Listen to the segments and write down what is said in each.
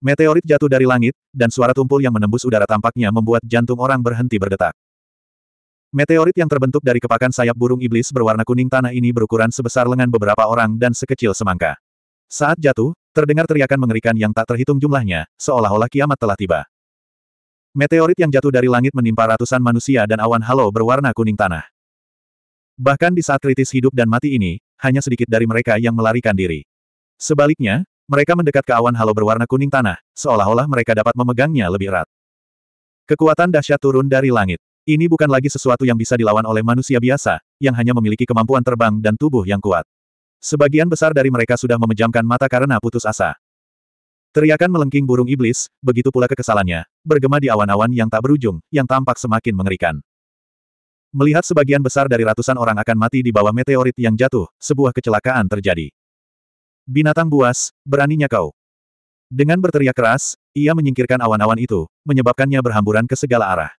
Meteorit jatuh dari langit, dan suara tumpul yang menembus udara tampaknya membuat jantung orang berhenti berdetak. Meteorit yang terbentuk dari kepakan sayap burung iblis berwarna kuning tanah ini berukuran sebesar lengan beberapa orang dan sekecil semangka. Saat jatuh, terdengar teriakan mengerikan yang tak terhitung jumlahnya, seolah-olah kiamat telah tiba. Meteorit yang jatuh dari langit menimpa ratusan manusia dan awan halo berwarna kuning tanah. Bahkan di saat kritis hidup dan mati ini, hanya sedikit dari mereka yang melarikan diri. Sebaliknya, mereka mendekat ke awan halo berwarna kuning tanah, seolah-olah mereka dapat memegangnya lebih erat. Kekuatan dahsyat turun dari langit. Ini bukan lagi sesuatu yang bisa dilawan oleh manusia biasa, yang hanya memiliki kemampuan terbang dan tubuh yang kuat. Sebagian besar dari mereka sudah memejamkan mata karena putus asa. Teriakan melengking burung iblis, begitu pula kekesalannya, bergema di awan-awan yang tak berujung, yang tampak semakin mengerikan. Melihat sebagian besar dari ratusan orang akan mati di bawah meteorit yang jatuh, sebuah kecelakaan terjadi. Binatang buas, beraninya kau. Dengan berteriak keras, ia menyingkirkan awan-awan itu, menyebabkannya berhamburan ke segala arah.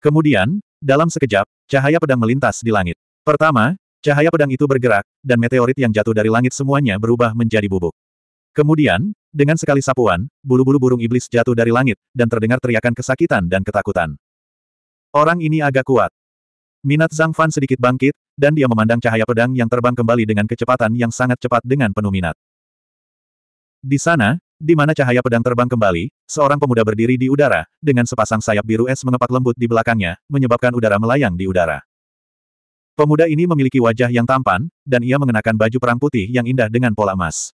Kemudian, dalam sekejap, cahaya pedang melintas di langit. Pertama, cahaya pedang itu bergerak, dan meteorit yang jatuh dari langit semuanya berubah menjadi bubuk. Kemudian, dengan sekali sapuan, bulu-bulu burung iblis jatuh dari langit, dan terdengar teriakan kesakitan dan ketakutan. Orang ini agak kuat. Minat Zhang Fan sedikit bangkit, dan dia memandang cahaya pedang yang terbang kembali dengan kecepatan yang sangat cepat dengan penuh minat. Di sana, di mana cahaya pedang terbang kembali, seorang pemuda berdiri di udara, dengan sepasang sayap biru es mengepak lembut di belakangnya, menyebabkan udara melayang di udara. Pemuda ini memiliki wajah yang tampan, dan ia mengenakan baju perang putih yang indah dengan pola emas.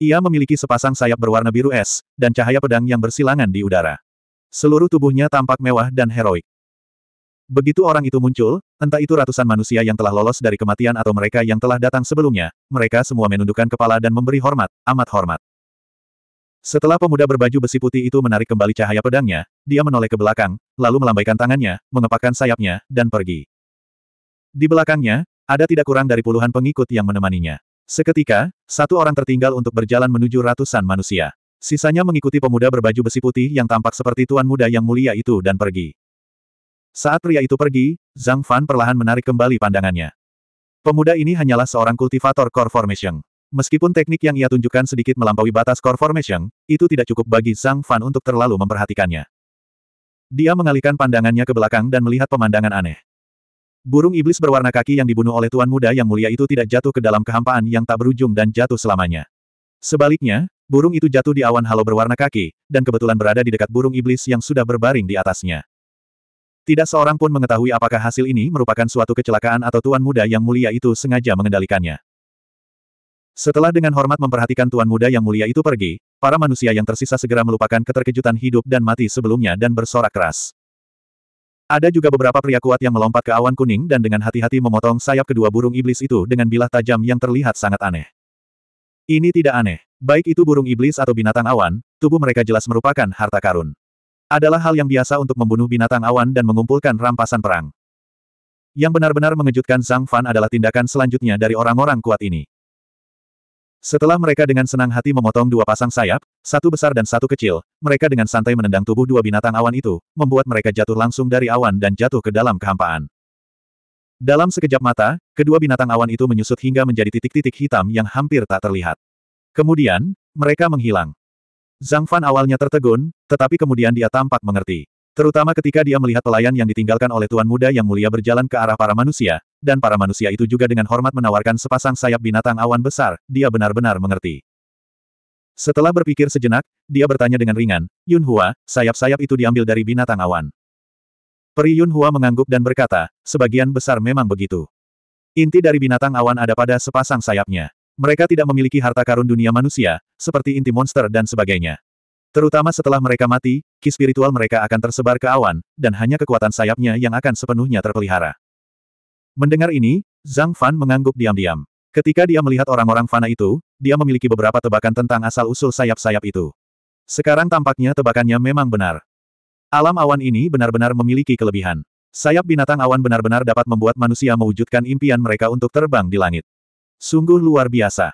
Ia memiliki sepasang sayap berwarna biru es, dan cahaya pedang yang bersilangan di udara. Seluruh tubuhnya tampak mewah dan heroik. Begitu orang itu muncul, entah itu ratusan manusia yang telah lolos dari kematian atau mereka yang telah datang sebelumnya, mereka semua menundukkan kepala dan memberi hormat, amat hormat. Setelah pemuda berbaju besi putih itu menarik kembali cahaya pedangnya, dia menoleh ke belakang, lalu melambaikan tangannya, mengepakkan sayapnya, dan pergi. Di belakangnya, ada tidak kurang dari puluhan pengikut yang menemaninya. Seketika, satu orang tertinggal untuk berjalan menuju ratusan manusia. Sisanya mengikuti pemuda berbaju besi putih yang tampak seperti tuan muda yang mulia itu dan pergi. Saat pria itu pergi, Zhang Fan perlahan menarik kembali pandangannya. Pemuda ini hanyalah seorang kultivator core formation. Meskipun teknik yang ia tunjukkan sedikit melampaui batas core formation, itu tidak cukup bagi Zhang Fan untuk terlalu memperhatikannya. Dia mengalihkan pandangannya ke belakang dan melihat pemandangan aneh. Burung iblis berwarna kaki yang dibunuh oleh tuan muda yang mulia itu tidak jatuh ke dalam kehampaan yang tak berujung dan jatuh selamanya. Sebaliknya, burung itu jatuh di awan halo berwarna kaki, dan kebetulan berada di dekat burung iblis yang sudah berbaring di atasnya. Tidak seorang pun mengetahui apakah hasil ini merupakan suatu kecelakaan atau tuan muda yang mulia itu sengaja mengendalikannya. Setelah dengan hormat memperhatikan tuan muda yang mulia itu pergi, para manusia yang tersisa segera melupakan keterkejutan hidup dan mati sebelumnya dan bersorak keras. Ada juga beberapa pria kuat yang melompat ke awan kuning dan dengan hati-hati memotong sayap kedua burung iblis itu dengan bilah tajam yang terlihat sangat aneh. Ini tidak aneh. Baik itu burung iblis atau binatang awan, tubuh mereka jelas merupakan harta karun adalah hal yang biasa untuk membunuh binatang awan dan mengumpulkan rampasan perang. Yang benar-benar mengejutkan Zhang Fan adalah tindakan selanjutnya dari orang-orang kuat ini. Setelah mereka dengan senang hati memotong dua pasang sayap, satu besar dan satu kecil, mereka dengan santai menendang tubuh dua binatang awan itu, membuat mereka jatuh langsung dari awan dan jatuh ke dalam kehampaan. Dalam sekejap mata, kedua binatang awan itu menyusut hingga menjadi titik-titik hitam yang hampir tak terlihat. Kemudian, mereka menghilang. Zhang Fan awalnya tertegun, tetapi kemudian dia tampak mengerti. Terutama ketika dia melihat pelayan yang ditinggalkan oleh Tuan Muda yang mulia berjalan ke arah para manusia, dan para manusia itu juga dengan hormat menawarkan sepasang sayap binatang awan besar, dia benar-benar mengerti. Setelah berpikir sejenak, dia bertanya dengan ringan, Yun Hua, sayap-sayap itu diambil dari binatang awan. Peri Yun Hua mengangguk dan berkata, sebagian besar memang begitu. Inti dari binatang awan ada pada sepasang sayapnya mereka tidak memiliki harta karun dunia manusia, seperti inti monster dan sebagainya. Terutama setelah mereka mati, ki spiritual mereka akan tersebar ke awan, dan hanya kekuatan sayapnya yang akan sepenuhnya terpelihara. Mendengar ini, Zhang Fan mengangguk diam-diam. Ketika dia melihat orang-orang fana itu, dia memiliki beberapa tebakan tentang asal-usul sayap-sayap itu. Sekarang tampaknya tebakannya memang benar. Alam awan ini benar-benar memiliki kelebihan. Sayap binatang awan benar-benar dapat membuat manusia mewujudkan impian mereka untuk terbang di langit. Sungguh luar biasa.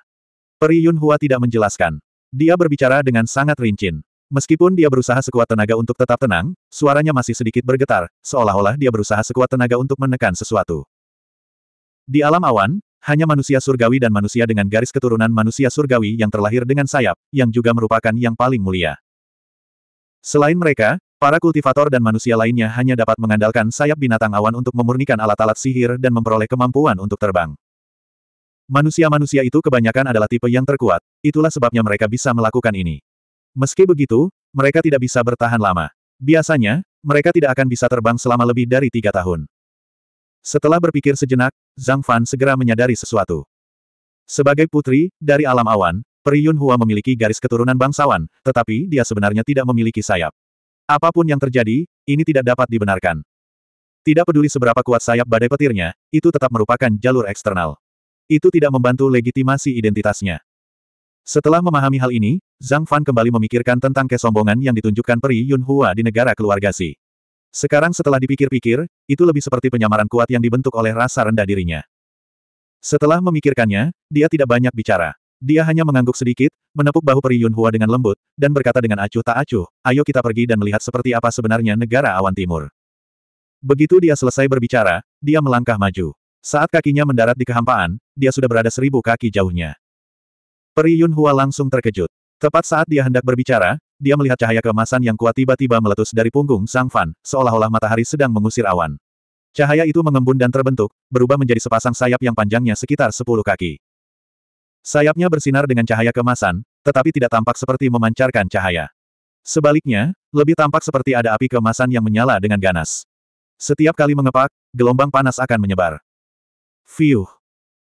Yun Hua tidak menjelaskan. Dia berbicara dengan sangat rinci. Meskipun dia berusaha sekuat tenaga untuk tetap tenang, suaranya masih sedikit bergetar, seolah-olah dia berusaha sekuat tenaga untuk menekan sesuatu. Di alam awan, hanya manusia surgawi dan manusia dengan garis keturunan manusia surgawi yang terlahir dengan sayap, yang juga merupakan yang paling mulia. Selain mereka, para kultivator dan manusia lainnya hanya dapat mengandalkan sayap binatang awan untuk memurnikan alat-alat sihir dan memperoleh kemampuan untuk terbang. Manusia-manusia itu kebanyakan adalah tipe yang terkuat, itulah sebabnya mereka bisa melakukan ini. Meski begitu, mereka tidak bisa bertahan lama. Biasanya, mereka tidak akan bisa terbang selama lebih dari tiga tahun. Setelah berpikir sejenak, Zhang Fan segera menyadari sesuatu. Sebagai putri, dari alam awan, Yun Hua memiliki garis keturunan bangsawan, tetapi dia sebenarnya tidak memiliki sayap. Apapun yang terjadi, ini tidak dapat dibenarkan. Tidak peduli seberapa kuat sayap badai petirnya, itu tetap merupakan jalur eksternal. Itu tidak membantu legitimasi identitasnya. Setelah memahami hal ini, Zhang Fan kembali memikirkan tentang kesombongan yang ditunjukkan Peri Yunhua di negara keluarga Si. Sekarang setelah dipikir-pikir, itu lebih seperti penyamaran kuat yang dibentuk oleh rasa rendah dirinya. Setelah memikirkannya, dia tidak banyak bicara. Dia hanya mengangguk sedikit, menepuk bahu Peri Yunhua dengan lembut, dan berkata dengan acuh tak acuh, ayo kita pergi dan melihat seperti apa sebenarnya negara awan timur. Begitu dia selesai berbicara, dia melangkah maju. Saat kakinya mendarat di kehampaan, dia sudah berada seribu kaki jauhnya. Peri Yun Hua langsung terkejut. Tepat saat dia hendak berbicara, dia melihat cahaya keemasan yang kuat tiba-tiba meletus dari punggung Sang Fan, seolah-olah matahari sedang mengusir awan. Cahaya itu mengembun dan terbentuk, berubah menjadi sepasang sayap yang panjangnya sekitar sepuluh kaki. Sayapnya bersinar dengan cahaya kemasan, tetapi tidak tampak seperti memancarkan cahaya. Sebaliknya, lebih tampak seperti ada api kemasan yang menyala dengan ganas. Setiap kali mengepak, gelombang panas akan menyebar. Fiuh.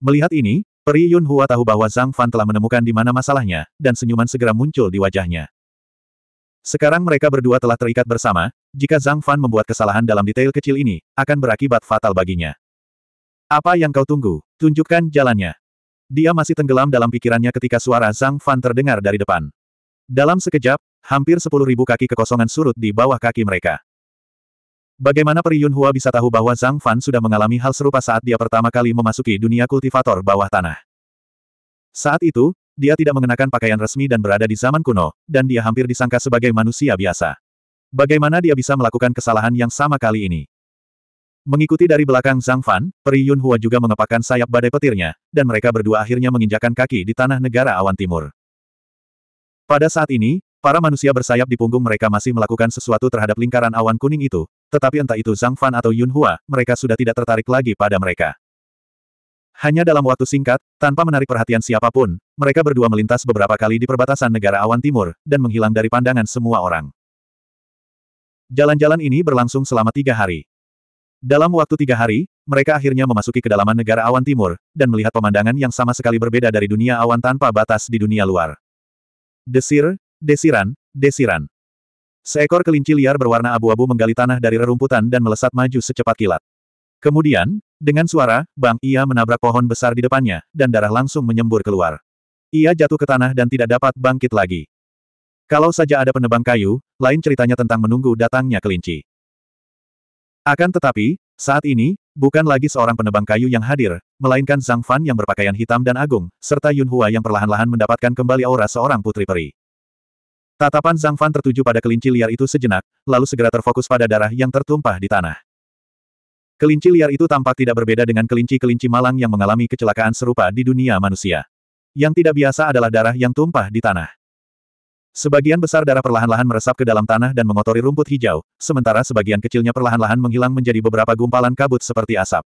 Melihat ini, Peri Yun Hua tahu bahwa Zhang Fan telah menemukan di mana masalahnya, dan senyuman segera muncul di wajahnya. Sekarang mereka berdua telah terikat bersama, jika Zhang Fan membuat kesalahan dalam detail kecil ini, akan berakibat fatal baginya. Apa yang kau tunggu? Tunjukkan jalannya. Dia masih tenggelam dalam pikirannya ketika suara Zhang Fan terdengar dari depan. Dalam sekejap, hampir sepuluh ribu kaki kekosongan surut di bawah kaki mereka. Bagaimana Peri Yunhua bisa tahu bahwa Zhang Fan sudah mengalami hal serupa saat dia pertama kali memasuki dunia kultivator bawah tanah? Saat itu, dia tidak mengenakan pakaian resmi dan berada di zaman kuno, dan dia hampir disangka sebagai manusia biasa. Bagaimana dia bisa melakukan kesalahan yang sama kali ini? Mengikuti dari belakang Zhang Fan, Peri Yunhua juga mengepakkan sayap badai petirnya, dan mereka berdua akhirnya menginjakan kaki di tanah negara awan timur. Pada saat ini, para manusia bersayap di punggung mereka masih melakukan sesuatu terhadap lingkaran awan kuning itu, tetapi entah itu Zhang Fan atau Yun Hua, mereka sudah tidak tertarik lagi pada mereka. Hanya dalam waktu singkat, tanpa menarik perhatian siapapun, mereka berdua melintas beberapa kali di perbatasan negara awan timur, dan menghilang dari pandangan semua orang. Jalan-jalan ini berlangsung selama tiga hari. Dalam waktu tiga hari, mereka akhirnya memasuki kedalaman negara awan timur, dan melihat pemandangan yang sama sekali berbeda dari dunia awan tanpa batas di dunia luar. Desir, desiran, desiran. Seekor kelinci liar berwarna abu-abu menggali tanah dari rerumputan dan melesat maju secepat kilat. Kemudian, dengan suara, bang, ia menabrak pohon besar di depannya, dan darah langsung menyembur keluar. Ia jatuh ke tanah dan tidak dapat bangkit lagi. Kalau saja ada penebang kayu, lain ceritanya tentang menunggu datangnya kelinci. Akan tetapi, saat ini, bukan lagi seorang penebang kayu yang hadir, melainkan Zhang Fan yang berpakaian hitam dan agung, serta Yun Hua yang perlahan-lahan mendapatkan kembali aura seorang putri peri. Tatapan Zhang Fan tertuju pada kelinci liar itu sejenak, lalu segera terfokus pada darah yang tertumpah di tanah. Kelinci liar itu tampak tidak berbeda dengan kelinci-kelinci malang yang mengalami kecelakaan serupa di dunia manusia. Yang tidak biasa adalah darah yang tumpah di tanah. Sebagian besar darah perlahan-lahan meresap ke dalam tanah dan mengotori rumput hijau, sementara sebagian kecilnya perlahan-lahan menghilang menjadi beberapa gumpalan kabut seperti asap.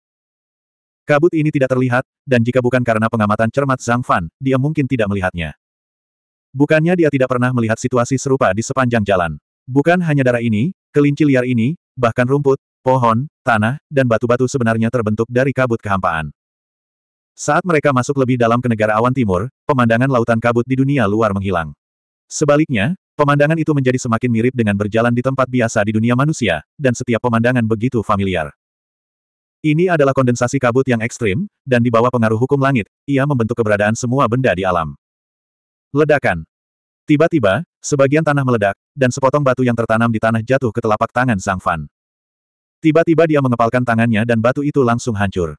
Kabut ini tidak terlihat, dan jika bukan karena pengamatan cermat Zhang Fan, dia mungkin tidak melihatnya. Bukannya dia tidak pernah melihat situasi serupa di sepanjang jalan. Bukan hanya darah ini, kelinci liar ini, bahkan rumput, pohon, tanah, dan batu-batu sebenarnya terbentuk dari kabut kehampaan. Saat mereka masuk lebih dalam ke negara awan timur, pemandangan lautan kabut di dunia luar menghilang. Sebaliknya, pemandangan itu menjadi semakin mirip dengan berjalan di tempat biasa di dunia manusia, dan setiap pemandangan begitu familiar. Ini adalah kondensasi kabut yang ekstrim, dan di bawah pengaruh hukum langit, ia membentuk keberadaan semua benda di alam. Ledakan. Tiba-tiba, sebagian tanah meledak, dan sepotong batu yang tertanam di tanah jatuh ke telapak tangan Sang Fan. Tiba-tiba dia mengepalkan tangannya dan batu itu langsung hancur.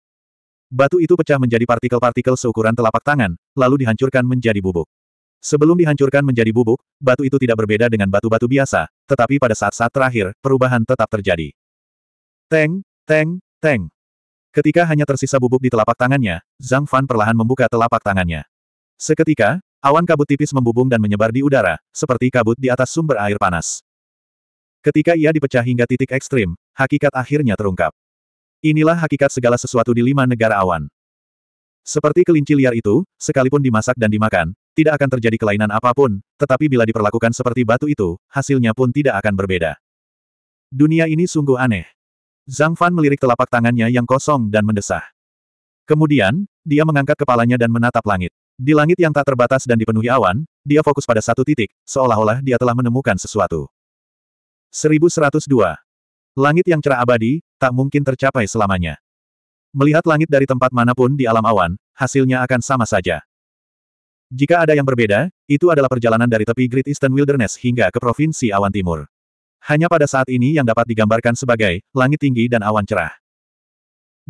Batu itu pecah menjadi partikel-partikel seukuran telapak tangan, lalu dihancurkan menjadi bubuk. Sebelum dihancurkan menjadi bubuk, batu itu tidak berbeda dengan batu-batu biasa, tetapi pada saat-saat terakhir, perubahan tetap terjadi. Teng, teng, teng. Ketika hanya tersisa bubuk di telapak tangannya, Zhang Fan perlahan membuka telapak tangannya. Seketika, Awan kabut tipis membubung dan menyebar di udara, seperti kabut di atas sumber air panas. Ketika ia dipecah hingga titik ekstrim, hakikat akhirnya terungkap. Inilah hakikat segala sesuatu di lima negara awan. Seperti kelinci liar itu, sekalipun dimasak dan dimakan, tidak akan terjadi kelainan apapun, tetapi bila diperlakukan seperti batu itu, hasilnya pun tidak akan berbeda. Dunia ini sungguh aneh. Zhang Fan melirik telapak tangannya yang kosong dan mendesah. Kemudian, dia mengangkat kepalanya dan menatap langit. Di langit yang tak terbatas dan dipenuhi awan, dia fokus pada satu titik, seolah-olah dia telah menemukan sesuatu. 1102. Langit yang cerah abadi, tak mungkin tercapai selamanya. Melihat langit dari tempat manapun di alam awan, hasilnya akan sama saja. Jika ada yang berbeda, itu adalah perjalanan dari tepi Great Eastern Wilderness hingga ke Provinsi Awan Timur. Hanya pada saat ini yang dapat digambarkan sebagai langit tinggi dan awan cerah.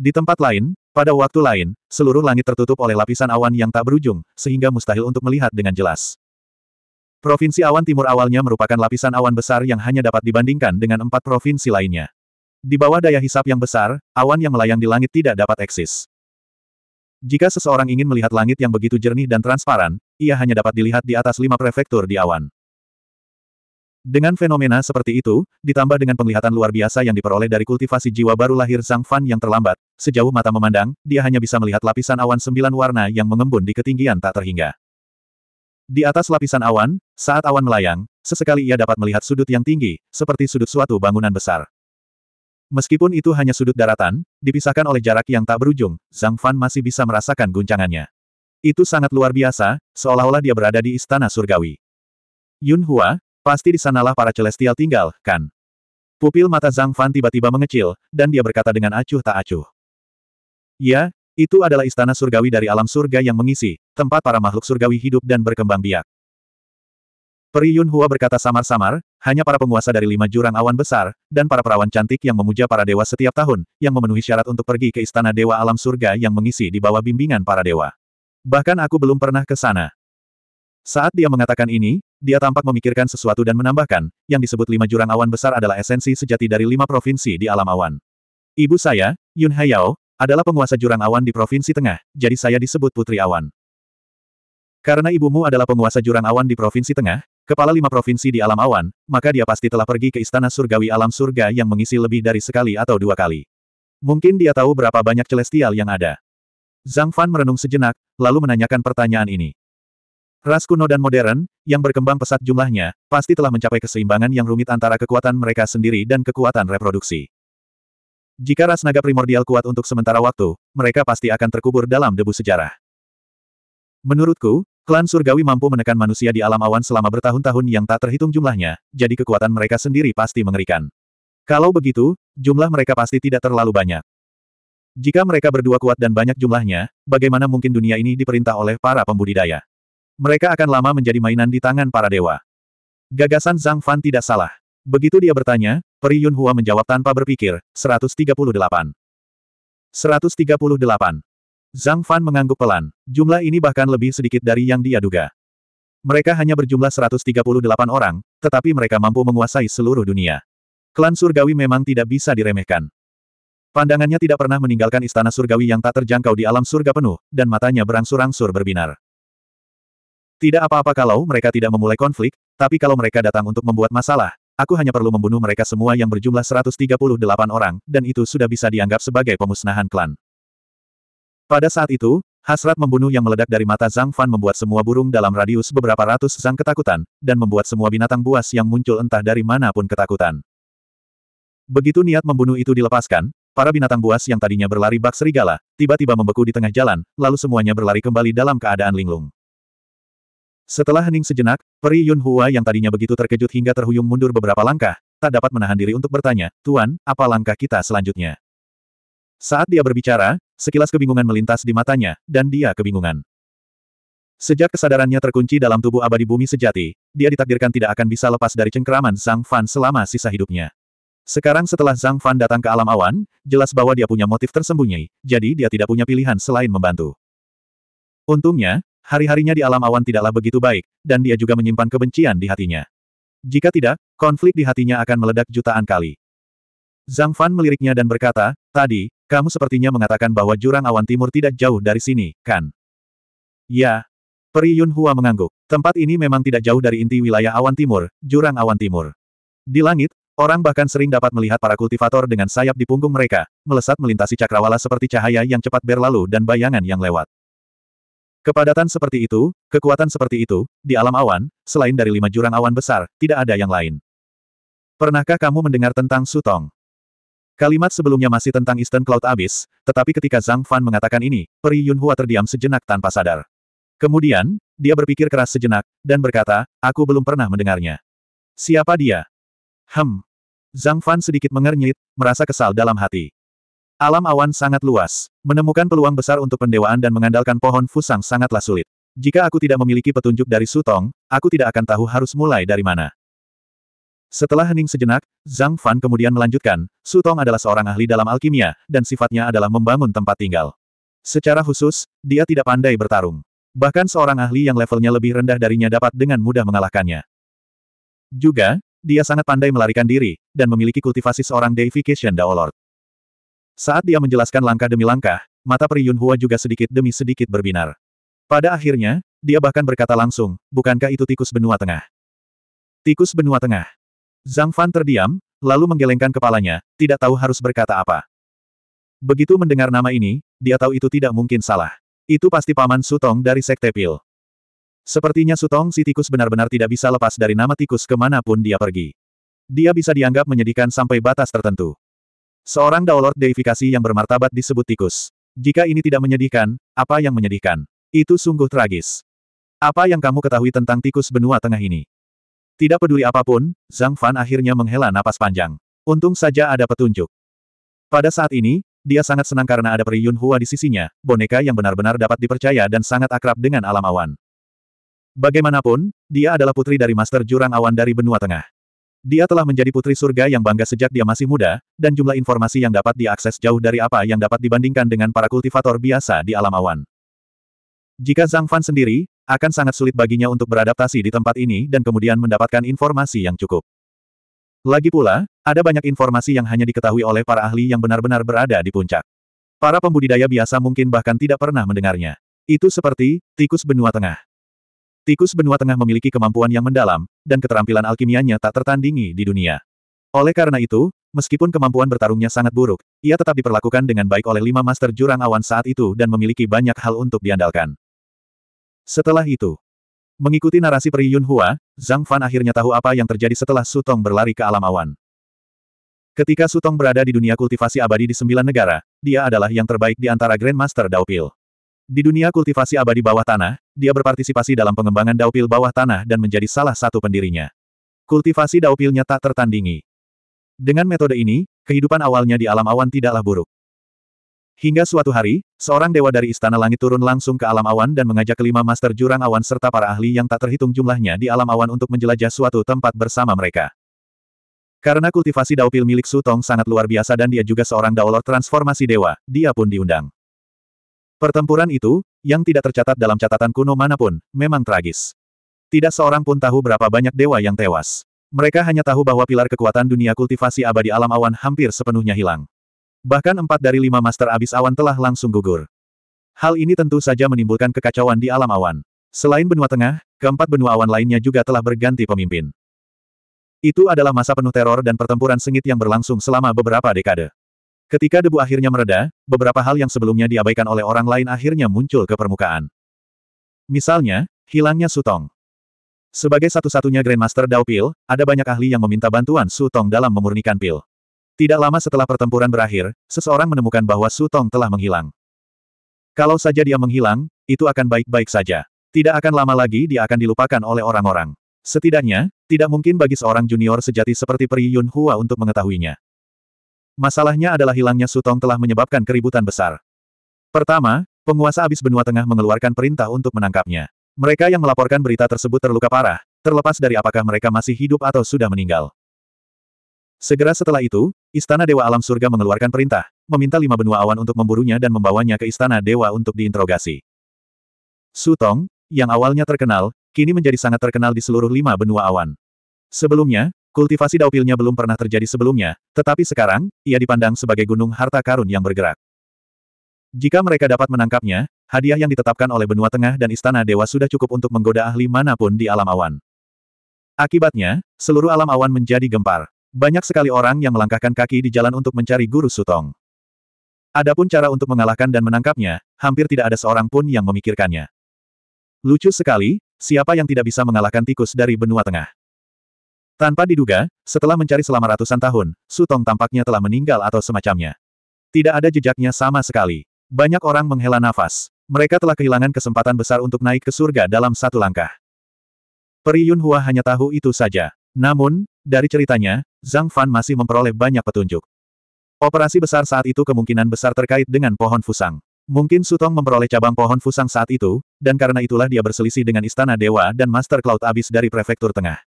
Di tempat lain, pada waktu lain, seluruh langit tertutup oleh lapisan awan yang tak berujung, sehingga mustahil untuk melihat dengan jelas. Provinsi awan timur awalnya merupakan lapisan awan besar yang hanya dapat dibandingkan dengan empat provinsi lainnya. Di bawah daya hisap yang besar, awan yang melayang di langit tidak dapat eksis. Jika seseorang ingin melihat langit yang begitu jernih dan transparan, ia hanya dapat dilihat di atas lima prefektur di awan. Dengan fenomena seperti itu, ditambah dengan penglihatan luar biasa yang diperoleh dari kultivasi jiwa baru lahir Zhang Fan yang terlambat, sejauh mata memandang, dia hanya bisa melihat lapisan awan sembilan warna yang mengembun di ketinggian tak terhingga. Di atas lapisan awan, saat awan melayang, sesekali ia dapat melihat sudut yang tinggi, seperti sudut suatu bangunan besar. Meskipun itu hanya sudut daratan, dipisahkan oleh jarak yang tak berujung, Zhang Fan masih bisa merasakan guncangannya. Itu sangat luar biasa, seolah-olah dia berada di istana surgawi. Yun Hua, Pasti di sanalah para celestial tinggal, kan? Pupil mata Zhang Fan tiba-tiba mengecil, dan dia berkata dengan acuh tak acuh. Ya, itu adalah istana surgawi dari alam surga yang mengisi, tempat para makhluk surgawi hidup dan berkembang biak. Peri Yun Hua berkata samar-samar, hanya para penguasa dari lima jurang awan besar, dan para perawan cantik yang memuja para dewa setiap tahun, yang memenuhi syarat untuk pergi ke istana dewa alam surga yang mengisi di bawah bimbingan para dewa. Bahkan aku belum pernah ke sana. Saat dia mengatakan ini, dia tampak memikirkan sesuatu dan menambahkan, yang disebut lima jurang awan besar adalah esensi sejati dari lima provinsi di alam awan. Ibu saya, Yun Hayao, adalah penguasa jurang awan di Provinsi Tengah, jadi saya disebut Putri Awan. Karena ibumu adalah penguasa jurang awan di Provinsi Tengah, kepala lima provinsi di alam awan, maka dia pasti telah pergi ke istana surgawi alam surga yang mengisi lebih dari sekali atau dua kali. Mungkin dia tahu berapa banyak celestial yang ada. Zhang Fan merenung sejenak, lalu menanyakan pertanyaan ini. Ras kuno dan modern, yang berkembang pesat jumlahnya, pasti telah mencapai keseimbangan yang rumit antara kekuatan mereka sendiri dan kekuatan reproduksi. Jika ras naga primordial kuat untuk sementara waktu, mereka pasti akan terkubur dalam debu sejarah. Menurutku, klan surgawi mampu menekan manusia di alam awan selama bertahun-tahun yang tak terhitung jumlahnya, jadi kekuatan mereka sendiri pasti mengerikan. Kalau begitu, jumlah mereka pasti tidak terlalu banyak. Jika mereka berdua kuat dan banyak jumlahnya, bagaimana mungkin dunia ini diperintah oleh para pembudidaya? mereka akan lama menjadi mainan di tangan para dewa. Gagasan Zhang Fan tidak salah. Begitu dia bertanya, Peri Hua menjawab tanpa berpikir, 138. 138. Zhang Fan mengangguk pelan. Jumlah ini bahkan lebih sedikit dari yang dia duga. Mereka hanya berjumlah 138 orang, tetapi mereka mampu menguasai seluruh dunia. Klan surgawi memang tidak bisa diremehkan. Pandangannya tidak pernah meninggalkan istana surgawi yang tak terjangkau di alam surga penuh, dan matanya berangsur-angsur berbinar. Tidak apa-apa kalau mereka tidak memulai konflik, tapi kalau mereka datang untuk membuat masalah, aku hanya perlu membunuh mereka semua yang berjumlah 138 orang, dan itu sudah bisa dianggap sebagai pemusnahan klan. Pada saat itu, hasrat membunuh yang meledak dari mata Zhang Fan membuat semua burung dalam radius beberapa ratus zhang ketakutan, dan membuat semua binatang buas yang muncul entah dari mana pun ketakutan. Begitu niat membunuh itu dilepaskan, para binatang buas yang tadinya berlari bak serigala, tiba-tiba membeku di tengah jalan, lalu semuanya berlari kembali dalam keadaan linglung. Setelah hening sejenak, Peri Yun Hua yang tadinya begitu terkejut hingga terhuyung mundur beberapa langkah, tak dapat menahan diri untuk bertanya, Tuan, apa langkah kita selanjutnya? Saat dia berbicara, sekilas kebingungan melintas di matanya, dan dia kebingungan. Sejak kesadarannya terkunci dalam tubuh abadi bumi sejati, dia ditakdirkan tidak akan bisa lepas dari cengkeraman Zhang Fan selama sisa hidupnya. Sekarang setelah Zhang Fan datang ke alam awan, jelas bahwa dia punya motif tersembunyi, jadi dia tidak punya pilihan selain membantu. Untungnya, Hari-harinya di alam awan tidaklah begitu baik, dan dia juga menyimpan kebencian di hatinya. Jika tidak, konflik di hatinya akan meledak jutaan kali. Zhang Fan meliriknya dan berkata, Tadi, kamu sepertinya mengatakan bahwa jurang awan timur tidak jauh dari sini, kan? Ya. Peri Yun Hua mengangguk. Tempat ini memang tidak jauh dari inti wilayah awan timur, jurang awan timur. Di langit, orang bahkan sering dapat melihat para kultivator dengan sayap di punggung mereka, melesat melintasi cakrawala seperti cahaya yang cepat berlalu dan bayangan yang lewat. Kepadatan seperti itu, kekuatan seperti itu, di alam awan, selain dari lima jurang awan besar, tidak ada yang lain. Pernahkah kamu mendengar tentang Sutong? Kalimat sebelumnya masih tentang Eastern Cloud Abyss, tetapi ketika Zhang Fan mengatakan ini, Peri Yunhua terdiam sejenak tanpa sadar. Kemudian, dia berpikir keras sejenak, dan berkata, aku belum pernah mendengarnya. Siapa dia? Hem. Zhang Fan sedikit mengernyit, merasa kesal dalam hati. Alam awan sangat luas. Menemukan peluang besar untuk pendewaan dan mengandalkan pohon fusang sangatlah sulit. Jika aku tidak memiliki petunjuk dari Sutong, aku tidak akan tahu harus mulai dari mana. Setelah hening sejenak, Zhang Fan kemudian melanjutkan, Sutong adalah seorang ahli dalam alkimia, dan sifatnya adalah membangun tempat tinggal. Secara khusus, dia tidak pandai bertarung. Bahkan seorang ahli yang levelnya lebih rendah darinya dapat dengan mudah mengalahkannya. Juga, dia sangat pandai melarikan diri, dan memiliki kultivasi seorang deification Daolord. Saat dia menjelaskan langkah demi langkah, mata Pri Yunhua juga sedikit demi sedikit berbinar. Pada akhirnya, dia bahkan berkata langsung, bukankah itu tikus benua tengah? Tikus benua tengah. Zhang Fan terdiam, lalu menggelengkan kepalanya, tidak tahu harus berkata apa. Begitu mendengar nama ini, dia tahu itu tidak mungkin salah. Itu pasti paman Sutong dari Sekte Pil. Sepertinya Sutong si tikus benar-benar tidak bisa lepas dari nama tikus kemanapun dia pergi. Dia bisa dianggap menyedihkan sampai batas tertentu. Seorang Daolord deifikasi yang bermartabat disebut tikus. Jika ini tidak menyedihkan, apa yang menyedihkan? Itu sungguh tragis. Apa yang kamu ketahui tentang tikus benua tengah ini? Tidak peduli apapun, Zhang Fan akhirnya menghela napas panjang. Untung saja ada petunjuk. Pada saat ini, dia sangat senang karena ada Peri Yun Hua di sisinya, boneka yang benar-benar dapat dipercaya dan sangat akrab dengan alam awan. Bagaimanapun, dia adalah putri dari Master Jurang Awan dari Benua Tengah. Dia telah menjadi putri surga yang bangga sejak dia masih muda, dan jumlah informasi yang dapat diakses jauh dari apa yang dapat dibandingkan dengan para kultivator biasa di alam awan. Jika Zhang Fan sendiri, akan sangat sulit baginya untuk beradaptasi di tempat ini dan kemudian mendapatkan informasi yang cukup. Lagi pula, ada banyak informasi yang hanya diketahui oleh para ahli yang benar-benar berada di puncak. Para pembudidaya biasa mungkin bahkan tidak pernah mendengarnya. Itu seperti tikus benua tengah. Tikus benua tengah memiliki kemampuan yang mendalam, dan keterampilan alkimianya tak tertandingi di dunia. Oleh karena itu, meskipun kemampuan bertarungnya sangat buruk, ia tetap diperlakukan dengan baik oleh lima master jurang awan saat itu dan memiliki banyak hal untuk diandalkan. Setelah itu, mengikuti narasi peri Yun Hua, Zhang Fan akhirnya tahu apa yang terjadi setelah Sutong berlari ke alam awan. Ketika Sutong berada di dunia kultivasi abadi di sembilan negara, dia adalah yang terbaik di antara Grandmaster Daopil. Di dunia kultivasi abadi bawah tanah, dia berpartisipasi dalam pengembangan daupil bawah tanah dan menjadi salah satu pendirinya. Kultivasi daupilnya tak tertandingi. Dengan metode ini, kehidupan awalnya di alam awan tidaklah buruk. Hingga suatu hari, seorang dewa dari Istana Langit turun langsung ke alam awan dan mengajak kelima master jurang awan serta para ahli yang tak terhitung jumlahnya di alam awan untuk menjelajah suatu tempat bersama mereka. Karena kultivasi daupil milik Sutong sangat luar biasa dan dia juga seorang daolor transformasi dewa, dia pun diundang. Pertempuran itu, yang tidak tercatat dalam catatan kuno manapun, memang tragis. Tidak seorang pun tahu berapa banyak dewa yang tewas. Mereka hanya tahu bahwa pilar kekuatan dunia kultivasi abadi alam awan hampir sepenuhnya hilang. Bahkan empat dari lima master abis awan telah langsung gugur. Hal ini tentu saja menimbulkan kekacauan di alam awan. Selain benua tengah, keempat benua awan lainnya juga telah berganti pemimpin. Itu adalah masa penuh teror dan pertempuran sengit yang berlangsung selama beberapa dekade. Ketika debu akhirnya mereda, beberapa hal yang sebelumnya diabaikan oleh orang lain akhirnya muncul ke permukaan. Misalnya, hilangnya Sutong. Sebagai satu-satunya Grandmaster Dao Pil, ada banyak ahli yang meminta bantuan Sutong dalam memurnikan pil. Tidak lama setelah pertempuran berakhir, seseorang menemukan bahwa Sutong telah menghilang. Kalau saja dia menghilang, itu akan baik-baik saja. Tidak akan lama lagi dia akan dilupakan oleh orang-orang. Setidaknya, tidak mungkin bagi seorang junior sejati seperti Peri Yun Hua untuk mengetahuinya. Masalahnya adalah hilangnya Sutong telah menyebabkan keributan besar. Pertama, penguasa abis benua tengah mengeluarkan perintah untuk menangkapnya. Mereka yang melaporkan berita tersebut terluka parah, terlepas dari apakah mereka masih hidup atau sudah meninggal. Segera setelah itu, Istana Dewa Alam Surga mengeluarkan perintah, meminta lima benua awan untuk memburunya dan membawanya ke Istana Dewa untuk diinterogasi. Sutong, yang awalnya terkenal, kini menjadi sangat terkenal di seluruh lima benua awan. Sebelumnya, Kultivasi daupilnya belum pernah terjadi sebelumnya, tetapi sekarang, ia dipandang sebagai gunung harta karun yang bergerak. Jika mereka dapat menangkapnya, hadiah yang ditetapkan oleh benua tengah dan istana dewa sudah cukup untuk menggoda ahli manapun di alam awan. Akibatnya, seluruh alam awan menjadi gempar. Banyak sekali orang yang melangkahkan kaki di jalan untuk mencari guru sutong. Adapun cara untuk mengalahkan dan menangkapnya, hampir tidak ada seorang pun yang memikirkannya. Lucu sekali, siapa yang tidak bisa mengalahkan tikus dari benua tengah? Tanpa diduga, setelah mencari selama ratusan tahun, Sutong tampaknya telah meninggal atau semacamnya. Tidak ada jejaknya sama sekali. Banyak orang menghela nafas. Mereka telah kehilangan kesempatan besar untuk naik ke surga dalam satu langkah. Peri Yunhua hanya tahu itu saja. Namun, dari ceritanya, Zhang Fan masih memperoleh banyak petunjuk. Operasi besar saat itu kemungkinan besar terkait dengan pohon fusang. Mungkin Sutong memperoleh cabang pohon fusang saat itu, dan karena itulah dia berselisih dengan Istana Dewa dan Master Cloud Abis dari Prefektur Tengah.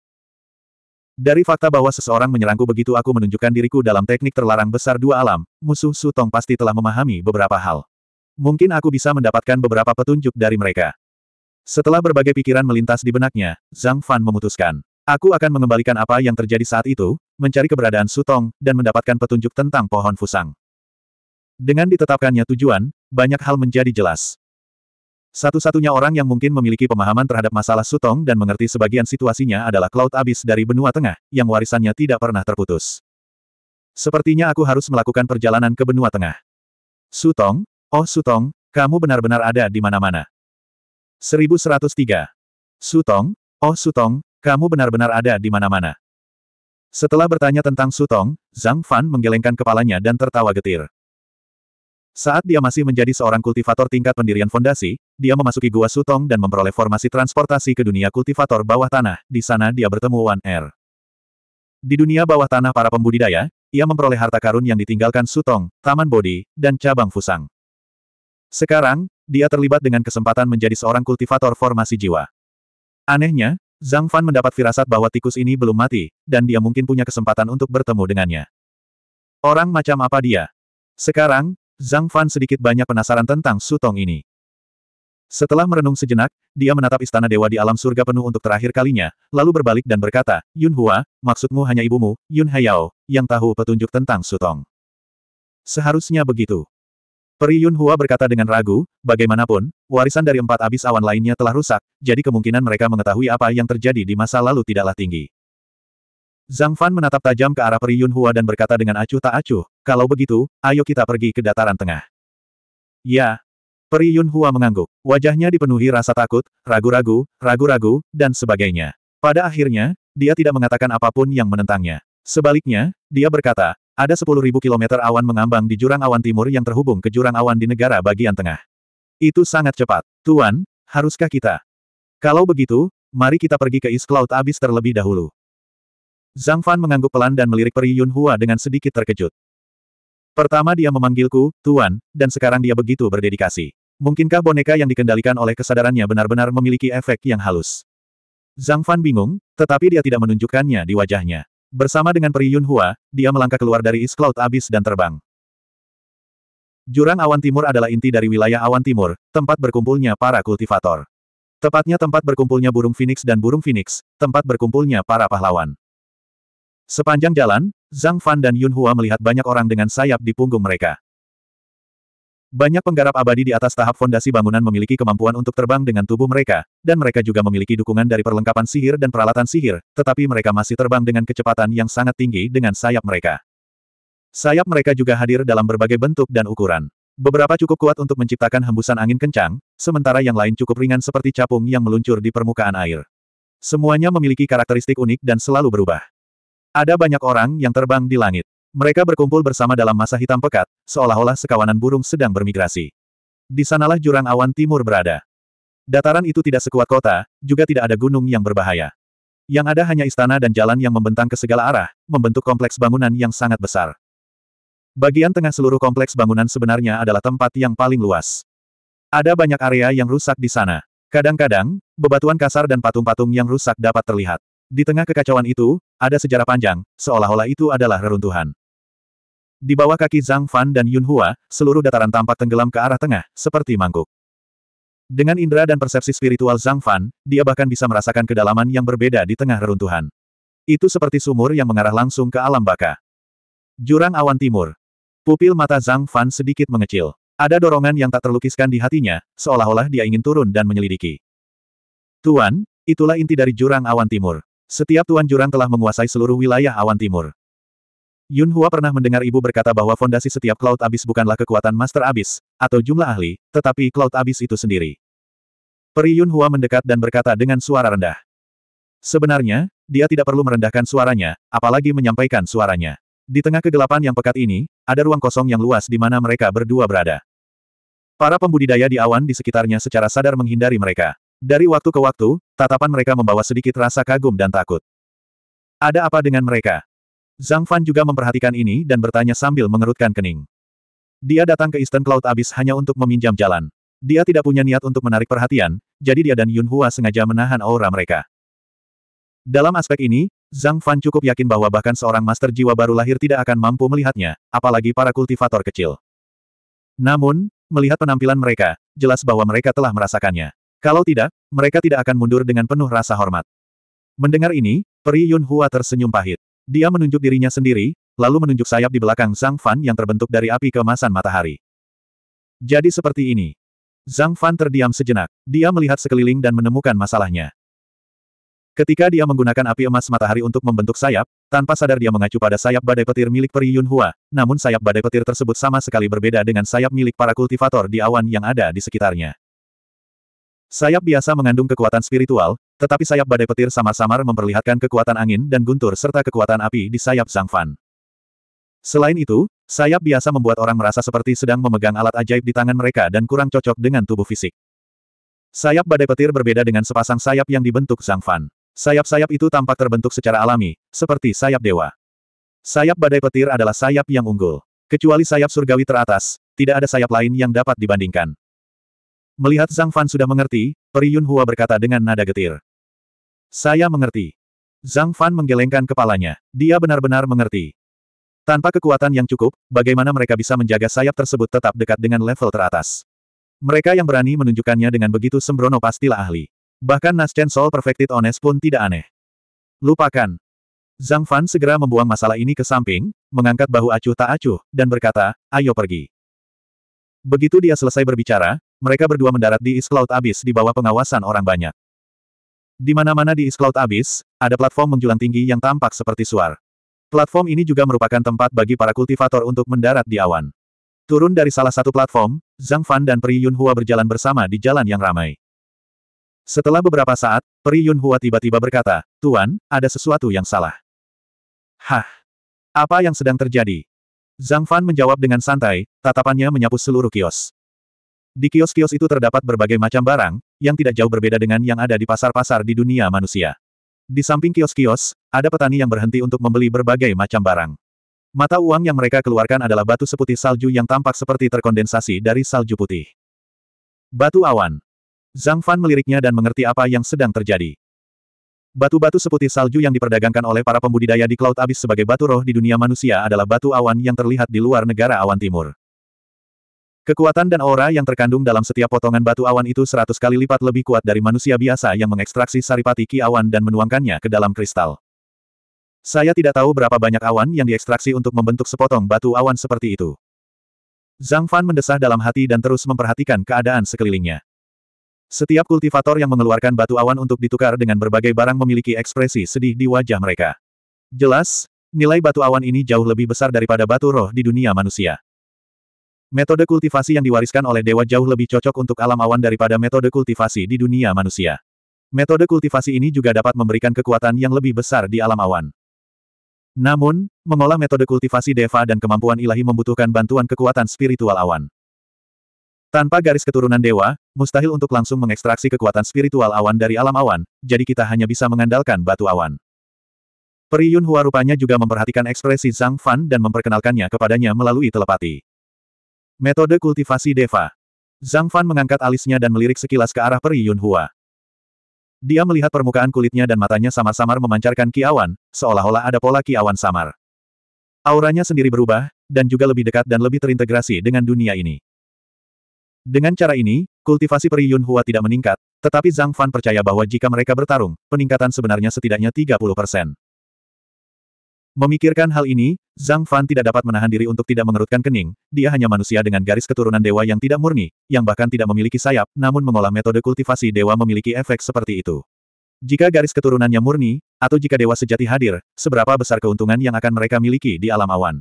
Dari fakta bahwa seseorang menyerangku begitu aku menunjukkan diriku dalam teknik terlarang besar dua alam, musuh Sutong pasti telah memahami beberapa hal. Mungkin aku bisa mendapatkan beberapa petunjuk dari mereka. Setelah berbagai pikiran melintas di benaknya, Zhang Fan memutuskan. Aku akan mengembalikan apa yang terjadi saat itu, mencari keberadaan Sutong, dan mendapatkan petunjuk tentang pohon fusang. Dengan ditetapkannya tujuan, banyak hal menjadi jelas. Satu-satunya orang yang mungkin memiliki pemahaman terhadap masalah Sutong dan mengerti sebagian situasinya adalah Cloud Abyss dari benua tengah, yang warisannya tidak pernah terputus. Sepertinya aku harus melakukan perjalanan ke benua tengah. Sutong, oh Sutong, kamu benar-benar ada di mana-mana. 1103. Sutong, oh Sutong, kamu benar-benar ada di mana-mana. Setelah bertanya tentang Sutong, Zhang Fan menggelengkan kepalanya dan tertawa getir. Saat dia masih menjadi seorang kultivator tingkat pendirian fondasi, dia memasuki Gua Sutong dan memperoleh formasi transportasi ke dunia kultivator bawah tanah, di sana dia bertemu Wan Er. Di dunia bawah tanah para pembudidaya, ia memperoleh harta karun yang ditinggalkan Sutong, Taman Bodi, dan Cabang Fusang. Sekarang, dia terlibat dengan kesempatan menjadi seorang kultivator formasi jiwa. Anehnya, Zhang Fan mendapat firasat bahwa tikus ini belum mati, dan dia mungkin punya kesempatan untuk bertemu dengannya. Orang macam apa dia? Sekarang, Zhang Fan sedikit banyak penasaran tentang Sutong ini. Setelah merenung sejenak, dia menatap istana dewa di alam surga penuh untuk terakhir kalinya, lalu berbalik dan berkata, Yun Hua, maksudmu hanya ibumu, Yun Hayao, yang tahu petunjuk tentang Sutong. Seharusnya begitu. Peri Yun Hua berkata dengan ragu, bagaimanapun, warisan dari empat abis awan lainnya telah rusak, jadi kemungkinan mereka mengetahui apa yang terjadi di masa lalu tidaklah tinggi. Zhang Fan menatap tajam ke arah Peri Yunhua dan berkata dengan acuh tak acuh, kalau begitu, ayo kita pergi ke dataran tengah. Ya. Peri Yunhua mengangguk. Wajahnya dipenuhi rasa takut, ragu-ragu, ragu-ragu, dan sebagainya. Pada akhirnya, dia tidak mengatakan apapun yang menentangnya. Sebaliknya, dia berkata, ada 10.000 kilometer awan mengambang di jurang awan timur yang terhubung ke jurang awan di negara bagian tengah. Itu sangat cepat. Tuan, haruskah kita? Kalau begitu, mari kita pergi ke East Cloud Abyss terlebih dahulu. Zhang Fan mengangguk pelan dan melirik Peri Yun Hua dengan sedikit terkejut. Pertama dia memanggilku, Tuan, dan sekarang dia begitu berdedikasi. Mungkinkah boneka yang dikendalikan oleh kesadarannya benar-benar memiliki efek yang halus? Zhang Fan bingung, tetapi dia tidak menunjukkannya di wajahnya. Bersama dengan Peri Yun Hua, dia melangkah keluar dari is cloud abis dan terbang. Jurang awan timur adalah inti dari wilayah awan timur, tempat berkumpulnya para kultivator. Tepatnya tempat berkumpulnya burung phoenix dan burung phoenix, tempat berkumpulnya para pahlawan. Sepanjang jalan, Zhang Fan dan Yun Hua melihat banyak orang dengan sayap di punggung mereka. Banyak penggarap abadi di atas tahap fondasi bangunan memiliki kemampuan untuk terbang dengan tubuh mereka, dan mereka juga memiliki dukungan dari perlengkapan sihir dan peralatan sihir, tetapi mereka masih terbang dengan kecepatan yang sangat tinggi dengan sayap mereka. Sayap mereka juga hadir dalam berbagai bentuk dan ukuran. Beberapa cukup kuat untuk menciptakan hembusan angin kencang, sementara yang lain cukup ringan seperti capung yang meluncur di permukaan air. Semuanya memiliki karakteristik unik dan selalu berubah. Ada banyak orang yang terbang di langit. Mereka berkumpul bersama dalam masa hitam pekat, seolah-olah sekawanan burung sedang bermigrasi. Di sanalah jurang awan timur berada. Dataran itu tidak sekuat kota, juga tidak ada gunung yang berbahaya. Yang ada hanya istana dan jalan yang membentang ke segala arah, membentuk kompleks bangunan yang sangat besar. Bagian tengah seluruh kompleks bangunan sebenarnya adalah tempat yang paling luas. Ada banyak area yang rusak di sana. Kadang-kadang, bebatuan kasar dan patung-patung yang rusak dapat terlihat. Di tengah kekacauan itu, ada sejarah panjang, seolah-olah itu adalah reruntuhan. Di bawah kaki Zhang Fan dan Yun Hua, seluruh dataran tampak tenggelam ke arah tengah, seperti mangkuk. Dengan indera dan persepsi spiritual Zhang Fan, dia bahkan bisa merasakan kedalaman yang berbeda di tengah reruntuhan. Itu seperti sumur yang mengarah langsung ke alam baka. Jurang awan timur. Pupil mata Zhang Fan sedikit mengecil. Ada dorongan yang tak terlukiskan di hatinya, seolah-olah dia ingin turun dan menyelidiki. Tuan, itulah inti dari jurang awan timur. Setiap Tuan Jurang telah menguasai seluruh wilayah awan timur. Yun Hua pernah mendengar ibu berkata bahwa fondasi setiap Cloud Abyss bukanlah kekuatan Master Abyss, atau jumlah ahli, tetapi Cloud Abyss itu sendiri. Peri Yun Hua mendekat dan berkata dengan suara rendah. Sebenarnya, dia tidak perlu merendahkan suaranya, apalagi menyampaikan suaranya. Di tengah kegelapan yang pekat ini, ada ruang kosong yang luas di mana mereka berdua berada. Para pembudidaya di awan di sekitarnya secara sadar menghindari mereka. Dari waktu ke waktu, tatapan mereka membawa sedikit rasa kagum dan takut. Ada apa dengan mereka? Zhang Fan juga memperhatikan ini dan bertanya sambil mengerutkan kening. Dia datang ke Eastern Cloud Abyss hanya untuk meminjam jalan. Dia tidak punya niat untuk menarik perhatian, jadi dia dan Yun Hua sengaja menahan aura mereka. Dalam aspek ini, Zhang Fan cukup yakin bahwa bahkan seorang master jiwa baru lahir tidak akan mampu melihatnya, apalagi para kultivator kecil. Namun, melihat penampilan mereka, jelas bahwa mereka telah merasakannya. Kalau tidak, mereka tidak akan mundur dengan penuh rasa hormat. Mendengar ini, Peri Yun Hua tersenyum pahit. Dia menunjuk dirinya sendiri, lalu menunjuk sayap di belakang Zhang Fan yang terbentuk dari api kemasan matahari. Jadi seperti ini. Zhang Fan terdiam sejenak. Dia melihat sekeliling dan menemukan masalahnya. Ketika dia menggunakan api emas matahari untuk membentuk sayap, tanpa sadar dia mengacu pada sayap badai petir milik Peri Yun Hua, namun sayap badai petir tersebut sama sekali berbeda dengan sayap milik para kultivator di awan yang ada di sekitarnya. Sayap biasa mengandung kekuatan spiritual, tetapi sayap badai petir samar-samar memperlihatkan kekuatan angin dan guntur serta kekuatan api di sayap Zhang Fan. Selain itu, sayap biasa membuat orang merasa seperti sedang memegang alat ajaib di tangan mereka dan kurang cocok dengan tubuh fisik. Sayap badai petir berbeda dengan sepasang sayap yang dibentuk Zhang Fan. Sayap-sayap itu tampak terbentuk secara alami, seperti sayap dewa. Sayap badai petir adalah sayap yang unggul. Kecuali sayap surgawi teratas, tidak ada sayap lain yang dapat dibandingkan. Melihat Zhang Fan sudah mengerti, Peri Yun Hua berkata dengan nada getir. Saya mengerti. Zhang Fan menggelengkan kepalanya. Dia benar-benar mengerti. Tanpa kekuatan yang cukup, bagaimana mereka bisa menjaga sayap tersebut tetap dekat dengan level teratas? Mereka yang berani menunjukkannya dengan begitu sembrono pastilah ahli. Bahkan Naschen Soul Perfected Ones pun tidak aneh. Lupakan. Zhang Fan segera membuang masalah ini ke samping, mengangkat bahu acuh tak acuh, dan berkata, ayo pergi. Begitu dia selesai berbicara, mereka berdua mendarat di East Cloud Abyss di bawah pengawasan orang banyak. Di mana-mana di East Cloud Abyss, ada platform menjulang tinggi yang tampak seperti suar. Platform ini juga merupakan tempat bagi para kultivator untuk mendarat di awan. Turun dari salah satu platform, Zhang Fan dan Pri Yunhua berjalan bersama di jalan yang ramai. Setelah beberapa saat, Pri Yunhua tiba-tiba berkata, Tuan, ada sesuatu yang salah. Hah? Apa yang sedang terjadi? Zhang Fan menjawab dengan santai, tatapannya menyapu seluruh kios. Di kios-kios itu terdapat berbagai macam barang, yang tidak jauh berbeda dengan yang ada di pasar-pasar di dunia manusia. Di samping kios-kios, ada petani yang berhenti untuk membeli berbagai macam barang. Mata uang yang mereka keluarkan adalah batu seputih salju yang tampak seperti terkondensasi dari salju putih. Batu awan. Zhang Fan meliriknya dan mengerti apa yang sedang terjadi. Batu-batu seputih salju yang diperdagangkan oleh para pembudidaya di Cloud Abyss sebagai batu roh di dunia manusia adalah batu awan yang terlihat di luar negara awan timur. Kekuatan dan aura yang terkandung dalam setiap potongan batu awan itu seratus kali lipat lebih kuat dari manusia biasa yang mengekstraksi saripati ki awan dan menuangkannya ke dalam kristal. Saya tidak tahu berapa banyak awan yang diekstraksi untuk membentuk sepotong batu awan seperti itu. Zhang Fan mendesah dalam hati dan terus memperhatikan keadaan sekelilingnya. Setiap kultivator yang mengeluarkan batu awan untuk ditukar dengan berbagai barang memiliki ekspresi sedih di wajah mereka. Jelas, nilai batu awan ini jauh lebih besar daripada batu roh di dunia manusia. Metode kultivasi yang diwariskan oleh dewa jauh lebih cocok untuk alam awan daripada metode kultivasi di dunia manusia. Metode kultivasi ini juga dapat memberikan kekuatan yang lebih besar di alam awan. Namun, mengolah metode kultivasi Deva dan kemampuan ilahi membutuhkan bantuan kekuatan spiritual awan. Tanpa garis keturunan dewa, mustahil untuk langsung mengekstraksi kekuatan spiritual awan dari alam awan, jadi kita hanya bisa mengandalkan batu awan. Yun Hua rupanya juga memperhatikan ekspresi Zhang Fan dan memperkenalkannya kepadanya melalui telepati. Metode kultivasi Deva. Zhang Fan mengangkat alisnya dan melirik sekilas ke arah Peri Yunhua. Dia melihat permukaan kulitnya dan matanya samar-samar memancarkan kiawan, seolah-olah ada pola kiawan samar. Auranya sendiri berubah, dan juga lebih dekat dan lebih terintegrasi dengan dunia ini. Dengan cara ini, kultivasi Peri Yunhua tidak meningkat, tetapi Zhang Fan percaya bahwa jika mereka bertarung, peningkatan sebenarnya setidaknya 30 persen. Memikirkan hal ini, Zhang Fan tidak dapat menahan diri untuk tidak mengerutkan kening, dia hanya manusia dengan garis keturunan dewa yang tidak murni, yang bahkan tidak memiliki sayap, namun mengolah metode kultivasi dewa memiliki efek seperti itu. Jika garis keturunannya murni, atau jika dewa sejati hadir, seberapa besar keuntungan yang akan mereka miliki di alam awan.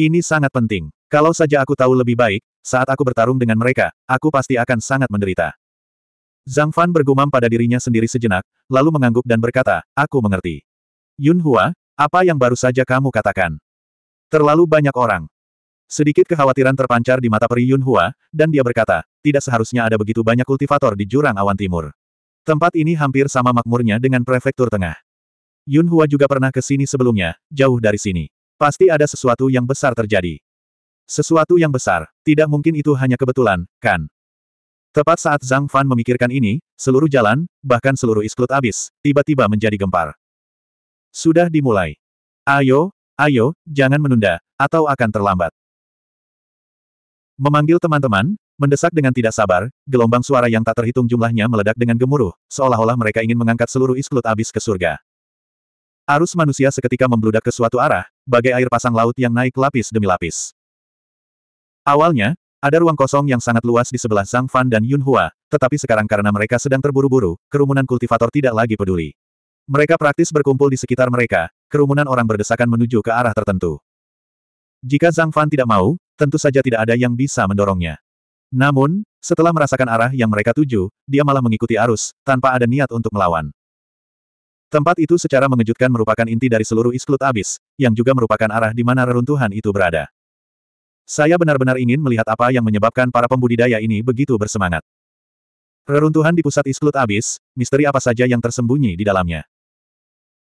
Ini sangat penting. Kalau saja aku tahu lebih baik, saat aku bertarung dengan mereka, aku pasti akan sangat menderita. Zhang Fan bergumam pada dirinya sendiri sejenak, lalu mengangguk dan berkata, aku mengerti. Yun Hua, apa yang baru saja kamu katakan? Terlalu banyak orang. Sedikit kekhawatiran terpancar di mata Peri Yunhua, dan dia berkata, tidak seharusnya ada begitu banyak kultivator di jurang awan timur. Tempat ini hampir sama makmurnya dengan prefektur tengah. Yunhua juga pernah ke sini sebelumnya, jauh dari sini. Pasti ada sesuatu yang besar terjadi. Sesuatu yang besar, tidak mungkin itu hanya kebetulan, kan? Tepat saat Zhang Fan memikirkan ini, seluruh jalan, bahkan seluruh isklut abis, tiba-tiba menjadi gempar. Sudah dimulai. Ayo, ayo, jangan menunda, atau akan terlambat. Memanggil teman-teman, mendesak dengan tidak sabar, gelombang suara yang tak terhitung jumlahnya meledak dengan gemuruh, seolah-olah mereka ingin mengangkat seluruh isklut abis ke surga. Arus manusia seketika membludak ke suatu arah, bagai air pasang laut yang naik lapis demi lapis. Awalnya, ada ruang kosong yang sangat luas di sebelah Zhang Fan dan Yun Hua, tetapi sekarang karena mereka sedang terburu-buru, kerumunan kultivator tidak lagi peduli. Mereka praktis berkumpul di sekitar mereka, kerumunan orang berdesakan menuju ke arah tertentu. Jika Zhang Fan tidak mau, tentu saja tidak ada yang bisa mendorongnya. Namun, setelah merasakan arah yang mereka tuju, dia malah mengikuti arus, tanpa ada niat untuk melawan. Tempat itu secara mengejutkan merupakan inti dari seluruh isklut abis, yang juga merupakan arah di mana reruntuhan itu berada. Saya benar-benar ingin melihat apa yang menyebabkan para pembudidaya ini begitu bersemangat. Reruntuhan di pusat isklut abis, misteri apa saja yang tersembunyi di dalamnya.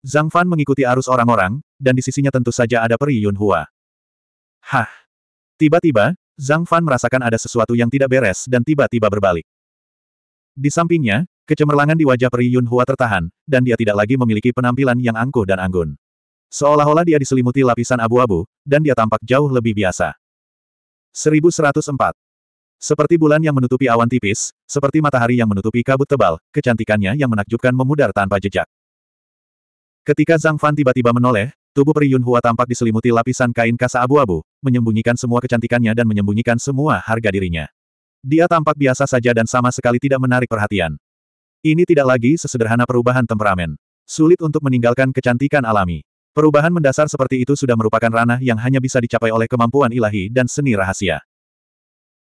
Zhang Fan mengikuti arus orang-orang, dan di sisinya tentu saja ada Peri Hua. Hah! Tiba-tiba, Zhang Fan merasakan ada sesuatu yang tidak beres dan tiba-tiba berbalik. Di sampingnya, kecemerlangan di wajah Peri Hua tertahan, dan dia tidak lagi memiliki penampilan yang angkuh dan anggun. Seolah-olah dia diselimuti lapisan abu-abu, dan dia tampak jauh lebih biasa. 1104. Seperti bulan yang menutupi awan tipis, seperti matahari yang menutupi kabut tebal, kecantikannya yang menakjubkan memudar tanpa jejak. Ketika Zhang Fan tiba-tiba menoleh, tubuh Pri Yunhua Hua tampak diselimuti lapisan kain kasa abu-abu, menyembunyikan semua kecantikannya dan menyembunyikan semua harga dirinya. Dia tampak biasa saja dan sama sekali tidak menarik perhatian. Ini tidak lagi sesederhana perubahan temperamen. Sulit untuk meninggalkan kecantikan alami. Perubahan mendasar seperti itu sudah merupakan ranah yang hanya bisa dicapai oleh kemampuan ilahi dan seni rahasia.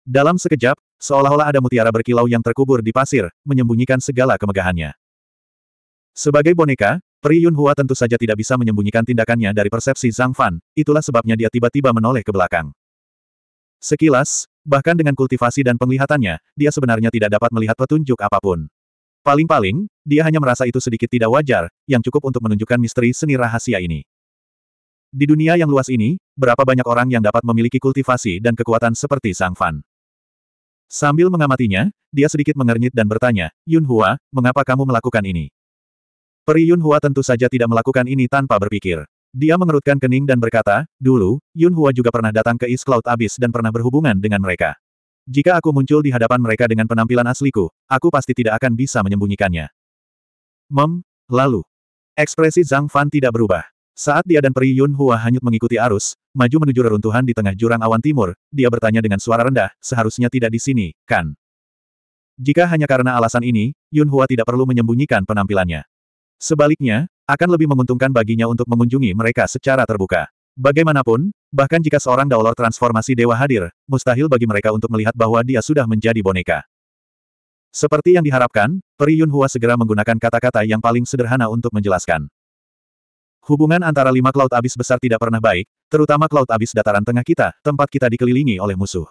Dalam sekejap, seolah-olah ada mutiara berkilau yang terkubur di pasir, menyembunyikan segala kemegahannya. Sebagai boneka, Ri Yunhua tentu saja tidak bisa menyembunyikan tindakannya dari persepsi Zhang Fan, itulah sebabnya dia tiba-tiba menoleh ke belakang. Sekilas, bahkan dengan kultivasi dan penglihatannya, dia sebenarnya tidak dapat melihat petunjuk apapun. Paling-paling, dia hanya merasa itu sedikit tidak wajar, yang cukup untuk menunjukkan misteri seni rahasia ini. Di dunia yang luas ini, berapa banyak orang yang dapat memiliki kultivasi dan kekuatan seperti Zhang Fan. Sambil mengamatinya, dia sedikit mengernyit dan bertanya, Yunhua, mengapa kamu melakukan ini? Peri Yun Hua tentu saja tidak melakukan ini tanpa berpikir. Dia mengerutkan kening dan berkata, dulu, Yun Hua juga pernah datang ke East Cloud Abyss dan pernah berhubungan dengan mereka. Jika aku muncul di hadapan mereka dengan penampilan asliku, aku pasti tidak akan bisa menyembunyikannya. Mem, lalu. Ekspresi Zhang Fan tidak berubah. Saat dia dan Peri Yun Hua hanyut mengikuti arus, maju menuju reruntuhan di tengah jurang awan timur, dia bertanya dengan suara rendah, seharusnya tidak di sini, kan? Jika hanya karena alasan ini, Yun Hua tidak perlu menyembunyikan penampilannya. Sebaliknya, akan lebih menguntungkan baginya untuk mengunjungi mereka secara terbuka. Bagaimanapun, bahkan jika seorang daulor transformasi dewa hadir, mustahil bagi mereka untuk melihat bahwa dia sudah menjadi boneka. Seperti yang diharapkan, Peri Yunhua segera menggunakan kata-kata yang paling sederhana untuk menjelaskan. Hubungan antara lima Cloud Abis besar tidak pernah baik, terutama Cloud Abis dataran tengah kita, tempat kita dikelilingi oleh musuh.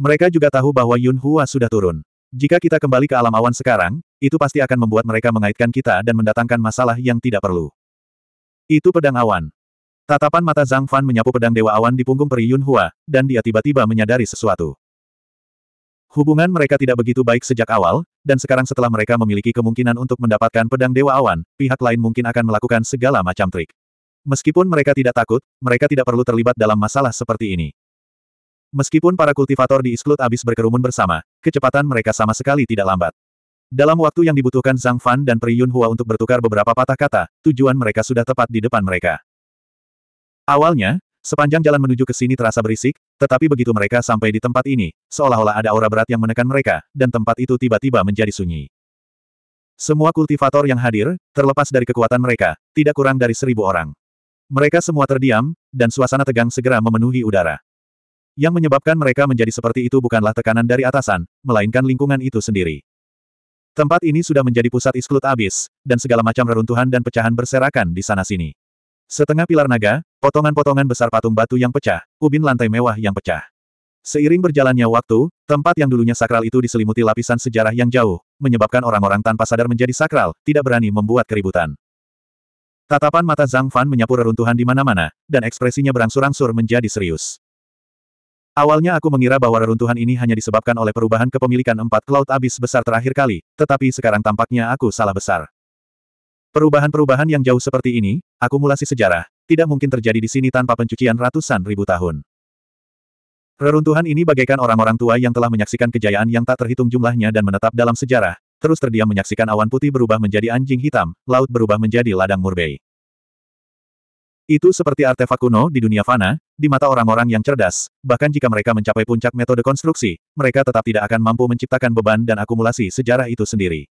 Mereka juga tahu bahwa Yunhua sudah turun. Jika kita kembali ke alam awan sekarang, itu pasti akan membuat mereka mengaitkan kita dan mendatangkan masalah yang tidak perlu. Itu pedang awan. Tatapan mata Zhang Fan menyapu pedang Dewa Awan di punggung Peri Hua, dan dia tiba-tiba menyadari sesuatu. Hubungan mereka tidak begitu baik sejak awal, dan sekarang setelah mereka memiliki kemungkinan untuk mendapatkan pedang Dewa Awan, pihak lain mungkin akan melakukan segala macam trik. Meskipun mereka tidak takut, mereka tidak perlu terlibat dalam masalah seperti ini. Meskipun para kultivator di Isklut abis berkerumun bersama, kecepatan mereka sama sekali tidak lambat. Dalam waktu yang dibutuhkan Zhang Fan dan Pri Yunhua untuk bertukar beberapa patah kata, tujuan mereka sudah tepat di depan mereka. Awalnya, sepanjang jalan menuju ke sini terasa berisik, tetapi begitu mereka sampai di tempat ini, seolah-olah ada aura berat yang menekan mereka, dan tempat itu tiba-tiba menjadi sunyi. Semua kultivator yang hadir, terlepas dari kekuatan mereka, tidak kurang dari seribu orang. Mereka semua terdiam, dan suasana tegang segera memenuhi udara. Yang menyebabkan mereka menjadi seperti itu bukanlah tekanan dari atasan, melainkan lingkungan itu sendiri. Tempat ini sudah menjadi pusat isklut abis, dan segala macam reruntuhan dan pecahan berserakan di sana-sini. Setengah pilar naga, potongan-potongan besar patung batu yang pecah, ubin lantai mewah yang pecah. Seiring berjalannya waktu, tempat yang dulunya sakral itu diselimuti lapisan sejarah yang jauh, menyebabkan orang-orang tanpa sadar menjadi sakral, tidak berani membuat keributan. Tatapan mata Zhang Fan menyapu reruntuhan di mana-mana, dan ekspresinya berangsur-angsur menjadi serius. Awalnya aku mengira bahwa reruntuhan ini hanya disebabkan oleh perubahan kepemilikan empat cloud abis besar terakhir kali, tetapi sekarang tampaknya aku salah besar. Perubahan-perubahan yang jauh seperti ini, akumulasi sejarah, tidak mungkin terjadi di sini tanpa pencucian ratusan ribu tahun. Reruntuhan ini bagaikan orang-orang tua yang telah menyaksikan kejayaan yang tak terhitung jumlahnya dan menetap dalam sejarah, terus terdiam menyaksikan awan putih berubah menjadi anjing hitam, laut berubah menjadi ladang murbei. Itu seperti artefak kuno di dunia fana, di mata orang-orang yang cerdas, bahkan jika mereka mencapai puncak metode konstruksi, mereka tetap tidak akan mampu menciptakan beban dan akumulasi sejarah itu sendiri.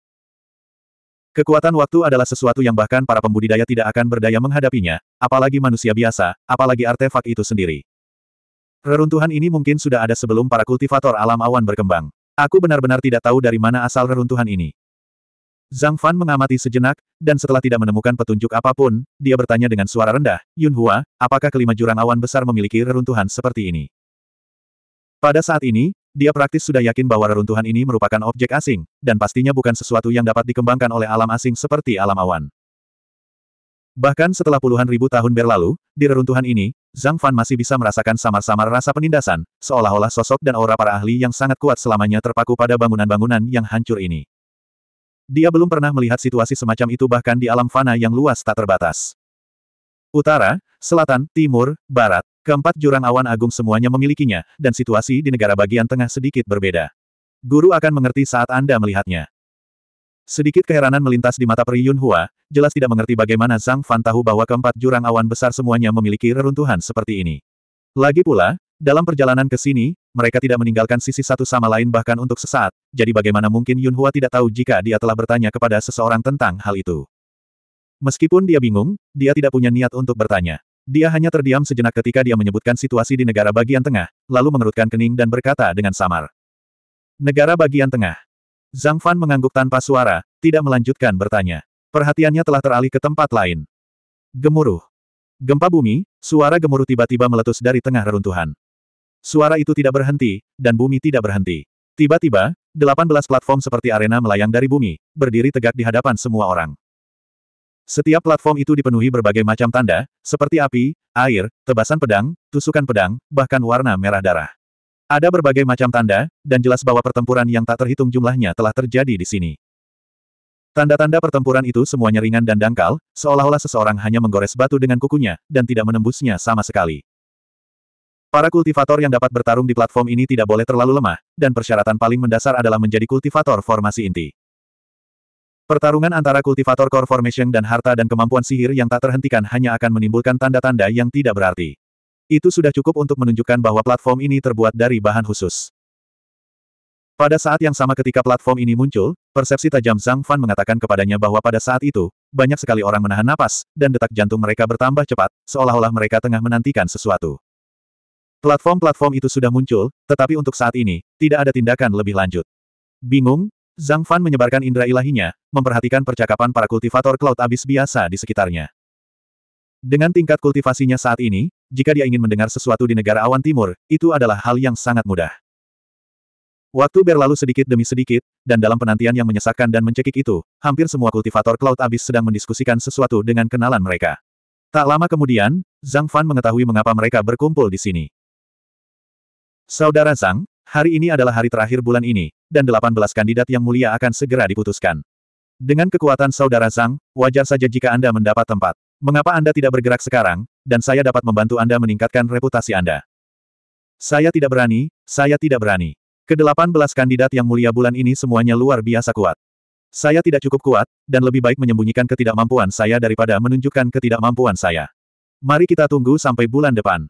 Kekuatan waktu adalah sesuatu yang bahkan para pembudidaya tidak akan berdaya menghadapinya, apalagi manusia biasa, apalagi artefak itu sendiri. Reruntuhan ini mungkin sudah ada sebelum para kultivator alam awan berkembang. Aku benar-benar tidak tahu dari mana asal reruntuhan ini. Zhang Fan mengamati sejenak, dan setelah tidak menemukan petunjuk apapun, dia bertanya dengan suara rendah, Yun Hua, apakah kelima jurang awan besar memiliki reruntuhan seperti ini? Pada saat ini, dia praktis sudah yakin bahwa reruntuhan ini merupakan objek asing, dan pastinya bukan sesuatu yang dapat dikembangkan oleh alam asing seperti alam awan. Bahkan setelah puluhan ribu tahun berlalu, di reruntuhan ini, Zhang Fan masih bisa merasakan samar-samar rasa penindasan, seolah-olah sosok dan aura para ahli yang sangat kuat selamanya terpaku pada bangunan-bangunan yang hancur ini. Dia belum pernah melihat situasi semacam itu bahkan di alam fana yang luas tak terbatas. Utara, selatan, timur, barat, keempat jurang awan agung semuanya memilikinya, dan situasi di negara bagian tengah sedikit berbeda. Guru akan mengerti saat Anda melihatnya. Sedikit keheranan melintas di mata Pri Yunhua, jelas tidak mengerti bagaimana Zhang Fan tahu bahwa keempat jurang awan besar semuanya memiliki reruntuhan seperti ini. Lagi pula, dalam perjalanan ke sini, mereka tidak meninggalkan sisi satu sama lain bahkan untuk sesaat, jadi bagaimana mungkin Yun Hua tidak tahu jika dia telah bertanya kepada seseorang tentang hal itu. Meskipun dia bingung, dia tidak punya niat untuk bertanya. Dia hanya terdiam sejenak ketika dia menyebutkan situasi di negara bagian tengah, lalu mengerutkan kening dan berkata dengan samar. Negara bagian tengah. Zhang Fan mengangguk tanpa suara, tidak melanjutkan bertanya. Perhatiannya telah teralih ke tempat lain. Gemuruh. Gempa bumi, suara gemuruh tiba-tiba meletus dari tengah reruntuhan. Suara itu tidak berhenti, dan bumi tidak berhenti. Tiba-tiba, delapan belas platform seperti arena melayang dari bumi, berdiri tegak di hadapan semua orang. Setiap platform itu dipenuhi berbagai macam tanda, seperti api, air, tebasan pedang, tusukan pedang, bahkan warna merah darah. Ada berbagai macam tanda, dan jelas bahwa pertempuran yang tak terhitung jumlahnya telah terjadi di sini. Tanda-tanda pertempuran itu semuanya ringan dan dangkal, seolah-olah seseorang hanya menggores batu dengan kukunya, dan tidak menembusnya sama sekali. Para kultivator yang dapat bertarung di platform ini tidak boleh terlalu lemah, dan persyaratan paling mendasar adalah menjadi kultivator formasi inti. Pertarungan antara kultivator core formation dan harta dan kemampuan sihir yang tak terhentikan hanya akan menimbulkan tanda-tanda yang tidak berarti. Itu sudah cukup untuk menunjukkan bahwa platform ini terbuat dari bahan khusus. Pada saat yang sama ketika platform ini muncul, persepsi tajam Zhang Fan mengatakan kepadanya bahwa pada saat itu, banyak sekali orang menahan napas, dan detak jantung mereka bertambah cepat, seolah-olah mereka tengah menantikan sesuatu. Platform-platform itu sudah muncul, tetapi untuk saat ini, tidak ada tindakan lebih lanjut. Bingung? Zhang Fan menyebarkan indera ilahinya, memperhatikan percakapan para kultivator Cloud Abyss biasa di sekitarnya. Dengan tingkat kultivasinya saat ini, jika dia ingin mendengar sesuatu di negara awan timur, itu adalah hal yang sangat mudah. Waktu berlalu sedikit demi sedikit, dan dalam penantian yang menyesakkan dan mencekik itu, hampir semua kultivator Cloud Abyss sedang mendiskusikan sesuatu dengan kenalan mereka. Tak lama kemudian, Zhang Fan mengetahui mengapa mereka berkumpul di sini. Saudara Zhang, hari ini adalah hari terakhir bulan ini, dan 18 kandidat yang mulia akan segera diputuskan. Dengan kekuatan Saudara Zhang, wajar saja jika Anda mendapat tempat. Mengapa Anda tidak bergerak sekarang, dan saya dapat membantu Anda meningkatkan reputasi Anda? Saya tidak berani, saya tidak berani. Kedelapan belas kandidat yang mulia bulan ini semuanya luar biasa kuat. Saya tidak cukup kuat, dan lebih baik menyembunyikan ketidakmampuan saya daripada menunjukkan ketidakmampuan saya. Mari kita tunggu sampai bulan depan.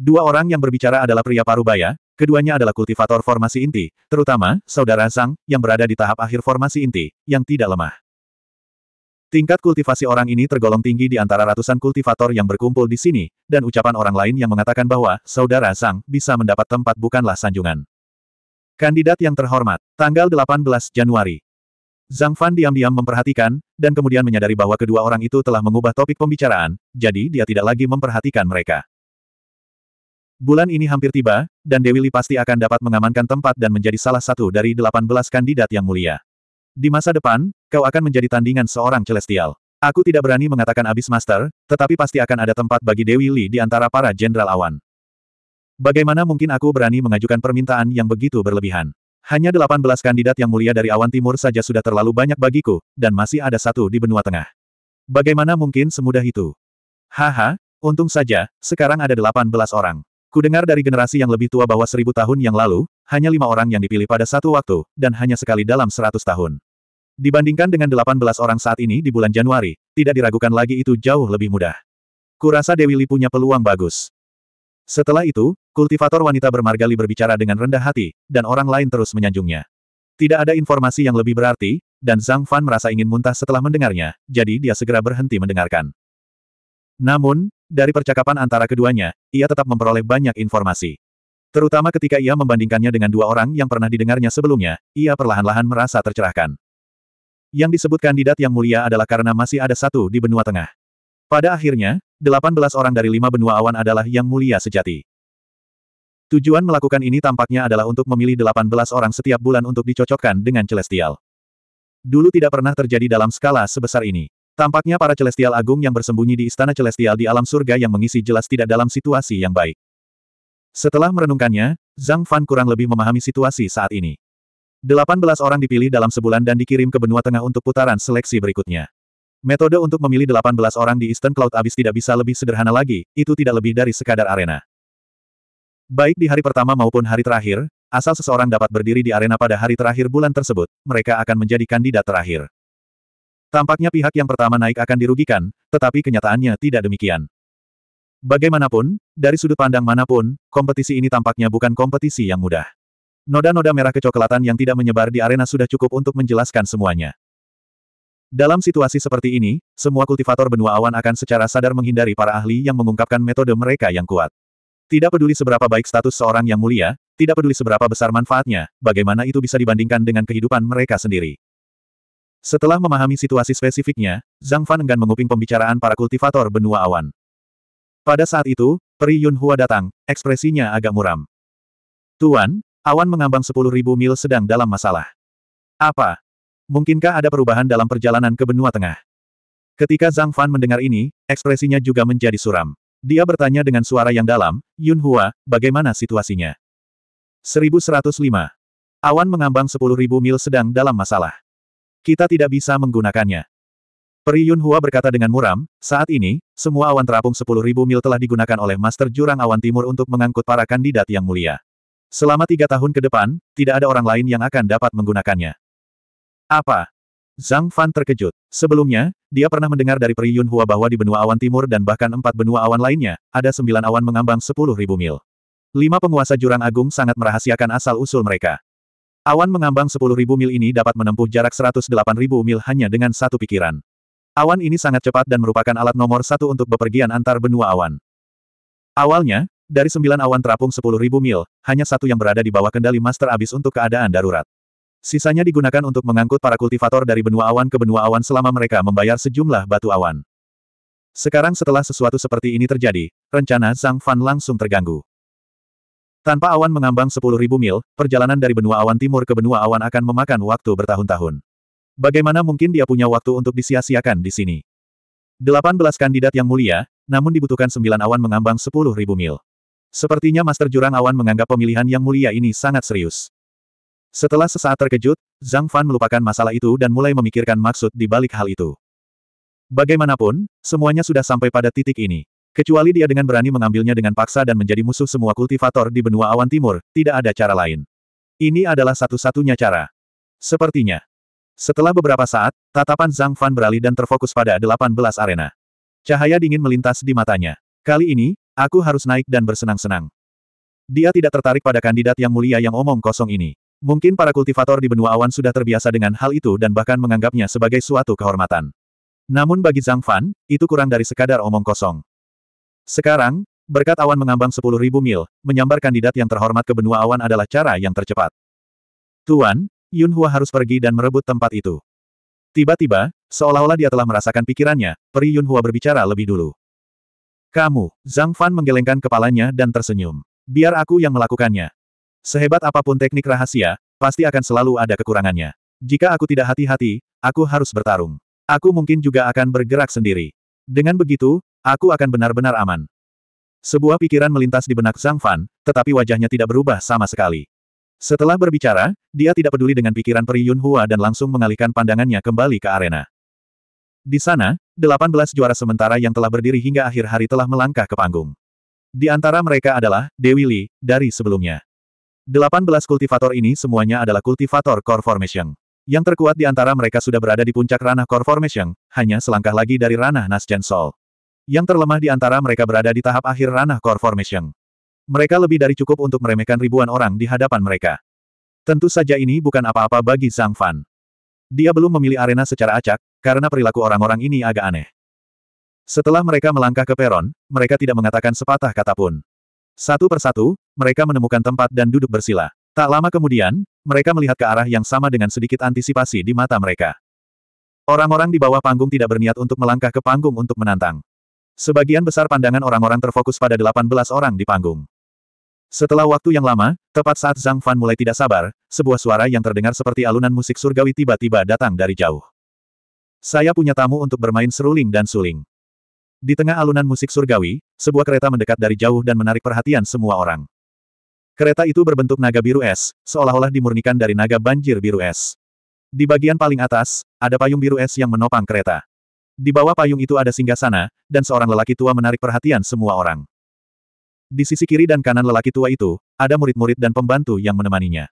Dua orang yang berbicara adalah pria parubaya, keduanya adalah kultivator formasi inti, terutama, saudara Sang yang berada di tahap akhir formasi inti, yang tidak lemah. Tingkat kultivasi orang ini tergolong tinggi di antara ratusan kultivator yang berkumpul di sini, dan ucapan orang lain yang mengatakan bahwa saudara Sang bisa mendapat tempat bukanlah sanjungan. Kandidat yang terhormat, tanggal 18 Januari. Zhang Fan diam-diam memperhatikan, dan kemudian menyadari bahwa kedua orang itu telah mengubah topik pembicaraan, jadi dia tidak lagi memperhatikan mereka. Bulan ini hampir tiba, dan Dewi Li pasti akan dapat mengamankan tempat dan menjadi salah satu dari delapan belas kandidat yang mulia. Di masa depan, kau akan menjadi tandingan seorang celestial. Aku tidak berani mengatakan abis master, tetapi pasti akan ada tempat bagi Dewi Li di antara para jenderal awan. Bagaimana mungkin aku berani mengajukan permintaan yang begitu berlebihan? Hanya delapan belas kandidat yang mulia dari awan timur saja sudah terlalu banyak bagiku, dan masih ada satu di benua tengah. Bagaimana mungkin semudah itu? Haha, untung saja, sekarang ada delapan belas orang. Kudengar dari generasi yang lebih tua bahwa seribu tahun yang lalu, hanya lima orang yang dipilih pada satu waktu, dan hanya sekali dalam seratus tahun. Dibandingkan dengan delapan belas orang saat ini di bulan Januari, tidak diragukan lagi itu jauh lebih mudah. Kurasa Dewi Li punya peluang bagus. Setelah itu, kultivator wanita bermargali berbicara dengan rendah hati, dan orang lain terus menyanjungnya. Tidak ada informasi yang lebih berarti, dan Zhang Fan merasa ingin muntah setelah mendengarnya, jadi dia segera berhenti mendengarkan. Namun, dari percakapan antara keduanya, ia tetap memperoleh banyak informasi. Terutama ketika ia membandingkannya dengan dua orang yang pernah didengarnya sebelumnya, ia perlahan-lahan merasa tercerahkan. Yang disebut kandidat yang mulia adalah karena masih ada satu di benua tengah. Pada akhirnya, 18 orang dari lima benua awan adalah yang mulia sejati. Tujuan melakukan ini tampaknya adalah untuk memilih 18 orang setiap bulan untuk dicocokkan dengan celestial. Dulu tidak pernah terjadi dalam skala sebesar ini. Tampaknya para celestial agung yang bersembunyi di istana celestial di alam surga yang mengisi jelas tidak dalam situasi yang baik. Setelah merenungkannya, Zhang Fan kurang lebih memahami situasi saat ini. 18 orang dipilih dalam sebulan dan dikirim ke benua tengah untuk putaran seleksi berikutnya. Metode untuk memilih 18 orang di Eastern Cloud Abyss tidak bisa lebih sederhana lagi, itu tidak lebih dari sekadar arena. Baik di hari pertama maupun hari terakhir, asal seseorang dapat berdiri di arena pada hari terakhir bulan tersebut, mereka akan menjadi kandidat terakhir. Tampaknya pihak yang pertama naik akan dirugikan, tetapi kenyataannya tidak demikian. Bagaimanapun, dari sudut pandang manapun, kompetisi ini tampaknya bukan kompetisi yang mudah. Noda-noda merah kecoklatan yang tidak menyebar di arena sudah cukup untuk menjelaskan semuanya. Dalam situasi seperti ini, semua kultivator benua awan akan secara sadar menghindari para ahli yang mengungkapkan metode mereka yang kuat. Tidak peduli seberapa baik status seorang yang mulia, tidak peduli seberapa besar manfaatnya, bagaimana itu bisa dibandingkan dengan kehidupan mereka sendiri. Setelah memahami situasi spesifiknya, Zhang Fan enggan menguping pembicaraan para kultivator benua awan. Pada saat itu, Peri Yunhua datang, ekspresinya agak muram. Tuan, awan mengambang sepuluh ribu mil sedang dalam masalah. Apa? Mungkinkah ada perubahan dalam perjalanan ke benua tengah? Ketika Zhang Fan mendengar ini, ekspresinya juga menjadi suram. Dia bertanya dengan suara yang dalam, Yun Hua, bagaimana situasinya? 1105. Awan mengambang sepuluh ribu mil sedang dalam masalah. Kita tidak bisa menggunakannya. Peri Hua berkata dengan muram, saat ini, semua awan terapung 10.000 mil telah digunakan oleh Master Jurang Awan Timur untuk mengangkut para kandidat yang mulia. Selama tiga tahun ke depan, tidak ada orang lain yang akan dapat menggunakannya. Apa? Zhang Fan terkejut. Sebelumnya, dia pernah mendengar dari Peri Hua bahwa di benua awan timur dan bahkan empat benua awan lainnya, ada sembilan awan mengambang 10.000 mil. Lima penguasa Jurang Agung sangat merahasiakan asal-usul mereka. Awan mengambang 10.000 mil ini dapat menempuh jarak 108.000 mil hanya dengan satu pikiran. Awan ini sangat cepat dan merupakan alat nomor satu untuk bepergian antar benua awan. Awalnya, dari sembilan awan terapung 10.000 mil, hanya satu yang berada di bawah kendali Master Abyss untuk keadaan darurat. Sisanya digunakan untuk mengangkut para kultivator dari benua awan ke benua awan selama mereka membayar sejumlah batu awan. Sekarang setelah sesuatu seperti ini terjadi, rencana Zhang Fan langsung terganggu. Tanpa awan mengambang 10.000 mil, perjalanan dari benua awan timur ke benua awan akan memakan waktu bertahun-tahun. Bagaimana mungkin dia punya waktu untuk disia-siakan di sini? 18 kandidat yang mulia, namun dibutuhkan 9 awan mengambang 10.000 mil. Sepertinya Master Jurang Awan menganggap pemilihan yang mulia ini sangat serius. Setelah sesaat terkejut, Zhang Fan melupakan masalah itu dan mulai memikirkan maksud di balik hal itu. Bagaimanapun, semuanya sudah sampai pada titik ini. Kecuali dia dengan berani mengambilnya dengan paksa dan menjadi musuh semua kultivator di benua awan timur, tidak ada cara lain. Ini adalah satu-satunya cara. Sepertinya. Setelah beberapa saat, tatapan Zhang Fan beralih dan terfokus pada 18 arena. Cahaya dingin melintas di matanya. Kali ini, aku harus naik dan bersenang-senang. Dia tidak tertarik pada kandidat yang mulia yang omong kosong ini. Mungkin para kultivator di benua awan sudah terbiasa dengan hal itu dan bahkan menganggapnya sebagai suatu kehormatan. Namun bagi Zhang Fan, itu kurang dari sekadar omong kosong. Sekarang, berkat awan mengambang sepuluh ribu mil, menyambar kandidat yang terhormat ke benua awan adalah cara yang tercepat. Tuan, Yun Hua harus pergi dan merebut tempat itu. Tiba-tiba, seolah-olah dia telah merasakan pikirannya, Peri Yun Hua berbicara lebih dulu. Kamu, Zhang Fan menggelengkan kepalanya dan tersenyum. Biar aku yang melakukannya. Sehebat apapun teknik rahasia, pasti akan selalu ada kekurangannya. Jika aku tidak hati-hati, aku harus bertarung. Aku mungkin juga akan bergerak sendiri. Dengan begitu, aku akan benar-benar aman. Sebuah pikiran melintas di benak Zhang Fan, tetapi wajahnya tidak berubah sama sekali. Setelah berbicara, dia tidak peduli dengan pikiran Peri Yun Hua dan langsung mengalihkan pandangannya kembali ke arena. Di sana, 18 juara sementara yang telah berdiri hingga akhir hari telah melangkah ke panggung. Di antara mereka adalah Dewi Li, dari sebelumnya. 18 kultivator ini semuanya adalah kultivator core formation. Yang terkuat di antara mereka sudah berada di puncak ranah Core Formation, hanya selangkah lagi dari ranah Nasjen Sol. Yang terlemah di antara mereka berada di tahap akhir ranah Core Formation. Mereka lebih dari cukup untuk meremehkan ribuan orang di hadapan mereka. Tentu saja ini bukan apa-apa bagi Zhang Fan. Dia belum memilih arena secara acak, karena perilaku orang-orang ini agak aneh. Setelah mereka melangkah ke peron, mereka tidak mengatakan sepatah kata pun. Satu persatu, mereka menemukan tempat dan duduk bersila. Tak lama kemudian, mereka melihat ke arah yang sama dengan sedikit antisipasi di mata mereka. Orang-orang di bawah panggung tidak berniat untuk melangkah ke panggung untuk menantang. Sebagian besar pandangan orang-orang terfokus pada 18 orang di panggung. Setelah waktu yang lama, tepat saat Zhang Fan mulai tidak sabar, sebuah suara yang terdengar seperti alunan musik surgawi tiba-tiba datang dari jauh. Saya punya tamu untuk bermain seruling dan suling. Di tengah alunan musik surgawi, sebuah kereta mendekat dari jauh dan menarik perhatian semua orang. Kereta itu berbentuk naga biru es, seolah-olah dimurnikan dari naga banjir biru es. Di bagian paling atas, ada payung biru es yang menopang kereta. Di bawah payung itu ada singgasana, dan seorang lelaki tua menarik perhatian semua orang. Di sisi kiri dan kanan lelaki tua itu, ada murid-murid dan pembantu yang menemaninya.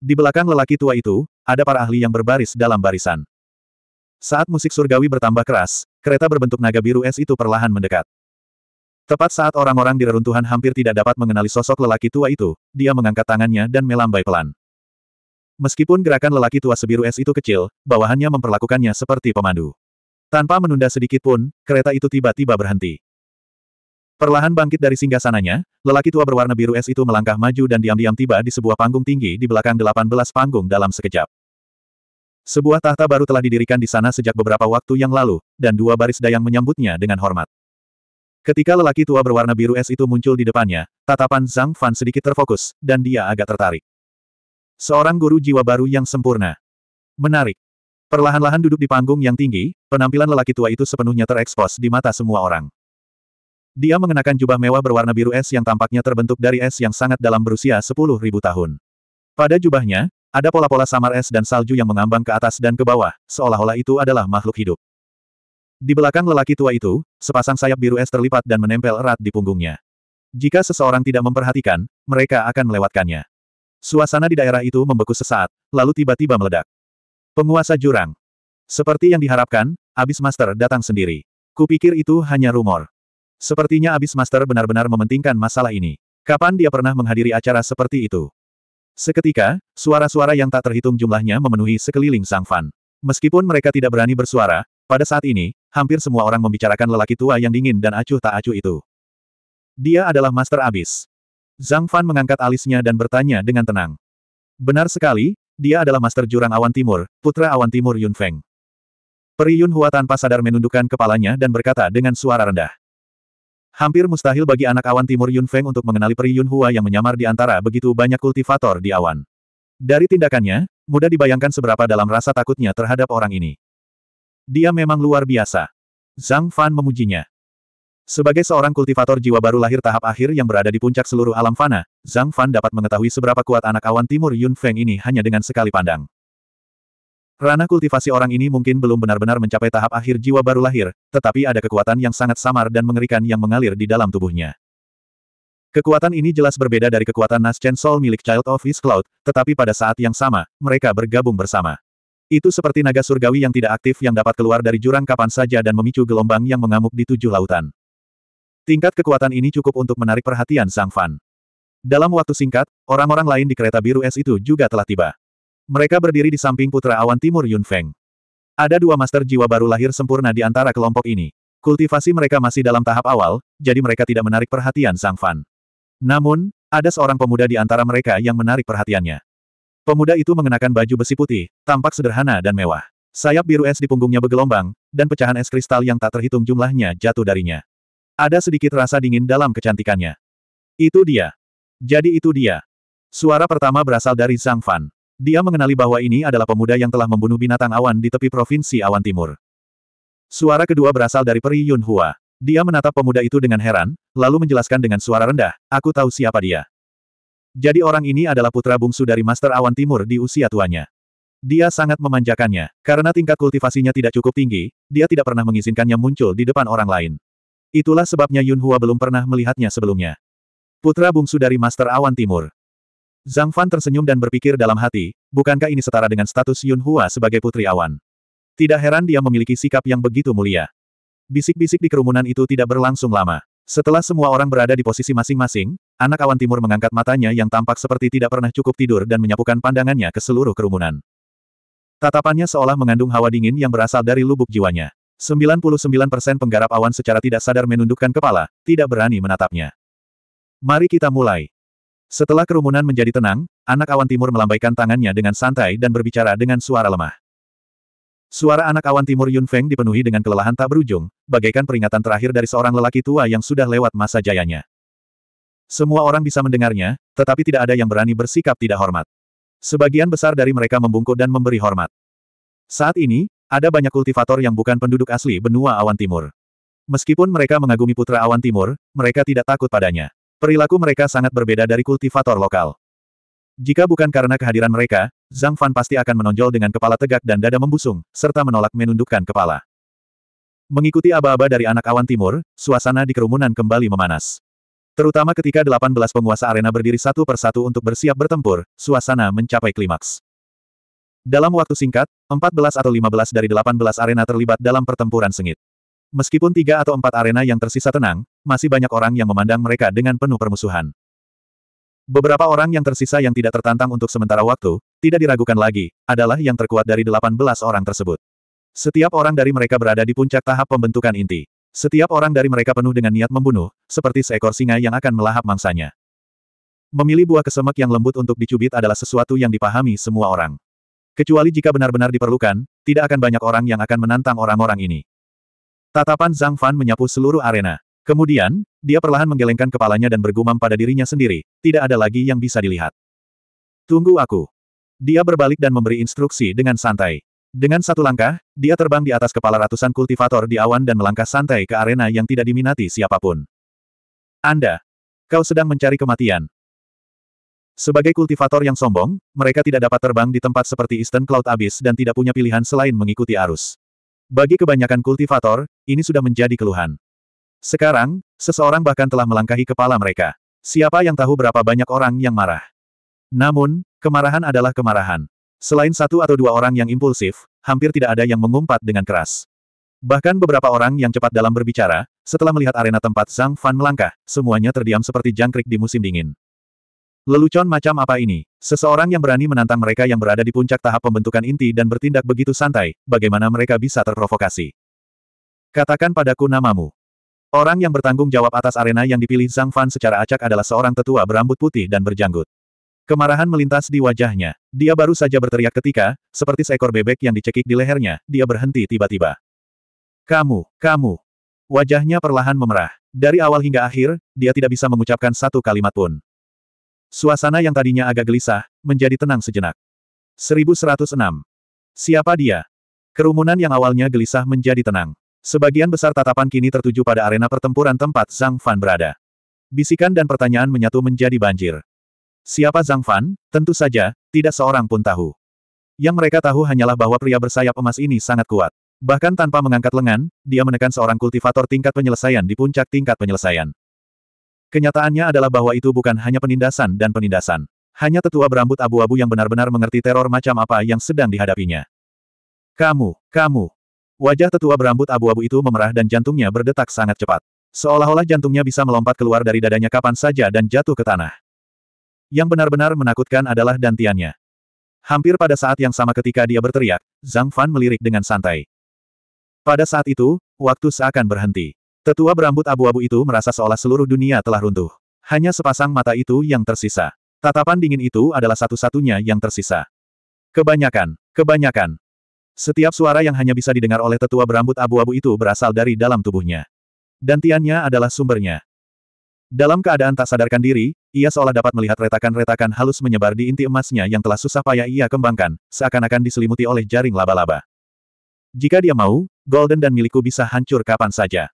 Di belakang lelaki tua itu, ada para ahli yang berbaris dalam barisan. Saat musik surgawi bertambah keras, kereta berbentuk naga biru es itu perlahan mendekat. Tepat saat orang-orang di reruntuhan hampir tidak dapat mengenali sosok lelaki tua itu, dia mengangkat tangannya dan melambai pelan. Meskipun gerakan lelaki tua sebiru es itu kecil, bawahannya memperlakukannya seperti pemandu. Tanpa menunda sedikit pun, kereta itu tiba-tiba berhenti. Perlahan bangkit dari singgasananya, lelaki tua berwarna biru es itu melangkah maju dan diam-diam tiba di sebuah panggung tinggi di belakang 18 panggung dalam sekejap. Sebuah tahta baru telah didirikan di sana sejak beberapa waktu yang lalu, dan dua baris dayang menyambutnya dengan hormat. Ketika lelaki tua berwarna biru es itu muncul di depannya, tatapan Zhang Fan sedikit terfokus, dan dia agak tertarik. Seorang guru jiwa baru yang sempurna. Menarik. Perlahan-lahan duduk di panggung yang tinggi, penampilan lelaki tua itu sepenuhnya terekspos di mata semua orang. Dia mengenakan jubah mewah berwarna biru es yang tampaknya terbentuk dari es yang sangat dalam berusia 10.000 tahun. Pada jubahnya, ada pola-pola samar es dan salju yang mengambang ke atas dan ke bawah, seolah-olah itu adalah makhluk hidup. Di belakang lelaki tua itu, sepasang sayap biru es terlipat dan menempel erat di punggungnya. Jika seseorang tidak memperhatikan, mereka akan melewatkannya. Suasana di daerah itu membeku sesaat, lalu tiba-tiba meledak. Penguasa jurang. Seperti yang diharapkan, Abis Master datang sendiri. Kupikir itu hanya rumor. Sepertinya Abis Master benar-benar mementingkan masalah ini. Kapan dia pernah menghadiri acara seperti itu? Seketika, suara-suara yang tak terhitung jumlahnya memenuhi sekeliling Sang Fan. Meskipun mereka tidak berani bersuara, pada saat ini, hampir semua orang membicarakan lelaki tua yang dingin dan acuh tak acuh itu. Dia adalah Master Abis. Zhang Fan mengangkat alisnya dan bertanya dengan tenang. Benar sekali, dia adalah Master Jurang Awan Timur, putra Awan Timur Yun Feng. Peri Yun Hua tanpa sadar menundukkan kepalanya dan berkata dengan suara rendah. Hampir mustahil bagi anak awan timur Yun Feng untuk mengenali peri Yun Hua yang menyamar di antara begitu banyak kultivator di awan. Dari tindakannya, mudah dibayangkan seberapa dalam rasa takutnya terhadap orang ini. Dia memang luar biasa. Zhang Fan memujinya. Sebagai seorang kultivator jiwa baru lahir tahap akhir yang berada di puncak seluruh alam fana, Zhang Fan dapat mengetahui seberapa kuat anak awan timur Yun Feng ini hanya dengan sekali pandang. Rana kultivasi orang ini mungkin belum benar-benar mencapai tahap akhir jiwa baru lahir, tetapi ada kekuatan yang sangat samar dan mengerikan yang mengalir di dalam tubuhnya. Kekuatan ini jelas berbeda dari kekuatan Nas Chen Soul milik Child of East Cloud, tetapi pada saat yang sama, mereka bergabung bersama. Itu seperti naga surgawi yang tidak aktif yang dapat keluar dari jurang kapan saja dan memicu gelombang yang mengamuk di tujuh lautan. Tingkat kekuatan ini cukup untuk menarik perhatian Sang Fan. Dalam waktu singkat, orang-orang lain di kereta biru es itu juga telah tiba. Mereka berdiri di samping putra awan timur Yun Feng. Ada dua master jiwa baru lahir sempurna di antara kelompok ini. Kultivasi mereka masih dalam tahap awal, jadi mereka tidak menarik perhatian Sang Fan. Namun, ada seorang pemuda di antara mereka yang menarik perhatiannya. Pemuda itu mengenakan baju besi putih, tampak sederhana dan mewah. Sayap biru es di punggungnya bergelombang, dan pecahan es kristal yang tak terhitung jumlahnya jatuh darinya. Ada sedikit rasa dingin dalam kecantikannya. Itu dia. Jadi itu dia. Suara pertama berasal dari Zhang Fan. Dia mengenali bahwa ini adalah pemuda yang telah membunuh binatang awan di tepi provinsi awan timur. Suara kedua berasal dari Peri Yun Hua. Dia menatap pemuda itu dengan heran, lalu menjelaskan dengan suara rendah, aku tahu siapa dia. Jadi orang ini adalah putra bungsu dari Master Awan Timur di usia tuanya. Dia sangat memanjakannya. Karena tingkat kultivasinya tidak cukup tinggi, dia tidak pernah mengizinkannya muncul di depan orang lain. Itulah sebabnya Yun Hua belum pernah melihatnya sebelumnya. Putra bungsu dari Master Awan Timur. Zhang Fan tersenyum dan berpikir dalam hati, bukankah ini setara dengan status Yun Hua sebagai putri awan? Tidak heran dia memiliki sikap yang begitu mulia. Bisik-bisik di kerumunan itu tidak berlangsung lama. Setelah semua orang berada di posisi masing-masing, Anak awan timur mengangkat matanya yang tampak seperti tidak pernah cukup tidur dan menyapukan pandangannya ke seluruh kerumunan. Tatapannya seolah mengandung hawa dingin yang berasal dari lubuk jiwanya. 99% penggarap awan secara tidak sadar menundukkan kepala, tidak berani menatapnya. Mari kita mulai. Setelah kerumunan menjadi tenang, anak awan timur melambaikan tangannya dengan santai dan berbicara dengan suara lemah. Suara anak awan timur Yun Feng dipenuhi dengan kelelahan tak berujung, bagaikan peringatan terakhir dari seorang lelaki tua yang sudah lewat masa jayanya. Semua orang bisa mendengarnya, tetapi tidak ada yang berani bersikap tidak hormat. Sebagian besar dari mereka membungkuk dan memberi hormat. Saat ini, ada banyak kultivator yang bukan penduduk asli benua awan timur. Meskipun mereka mengagumi putra awan timur, mereka tidak takut padanya. Perilaku mereka sangat berbeda dari kultivator lokal. Jika bukan karena kehadiran mereka, Zhang Fan pasti akan menonjol dengan kepala tegak dan dada membusung, serta menolak menundukkan kepala. Mengikuti aba-aba dari anak awan timur, suasana di kerumunan kembali memanas. Terutama ketika 18 penguasa arena berdiri satu persatu untuk bersiap bertempur, suasana mencapai klimaks. Dalam waktu singkat, 14 atau 15 dari 18 arena terlibat dalam pertempuran sengit. Meskipun tiga atau empat arena yang tersisa tenang, masih banyak orang yang memandang mereka dengan penuh permusuhan. Beberapa orang yang tersisa yang tidak tertantang untuk sementara waktu, tidak diragukan lagi, adalah yang terkuat dari 18 orang tersebut. Setiap orang dari mereka berada di puncak tahap pembentukan inti. Setiap orang dari mereka penuh dengan niat membunuh, seperti seekor singa yang akan melahap mangsanya. Memilih buah kesemek yang lembut untuk dicubit adalah sesuatu yang dipahami semua orang. Kecuali jika benar-benar diperlukan, tidak akan banyak orang yang akan menantang orang-orang ini. Tatapan Zhang Fan menyapu seluruh arena. Kemudian, dia perlahan menggelengkan kepalanya dan bergumam pada dirinya sendiri, tidak ada lagi yang bisa dilihat. Tunggu aku. Dia berbalik dan memberi instruksi dengan santai. Dengan satu langkah, dia terbang di atas kepala ratusan kultivator di awan dan melangkah santai ke arena yang tidak diminati siapapun. Anda, kau sedang mencari kematian. Sebagai kultivator yang sombong, mereka tidak dapat terbang di tempat seperti Eastern Cloud Abyss dan tidak punya pilihan selain mengikuti arus. Bagi kebanyakan kultivator, ini sudah menjadi keluhan. Sekarang, seseorang bahkan telah melangkahi kepala mereka. Siapa yang tahu berapa banyak orang yang marah? Namun, kemarahan adalah kemarahan. Selain satu atau dua orang yang impulsif, hampir tidak ada yang mengumpat dengan keras. Bahkan beberapa orang yang cepat dalam berbicara, setelah melihat arena tempat Zhang Fan melangkah, semuanya terdiam seperti jangkrik di musim dingin. Lelucon macam apa ini? Seseorang yang berani menantang mereka yang berada di puncak tahap pembentukan inti dan bertindak begitu santai, bagaimana mereka bisa terprovokasi? Katakan padaku namamu. Orang yang bertanggung jawab atas arena yang dipilih Zhang Fan secara acak adalah seorang tetua berambut putih dan berjanggut. Kemarahan melintas di wajahnya. Dia baru saja berteriak ketika, seperti seekor bebek yang dicekik di lehernya, dia berhenti tiba-tiba. Kamu, kamu. Wajahnya perlahan memerah. Dari awal hingga akhir, dia tidak bisa mengucapkan satu kalimat pun. Suasana yang tadinya agak gelisah, menjadi tenang sejenak. 1106. Siapa dia? Kerumunan yang awalnya gelisah menjadi tenang. Sebagian besar tatapan kini tertuju pada arena pertempuran tempat Zhang Fan berada. Bisikan dan pertanyaan menyatu menjadi banjir. Siapa Zhang Fan? Tentu saja, tidak seorang pun tahu. Yang mereka tahu hanyalah bahwa pria bersayap emas ini sangat kuat. Bahkan tanpa mengangkat lengan, dia menekan seorang kultivator tingkat penyelesaian di puncak tingkat penyelesaian. Kenyataannya adalah bahwa itu bukan hanya penindasan dan penindasan. Hanya tetua berambut abu-abu yang benar-benar mengerti teror macam apa yang sedang dihadapinya. Kamu, kamu. Wajah tetua berambut abu-abu itu memerah dan jantungnya berdetak sangat cepat. Seolah-olah jantungnya bisa melompat keluar dari dadanya kapan saja dan jatuh ke tanah. Yang benar-benar menakutkan adalah dantiannya. Hampir pada saat yang sama ketika dia berteriak, Zhang Fan melirik dengan santai. Pada saat itu, waktu seakan berhenti. Tetua berambut abu-abu itu merasa seolah seluruh dunia telah runtuh. Hanya sepasang mata itu yang tersisa. Tatapan dingin itu adalah satu-satunya yang tersisa. Kebanyakan, kebanyakan. Setiap suara yang hanya bisa didengar oleh tetua berambut abu-abu itu berasal dari dalam tubuhnya. Dantiannya adalah sumbernya. Dalam keadaan tak sadarkan diri, ia seolah dapat melihat retakan-retakan halus menyebar di inti emasnya yang telah susah payah ia kembangkan, seakan-akan diselimuti oleh jaring laba-laba. Jika dia mau, Golden dan milikku bisa hancur kapan saja.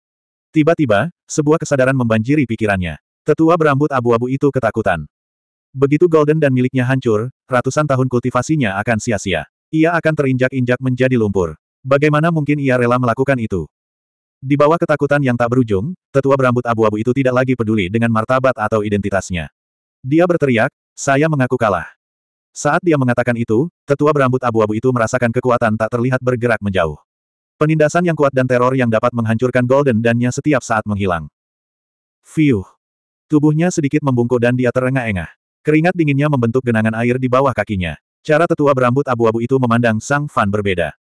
Tiba-tiba, sebuah kesadaran membanjiri pikirannya. Tetua berambut abu-abu itu ketakutan. Begitu Golden dan miliknya hancur, ratusan tahun kultivasinya akan sia-sia. Ia akan terinjak-injak menjadi lumpur. Bagaimana mungkin ia rela melakukan itu? Di bawah ketakutan yang tak berujung, tetua berambut abu-abu itu tidak lagi peduli dengan martabat atau identitasnya. Dia berteriak, saya mengaku kalah. Saat dia mengatakan itu, tetua berambut abu-abu itu merasakan kekuatan tak terlihat bergerak menjauh. Penindasan yang kuat dan teror yang dapat menghancurkan Golden Dannya setiap saat menghilang. Fiuh. Tubuhnya sedikit membungkuk dan dia terengah-engah. Keringat dinginnya membentuk genangan air di bawah kakinya. Cara tetua berambut abu-abu itu memandang Sang Fan berbeda.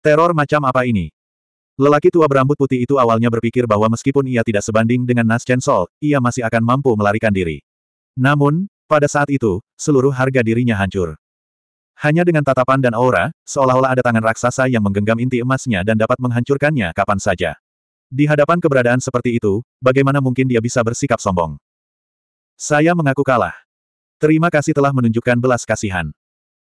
Teror macam apa ini? Lelaki tua berambut putih itu awalnya berpikir bahwa meskipun ia tidak sebanding dengan Nas Chen Sol, ia masih akan mampu melarikan diri. Namun, pada saat itu, seluruh harga dirinya hancur. Hanya dengan tatapan dan aura, seolah-olah ada tangan raksasa yang menggenggam inti emasnya dan dapat menghancurkannya kapan saja. Di hadapan keberadaan seperti itu, bagaimana mungkin dia bisa bersikap sombong? Saya mengaku kalah. Terima kasih telah menunjukkan belas kasihan.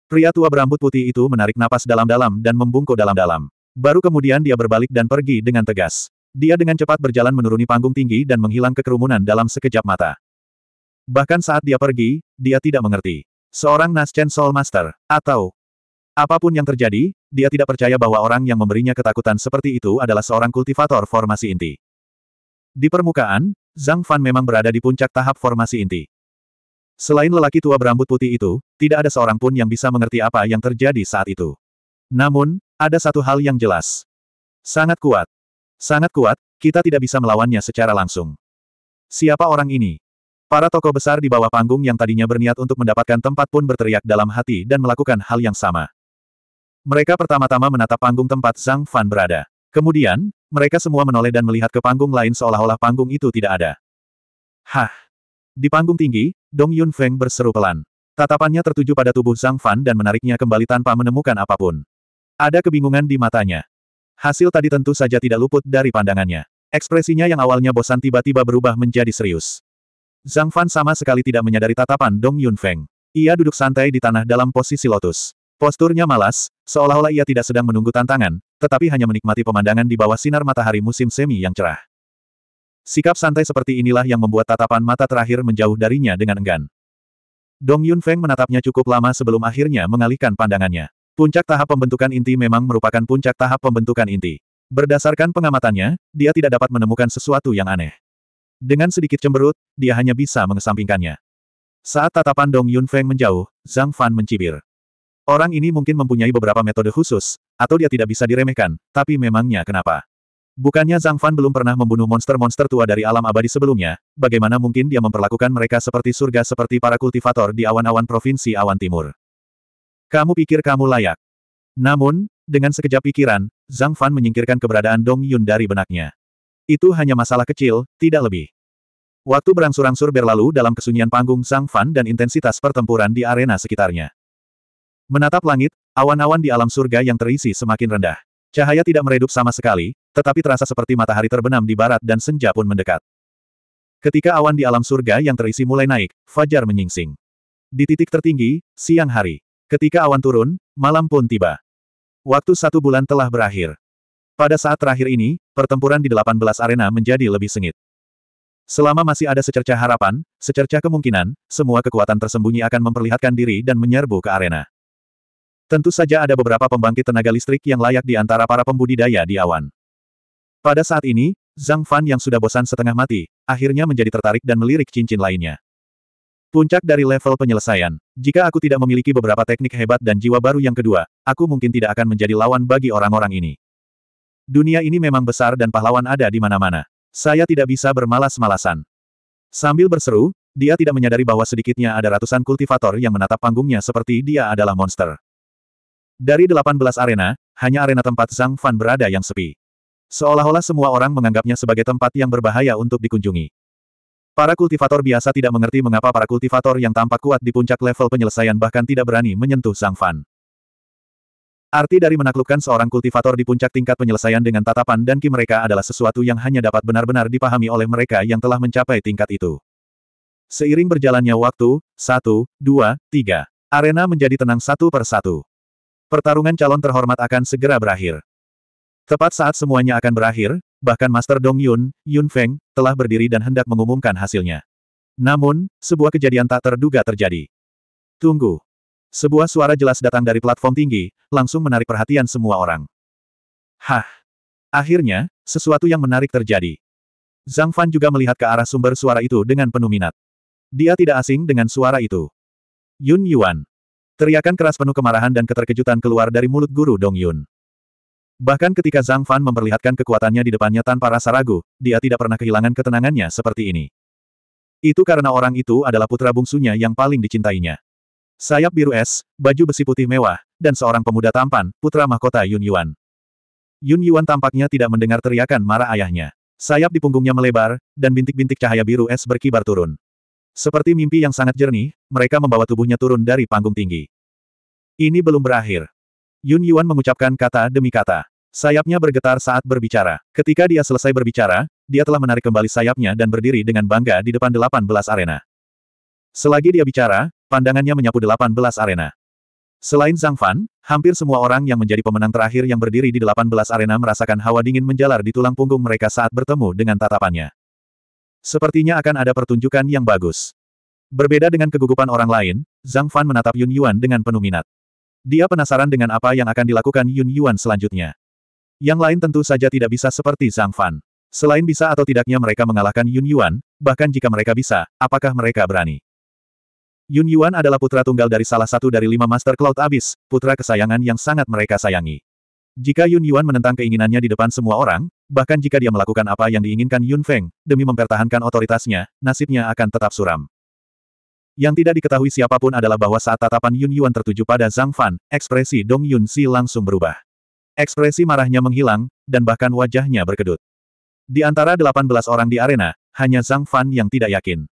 Pria tua berambut putih itu menarik napas dalam-dalam dan membungkuk dalam-dalam. Baru kemudian dia berbalik dan pergi dengan tegas. Dia dengan cepat berjalan menuruni panggung tinggi dan menghilang ke kerumunan dalam sekejap mata. Bahkan saat dia pergi, dia tidak mengerti. Seorang Naschen Soul Master, atau apapun yang terjadi, dia tidak percaya bahwa orang yang memberinya ketakutan seperti itu adalah seorang kultivator formasi inti. Di permukaan, Zhang Fan memang berada di puncak tahap formasi inti. Selain lelaki tua berambut putih itu, tidak ada seorang pun yang bisa mengerti apa yang terjadi saat itu. Namun, ada satu hal yang jelas. Sangat kuat. Sangat kuat, kita tidak bisa melawannya secara langsung. Siapa orang ini? Para tokoh besar di bawah panggung yang tadinya berniat untuk mendapatkan tempat pun berteriak dalam hati dan melakukan hal yang sama. Mereka pertama-tama menatap panggung tempat Zhang Fan berada. Kemudian, mereka semua menoleh dan melihat ke panggung lain seolah-olah panggung itu tidak ada. Hah! Di panggung tinggi, Dong Yun Feng berseru pelan. Tatapannya tertuju pada tubuh Zhang Fan dan menariknya kembali tanpa menemukan apapun. Ada kebingungan di matanya. Hasil tadi tentu saja tidak luput dari pandangannya. Ekspresinya yang awalnya bosan tiba-tiba berubah menjadi serius. Zhang Fan sama sekali tidak menyadari tatapan Dong Yun Feng. Ia duduk santai di tanah dalam posisi lotus. Posturnya malas, seolah-olah ia tidak sedang menunggu tantangan, tetapi hanya menikmati pemandangan di bawah sinar matahari musim semi yang cerah. Sikap santai seperti inilah yang membuat tatapan mata terakhir menjauh darinya dengan enggan. Dong Yun Feng menatapnya cukup lama sebelum akhirnya mengalihkan pandangannya. Puncak tahap pembentukan inti memang merupakan puncak tahap pembentukan inti. Berdasarkan pengamatannya, dia tidak dapat menemukan sesuatu yang aneh. Dengan sedikit cemberut, dia hanya bisa mengesampingkannya. Saat tatapan Dong Yun Feng menjauh, Zhang Fan mencibir. Orang ini mungkin mempunyai beberapa metode khusus, atau dia tidak bisa diremehkan, tapi memangnya kenapa? Bukannya Zhang Fan belum pernah membunuh monster-monster tua dari alam abadi sebelumnya, bagaimana mungkin dia memperlakukan mereka seperti surga seperti para kultivator di awan-awan provinsi awan timur. Kamu pikir kamu layak. Namun, dengan sekejap pikiran, Zhang Fan menyingkirkan keberadaan Dong Yun dari benaknya. Itu hanya masalah kecil, tidak lebih. Waktu berangsur-angsur berlalu dalam kesunyian panggung Zhang Fan dan intensitas pertempuran di arena sekitarnya. Menatap langit, awan-awan di alam surga yang terisi semakin rendah. Cahaya tidak meredup sama sekali, tetapi terasa seperti matahari terbenam di barat dan senja pun mendekat. Ketika awan di alam surga yang terisi mulai naik, Fajar menyingsing. Di titik tertinggi, siang hari, Ketika awan turun, malam pun tiba. Waktu satu bulan telah berakhir. Pada saat terakhir ini, pertempuran di 18 arena menjadi lebih sengit. Selama masih ada secerca harapan, secerca kemungkinan, semua kekuatan tersembunyi akan memperlihatkan diri dan menyerbu ke arena. Tentu saja ada beberapa pembangkit tenaga listrik yang layak di antara para pembudidaya di awan. Pada saat ini, Zhang Fan yang sudah bosan setengah mati, akhirnya menjadi tertarik dan melirik cincin lainnya. Puncak dari level penyelesaian. Jika aku tidak memiliki beberapa teknik hebat dan jiwa baru yang kedua, aku mungkin tidak akan menjadi lawan bagi orang-orang ini. Dunia ini memang besar dan pahlawan ada di mana-mana. Saya tidak bisa bermalas-malasan. Sambil berseru, dia tidak menyadari bahwa sedikitnya ada ratusan kultivator yang menatap panggungnya seperti dia adalah monster. Dari 18 arena, hanya arena tempat Zhang Fan berada yang sepi. Seolah-olah semua orang menganggapnya sebagai tempat yang berbahaya untuk dikunjungi. Para kultivator biasa tidak mengerti mengapa para kultivator yang tampak kuat di puncak level penyelesaian bahkan tidak berani menyentuh sang Fan. Arti dari menaklukkan seorang kultivator di puncak tingkat penyelesaian dengan tatapan dan ki mereka adalah sesuatu yang hanya dapat benar-benar dipahami oleh mereka yang telah mencapai tingkat itu. Seiring berjalannya waktu, satu, dua, tiga, arena menjadi tenang satu per satu. Pertarungan calon terhormat akan segera berakhir. Tepat saat semuanya akan berakhir, bahkan Master Dong Yun, Yun Feng, telah berdiri dan hendak mengumumkan hasilnya. Namun, sebuah kejadian tak terduga terjadi. Tunggu. Sebuah suara jelas datang dari platform tinggi, langsung menarik perhatian semua orang. Hah. Akhirnya, sesuatu yang menarik terjadi. Zhang Fan juga melihat ke arah sumber suara itu dengan penuh minat. Dia tidak asing dengan suara itu. Yun Yuan. Teriakan keras penuh kemarahan dan keterkejutan keluar dari mulut guru Dong Yun. Bahkan ketika Zhang Fan memperlihatkan kekuatannya di depannya tanpa rasa ragu, dia tidak pernah kehilangan ketenangannya seperti ini. Itu karena orang itu adalah putra bungsunya yang paling dicintainya. Sayap biru es, baju besi putih mewah, dan seorang pemuda tampan, putra mahkota Yun Yuan. Yun Yuan tampaknya tidak mendengar teriakan marah ayahnya. Sayap di punggungnya melebar, dan bintik-bintik cahaya biru es berkibar turun. Seperti mimpi yang sangat jernih, mereka membawa tubuhnya turun dari panggung tinggi. Ini belum berakhir. Yun Yuan mengucapkan kata demi kata. Sayapnya bergetar saat berbicara. Ketika dia selesai berbicara, dia telah menarik kembali sayapnya dan berdiri dengan bangga di depan 18 arena. Selagi dia bicara, pandangannya menyapu 18 arena. Selain Zhang Fan, hampir semua orang yang menjadi pemenang terakhir yang berdiri di 18 arena merasakan hawa dingin menjalar di tulang punggung mereka saat bertemu dengan tatapannya. Sepertinya akan ada pertunjukan yang bagus. Berbeda dengan kegugupan orang lain, Zhang Fan menatap Yun Yuan dengan penuh minat. Dia penasaran dengan apa yang akan dilakukan Yun Yuan selanjutnya. Yang lain tentu saja tidak bisa seperti Zhang Fan. Selain bisa atau tidaknya mereka mengalahkan Yun Yuan, bahkan jika mereka bisa, apakah mereka berani? Yun Yuan adalah putra tunggal dari salah satu dari lima Master Cloud Abyss, putra kesayangan yang sangat mereka sayangi. Jika Yun Yuan menentang keinginannya di depan semua orang, bahkan jika dia melakukan apa yang diinginkan Yun Feng, demi mempertahankan otoritasnya, nasibnya akan tetap suram. Yang tidak diketahui siapapun adalah bahwa saat tatapan Yun Yuan tertuju pada Zhang Fan, ekspresi Dong Yun Si langsung berubah. Ekspresi marahnya menghilang, dan bahkan wajahnya berkedut. Di antara 18 orang di arena, hanya Zhang Fan yang tidak yakin.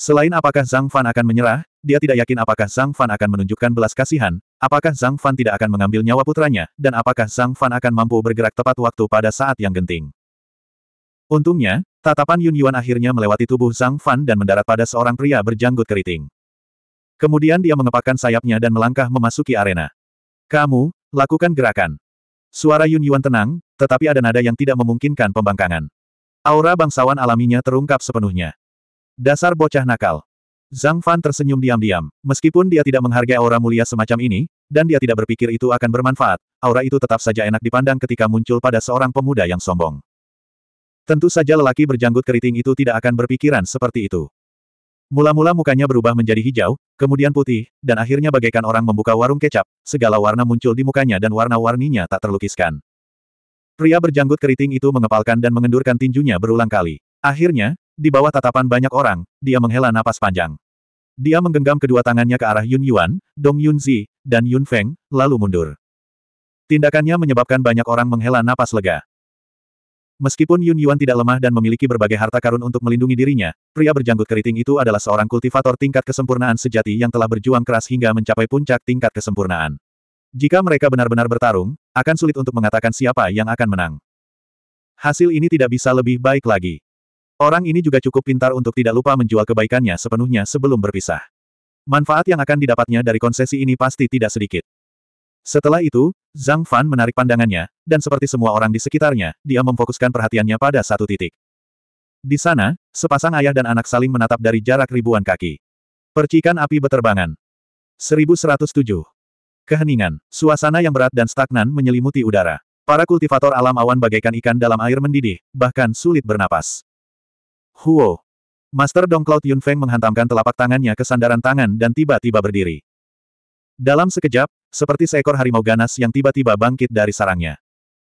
Selain apakah Zhang Fan akan menyerah, dia tidak yakin apakah Zhang Fan akan menunjukkan belas kasihan, apakah Zhang Fan tidak akan mengambil nyawa putranya, dan apakah Zhang Fan akan mampu bergerak tepat waktu pada saat yang genting. Untungnya, tatapan Yun Yuan akhirnya melewati tubuh Zhang Fan dan mendarat pada seorang pria berjanggut keriting. Kemudian dia mengepakkan sayapnya dan melangkah memasuki arena. Kamu, lakukan gerakan. Suara Yun Yuan tenang, tetapi ada nada yang tidak memungkinkan pembangkangan. Aura bangsawan alaminya terungkap sepenuhnya. Dasar bocah nakal. Zhang Fan tersenyum diam-diam. Meskipun dia tidak menghargai aura mulia semacam ini, dan dia tidak berpikir itu akan bermanfaat, aura itu tetap saja enak dipandang ketika muncul pada seorang pemuda yang sombong. Tentu saja lelaki berjanggut keriting itu tidak akan berpikiran seperti itu. Mula-mula mukanya berubah menjadi hijau, kemudian putih, dan akhirnya bagaikan orang membuka warung kecap, segala warna muncul di mukanya dan warna-warninya tak terlukiskan. Pria berjanggut keriting itu mengepalkan dan mengendurkan tinjunya berulang kali. Akhirnya, di bawah tatapan banyak orang, dia menghela napas panjang. Dia menggenggam kedua tangannya ke arah Yun Yuan, Dong Yun Zi, dan Yun Feng, lalu mundur. Tindakannya menyebabkan banyak orang menghela napas lega. Meskipun Yun Yuan tidak lemah dan memiliki berbagai harta karun untuk melindungi dirinya, pria berjanggut keriting itu adalah seorang kultivator tingkat kesempurnaan sejati yang telah berjuang keras hingga mencapai puncak tingkat kesempurnaan. Jika mereka benar-benar bertarung, akan sulit untuk mengatakan siapa yang akan menang. Hasil ini tidak bisa lebih baik lagi. Orang ini juga cukup pintar untuk tidak lupa menjual kebaikannya sepenuhnya sebelum berpisah. Manfaat yang akan didapatnya dari konsesi ini pasti tidak sedikit. Setelah itu, Zhang Fan menarik pandangannya, dan seperti semua orang di sekitarnya, dia memfokuskan perhatiannya pada satu titik. Di sana, sepasang ayah dan anak saling menatap dari jarak ribuan kaki. Percikan api beterbangan. 1107. Keheningan, suasana yang berat dan stagnan menyelimuti udara. Para kultivator alam awan bagaikan ikan dalam air mendidih, bahkan sulit bernapas. Huo. Master Dong Cloud Yun Feng menghantamkan telapak tangannya ke sandaran tangan dan tiba-tiba berdiri. Dalam sekejap, seperti seekor harimau ganas yang tiba-tiba bangkit dari sarangnya.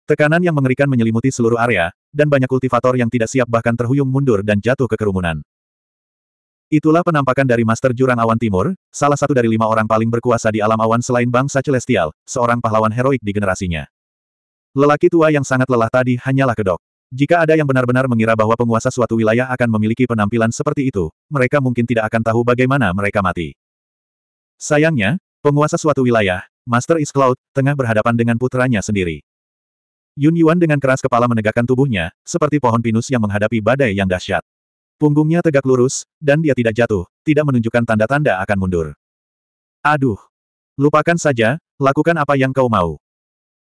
Tekanan yang mengerikan menyelimuti seluruh area, dan banyak kultivator yang tidak siap bahkan terhuyung mundur dan jatuh ke kerumunan. Itulah penampakan dari Master Jurang Awan Timur, salah satu dari lima orang paling berkuasa di alam awan selain bangsa Celestial, seorang pahlawan heroik di generasinya. Lelaki tua yang sangat lelah tadi hanyalah kedok. Jika ada yang benar-benar mengira bahwa penguasa suatu wilayah akan memiliki penampilan seperti itu, mereka mungkin tidak akan tahu bagaimana mereka mati. Sayangnya, penguasa suatu wilayah, Master Is Cloud, tengah berhadapan dengan putranya sendiri. Yun Yuan dengan keras kepala menegakkan tubuhnya, seperti pohon pinus yang menghadapi badai yang dahsyat. Punggungnya tegak lurus, dan dia tidak jatuh, tidak menunjukkan tanda-tanda akan mundur. Aduh! Lupakan saja, lakukan apa yang kau mau.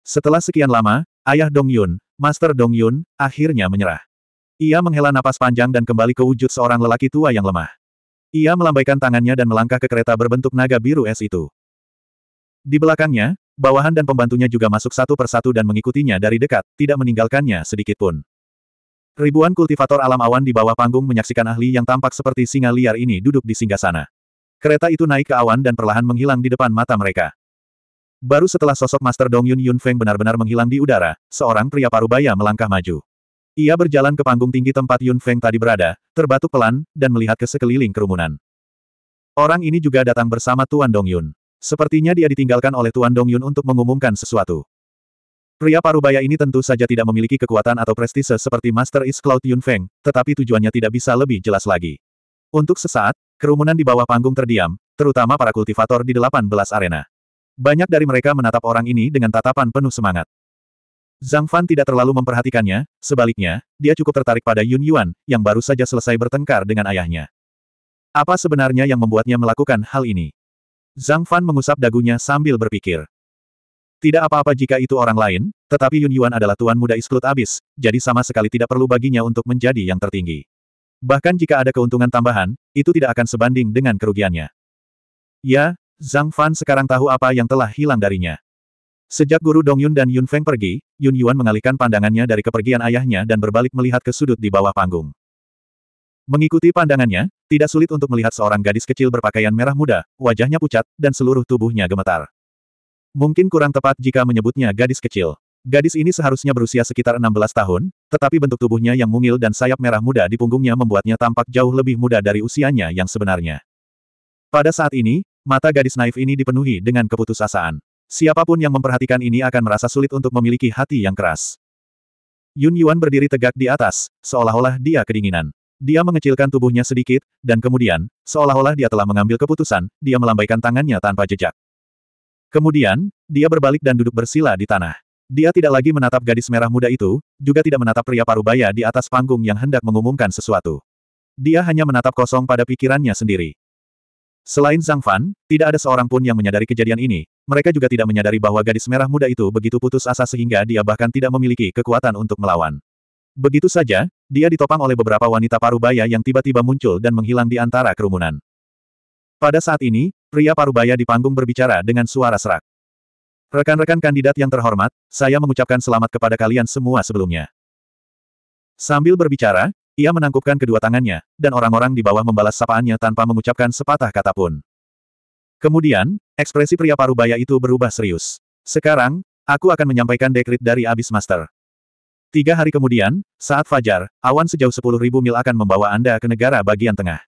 Setelah sekian lama, ayah Dong Yun, Master Dong Yun, akhirnya menyerah. Ia menghela napas panjang dan kembali ke wujud seorang lelaki tua yang lemah. Ia melambaikan tangannya dan melangkah ke kereta berbentuk naga biru es itu. Di belakangnya, bawahan dan pembantunya juga masuk satu persatu dan mengikutinya dari dekat, tidak meninggalkannya sedikit pun. Ribuan kultivator alam awan di bawah panggung menyaksikan ahli yang tampak seperti singa liar ini duduk di singgah sana. Kereta itu naik ke awan dan perlahan menghilang di depan mata mereka. Baru setelah sosok Master Dong Yun Yun Feng benar-benar menghilang di udara, seorang pria parubaya melangkah maju. Ia berjalan ke panggung tinggi tempat Yun Feng tadi berada, terbatuk pelan, dan melihat ke sekeliling kerumunan. Orang ini juga datang bersama Tuan Dong Yun. Sepertinya dia ditinggalkan oleh Tuan Dong Yun untuk mengumumkan sesuatu. Pria parubaya ini tentu saja tidak memiliki kekuatan atau prestise seperti Master Is Cloud Feng, tetapi tujuannya tidak bisa lebih jelas lagi. Untuk sesaat, kerumunan di bawah panggung terdiam, terutama para kultivator di 18 arena. Banyak dari mereka menatap orang ini dengan tatapan penuh semangat. Zhang Fan tidak terlalu memperhatikannya, sebaliknya, dia cukup tertarik pada Yun Yuan, yang baru saja selesai bertengkar dengan ayahnya. Apa sebenarnya yang membuatnya melakukan hal ini? Zhang Fan mengusap dagunya sambil berpikir. Tidak apa-apa jika itu orang lain, tetapi Yun Yuan adalah tuan muda isklut abis, jadi sama sekali tidak perlu baginya untuk menjadi yang tertinggi. Bahkan jika ada keuntungan tambahan, itu tidak akan sebanding dengan kerugiannya. Ya, Zhang Fan sekarang tahu apa yang telah hilang darinya. Sejak guru Dong Yun dan Yun Feng pergi, Yun Yuan mengalihkan pandangannya dari kepergian ayahnya dan berbalik melihat ke sudut di bawah panggung. Mengikuti pandangannya, tidak sulit untuk melihat seorang gadis kecil berpakaian merah muda, wajahnya pucat, dan seluruh tubuhnya gemetar. Mungkin kurang tepat jika menyebutnya gadis kecil. Gadis ini seharusnya berusia sekitar 16 tahun, tetapi bentuk tubuhnya yang mungil dan sayap merah muda di punggungnya membuatnya tampak jauh lebih muda dari usianya yang sebenarnya. Pada saat ini, mata gadis naif ini dipenuhi dengan keputusasaan. Siapapun yang memperhatikan ini akan merasa sulit untuk memiliki hati yang keras. Yun Yuan berdiri tegak di atas, seolah-olah dia kedinginan. Dia mengecilkan tubuhnya sedikit, dan kemudian, seolah-olah dia telah mengambil keputusan, dia melambaikan tangannya tanpa jejak. Kemudian, dia berbalik dan duduk bersila di tanah. Dia tidak lagi menatap gadis merah muda itu, juga tidak menatap pria parubaya di atas panggung yang hendak mengumumkan sesuatu. Dia hanya menatap kosong pada pikirannya sendiri. Selain Zhang Fan, tidak ada seorang pun yang menyadari kejadian ini, mereka juga tidak menyadari bahwa gadis merah muda itu begitu putus asa sehingga dia bahkan tidak memiliki kekuatan untuk melawan. Begitu saja, dia ditopang oleh beberapa wanita parubaya yang tiba-tiba muncul dan menghilang di antara kerumunan. Pada saat ini, pria parubaya di panggung berbicara dengan suara serak. Rekan-rekan kandidat yang terhormat, saya mengucapkan selamat kepada kalian semua sebelumnya. Sambil berbicara, ia menangkupkan kedua tangannya, dan orang-orang di bawah membalas sapaannya tanpa mengucapkan sepatah kata pun. Kemudian, ekspresi pria parubaya itu berubah serius. Sekarang, aku akan menyampaikan dekrit dari Abis Master. Tiga hari kemudian, saat fajar, awan sejauh sepuluh ribu mil akan membawa Anda ke negara bagian tengah.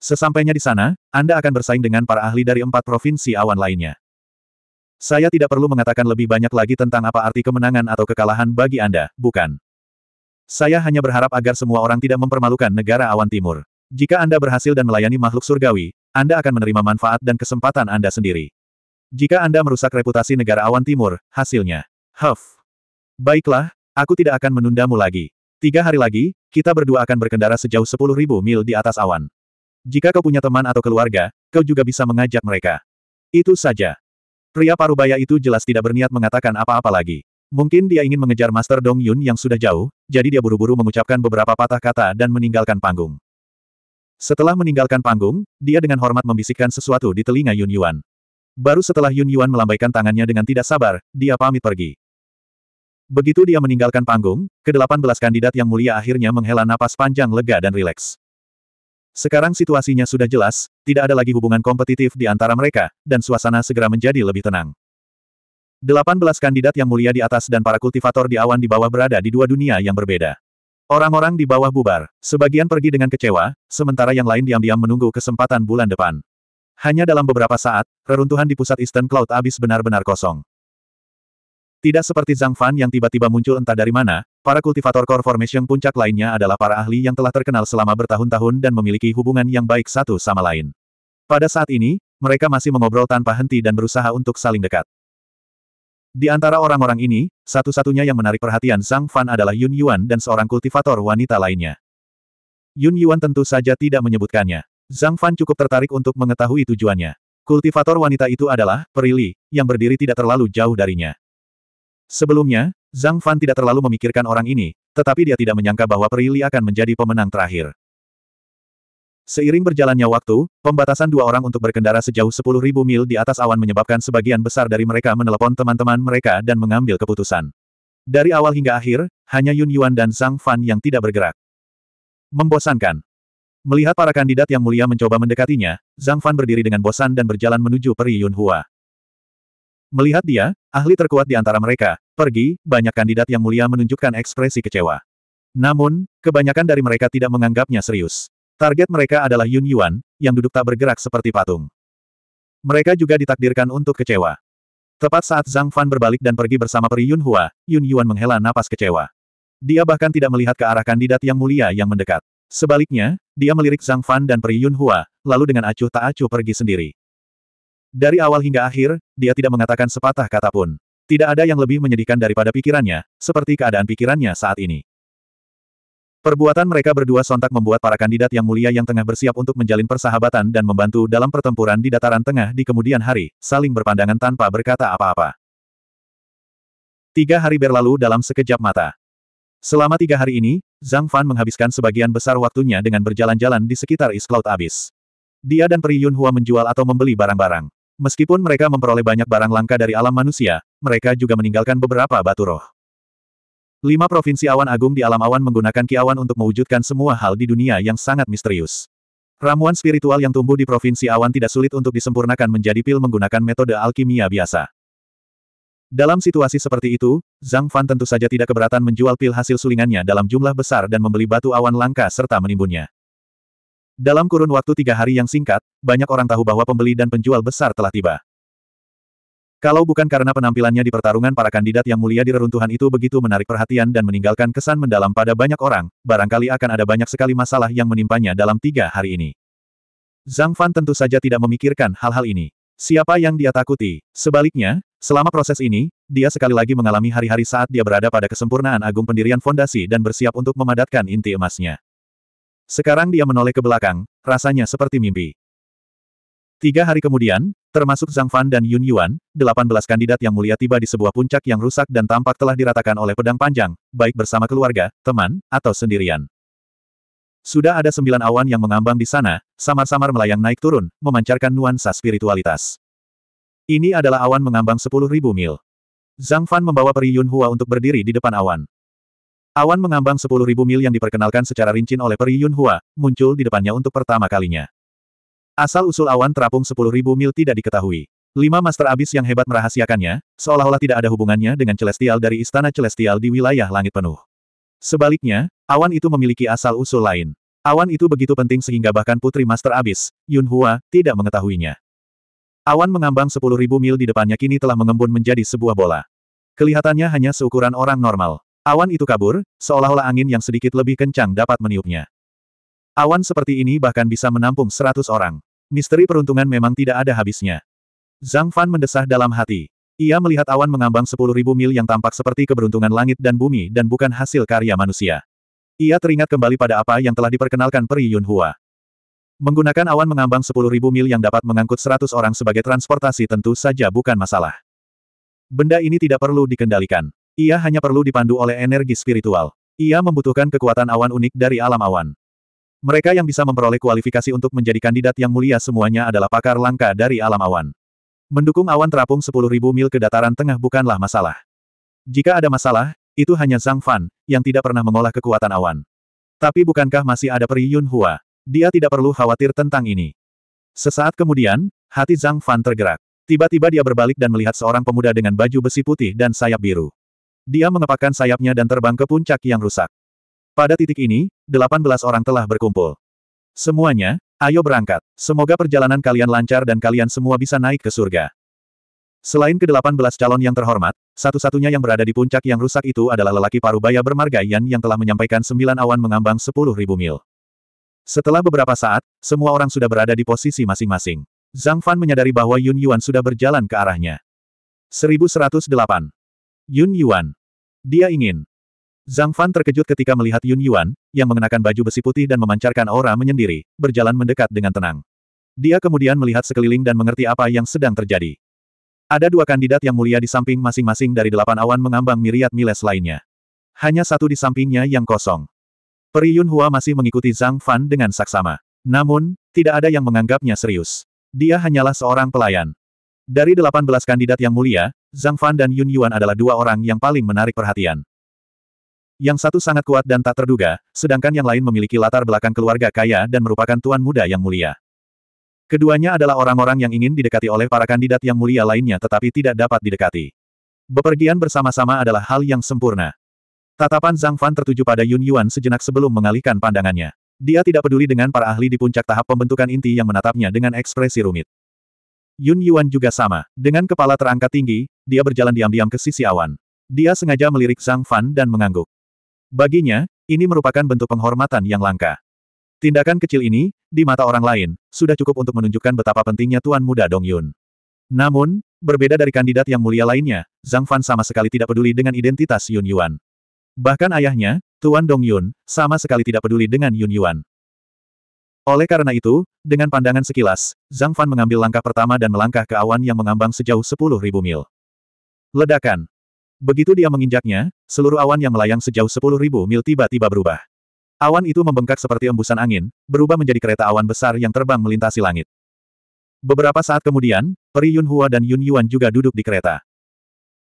Sesampainya di sana, Anda akan bersaing dengan para ahli dari empat provinsi awan lainnya. Saya tidak perlu mengatakan lebih banyak lagi tentang apa arti kemenangan atau kekalahan bagi Anda, bukan? Saya hanya berharap agar semua orang tidak mempermalukan negara awan timur. Jika Anda berhasil dan melayani makhluk surgawi, Anda akan menerima manfaat dan kesempatan Anda sendiri. Jika Anda merusak reputasi negara awan timur, hasilnya. Huff. Baiklah, Aku tidak akan menundamu lagi. Tiga hari lagi, kita berdua akan berkendara sejauh sepuluh ribu mil di atas awan. Jika kau punya teman atau keluarga, kau juga bisa mengajak mereka. Itu saja. Pria parubaya itu jelas tidak berniat mengatakan apa-apa lagi. Mungkin dia ingin mengejar Master Dong Yun yang sudah jauh, jadi dia buru-buru mengucapkan beberapa patah kata dan meninggalkan panggung. Setelah meninggalkan panggung, dia dengan hormat membisikkan sesuatu di telinga Yun Yuan. Baru setelah Yun Yuan melambaikan tangannya dengan tidak sabar, dia pamit pergi. Begitu dia meninggalkan panggung, ke-18 kandidat yang mulia akhirnya menghela napas panjang lega dan rileks. Sekarang situasinya sudah jelas, tidak ada lagi hubungan kompetitif di antara mereka, dan suasana segera menjadi lebih tenang. 18 kandidat yang mulia di atas dan para kultivator di awan di bawah berada di dua dunia yang berbeda. Orang-orang di bawah bubar, sebagian pergi dengan kecewa, sementara yang lain diam-diam menunggu kesempatan bulan depan. Hanya dalam beberapa saat, reruntuhan di pusat Eastern Cloud abis benar-benar kosong. Tidak seperti Zhang Fan yang tiba-tiba muncul entah dari mana, para kultivator core formation puncak lainnya adalah para ahli yang telah terkenal selama bertahun-tahun dan memiliki hubungan yang baik satu sama lain. Pada saat ini, mereka masih mengobrol tanpa henti dan berusaha untuk saling dekat. Di antara orang-orang ini, satu-satunya yang menarik perhatian Zhang Fan adalah Yun Yuan dan seorang kultivator wanita lainnya. Yun Yuan tentu saja tidak menyebutkannya. Zhang Fan cukup tertarik untuk mengetahui tujuannya. Kultivator wanita itu adalah, Perili, yang berdiri tidak terlalu jauh darinya. Sebelumnya, Zhang Fan tidak terlalu memikirkan orang ini, tetapi dia tidak menyangka bahwa Perili akan menjadi pemenang terakhir. Seiring berjalannya waktu, pembatasan dua orang untuk berkendara sejauh sepuluh ribu mil di atas awan menyebabkan sebagian besar dari mereka menelepon teman-teman mereka dan mengambil keputusan. Dari awal hingga akhir, hanya Yun Yuan dan Zhang Fan yang tidak bergerak. Membosankan. Melihat para kandidat yang mulia mencoba mendekatinya, Zhang Fan berdiri dengan bosan dan berjalan menuju Peri Yun Hua. Melihat dia, Ahli terkuat di antara mereka, pergi, banyak kandidat yang mulia menunjukkan ekspresi kecewa. Namun, kebanyakan dari mereka tidak menganggapnya serius. Target mereka adalah Yun Yuan, yang duduk tak bergerak seperti patung. Mereka juga ditakdirkan untuk kecewa. Tepat saat Zhang Fan berbalik dan pergi bersama Peri Yun Hua, Yun Yuan menghela napas kecewa. Dia bahkan tidak melihat ke arah kandidat yang mulia yang mendekat. Sebaliknya, dia melirik Zhang Fan dan Peri Yun Hua, lalu dengan acuh tak acuh pergi sendiri. Dari awal hingga akhir, dia tidak mengatakan sepatah kata pun. Tidak ada yang lebih menyedihkan daripada pikirannya, seperti keadaan pikirannya saat ini. Perbuatan mereka berdua sontak membuat para kandidat yang mulia yang tengah bersiap untuk menjalin persahabatan dan membantu dalam pertempuran di dataran tengah di kemudian hari, saling berpandangan tanpa berkata apa-apa. Tiga hari berlalu dalam sekejap mata. Selama tiga hari ini, Zhang Fan menghabiskan sebagian besar waktunya dengan berjalan-jalan di sekitar East Cloud Abyss. Dia dan Pri Yun Hua menjual atau membeli barang-barang. Meskipun mereka memperoleh banyak barang langka dari alam manusia, mereka juga meninggalkan beberapa batu roh. Lima provinsi awan agung di alam awan menggunakan kiawan untuk mewujudkan semua hal di dunia yang sangat misterius. Ramuan spiritual yang tumbuh di provinsi awan tidak sulit untuk disempurnakan menjadi pil menggunakan metode alkimia biasa. Dalam situasi seperti itu, Zhang Fan tentu saja tidak keberatan menjual pil hasil sulingannya dalam jumlah besar dan membeli batu awan langka serta menimbunnya. Dalam kurun waktu tiga hari yang singkat, banyak orang tahu bahwa pembeli dan penjual besar telah tiba. Kalau bukan karena penampilannya di pertarungan para kandidat yang mulia di reruntuhan itu begitu menarik perhatian dan meninggalkan kesan mendalam pada banyak orang, barangkali akan ada banyak sekali masalah yang menimpanya dalam tiga hari ini. Zhang Fan tentu saja tidak memikirkan hal-hal ini. Siapa yang dia takuti? Sebaliknya, selama proses ini, dia sekali lagi mengalami hari-hari saat dia berada pada kesempurnaan agung pendirian fondasi dan bersiap untuk memadatkan inti emasnya. Sekarang dia menoleh ke belakang, rasanya seperti mimpi. Tiga hari kemudian, termasuk Zhang Fan dan Yun Yuan, delapan belas kandidat yang mulia tiba di sebuah puncak yang rusak dan tampak telah diratakan oleh pedang panjang, baik bersama keluarga, teman, atau sendirian. Sudah ada sembilan awan yang mengambang di sana, samar-samar melayang naik turun, memancarkan nuansa spiritualitas. Ini adalah awan mengambang sepuluh ribu mil. Zhang Fan membawa Peri Yun Hua untuk berdiri di depan awan. Awan mengambang 10.000 mil yang diperkenalkan secara rinci oleh Peri Yunhua, muncul di depannya untuk pertama kalinya. Asal-usul awan terapung 10.000 mil tidak diketahui. Lima master abis yang hebat merahasiakannya, seolah-olah tidak ada hubungannya dengan celestial dari istana celestial di wilayah langit penuh. Sebaliknya, awan itu memiliki asal-usul lain. Awan itu begitu penting sehingga bahkan putri master abis, Yunhua, tidak mengetahuinya. Awan mengambang 10.000 mil di depannya kini telah mengembun menjadi sebuah bola. Kelihatannya hanya seukuran orang normal. Awan itu kabur, seolah-olah angin yang sedikit lebih kencang dapat meniupnya. Awan seperti ini bahkan bisa menampung seratus orang. Misteri peruntungan memang tidak ada habisnya. Zhang Fan mendesah dalam hati. Ia melihat awan mengambang sepuluh ribu mil yang tampak seperti keberuntungan langit dan bumi dan bukan hasil karya manusia. Ia teringat kembali pada apa yang telah diperkenalkan Peri Yunhua. Menggunakan awan mengambang sepuluh ribu mil yang dapat mengangkut seratus orang sebagai transportasi tentu saja bukan masalah. Benda ini tidak perlu dikendalikan. Ia hanya perlu dipandu oleh energi spiritual. Ia membutuhkan kekuatan awan unik dari alam awan. Mereka yang bisa memperoleh kualifikasi untuk menjadi kandidat yang mulia semuanya adalah pakar langka dari alam awan. Mendukung awan terapung 10.000 mil ke dataran tengah bukanlah masalah. Jika ada masalah, itu hanya Zhang Fan, yang tidak pernah mengolah kekuatan awan. Tapi bukankah masih ada Peri Yun Hua? Dia tidak perlu khawatir tentang ini. Sesaat kemudian, hati Zhang Fan tergerak. Tiba-tiba dia berbalik dan melihat seorang pemuda dengan baju besi putih dan sayap biru. Dia mengepakkan sayapnya dan terbang ke puncak yang rusak. Pada titik ini, 18 orang telah berkumpul. Semuanya, ayo berangkat. Semoga perjalanan kalian lancar dan kalian semua bisa naik ke surga. Selain ke-18 calon yang terhormat, satu-satunya yang berada di puncak yang rusak itu adalah lelaki parubaya bermarga Yan yang telah menyampaikan sembilan awan mengambang sepuluh ribu mil. Setelah beberapa saat, semua orang sudah berada di posisi masing-masing. Zhang Fan menyadari bahwa Yun Yuan sudah berjalan ke arahnya. 1108. Yun Yuan. Dia ingin. Zhang Fan terkejut ketika melihat Yun Yuan, yang mengenakan baju besi putih dan memancarkan aura menyendiri, berjalan mendekat dengan tenang. Dia kemudian melihat sekeliling dan mengerti apa yang sedang terjadi. Ada dua kandidat yang mulia di samping masing-masing dari delapan awan mengambang miriat miles lainnya. Hanya satu di sampingnya yang kosong. Peri Yun Hua masih mengikuti Zhang Fan dengan saksama. Namun, tidak ada yang menganggapnya serius. Dia hanyalah seorang pelayan. Dari 18 kandidat yang mulia, Zhang Fan dan Yun Yuan adalah dua orang yang paling menarik perhatian. Yang satu sangat kuat dan tak terduga, sedangkan yang lain memiliki latar belakang keluarga kaya dan merupakan tuan muda yang mulia. Keduanya adalah orang-orang yang ingin didekati oleh para kandidat yang mulia lainnya tetapi tidak dapat didekati. Bepergian bersama-sama adalah hal yang sempurna. Tatapan Zhang Fan tertuju pada Yun Yuan sejenak sebelum mengalihkan pandangannya. Dia tidak peduli dengan para ahli di puncak tahap pembentukan inti yang menatapnya dengan ekspresi rumit. Yun Yuan juga sama. Dengan kepala terangkat tinggi, dia berjalan diam-diam ke sisi awan. Dia sengaja melirik Zhang Fan dan mengangguk. Baginya, ini merupakan bentuk penghormatan yang langka. Tindakan kecil ini, di mata orang lain, sudah cukup untuk menunjukkan betapa pentingnya Tuan Muda Dong Yun. Namun, berbeda dari kandidat yang mulia lainnya, Zhang Fan sama sekali tidak peduli dengan identitas Yun Yuan. Bahkan ayahnya, Tuan Dong Yun, sama sekali tidak peduli dengan Yun Yuan. Oleh karena itu, dengan pandangan sekilas, Zhang Fan mengambil langkah pertama dan melangkah ke awan yang mengambang sejauh sepuluh ribu mil. Ledakan. Begitu dia menginjaknya, seluruh awan yang melayang sejauh sepuluh ribu mil tiba-tiba berubah. Awan itu membengkak seperti embusan angin, berubah menjadi kereta awan besar yang terbang melintasi langit. Beberapa saat kemudian, Peri Yun Hua dan Yun Yuan juga duduk di kereta.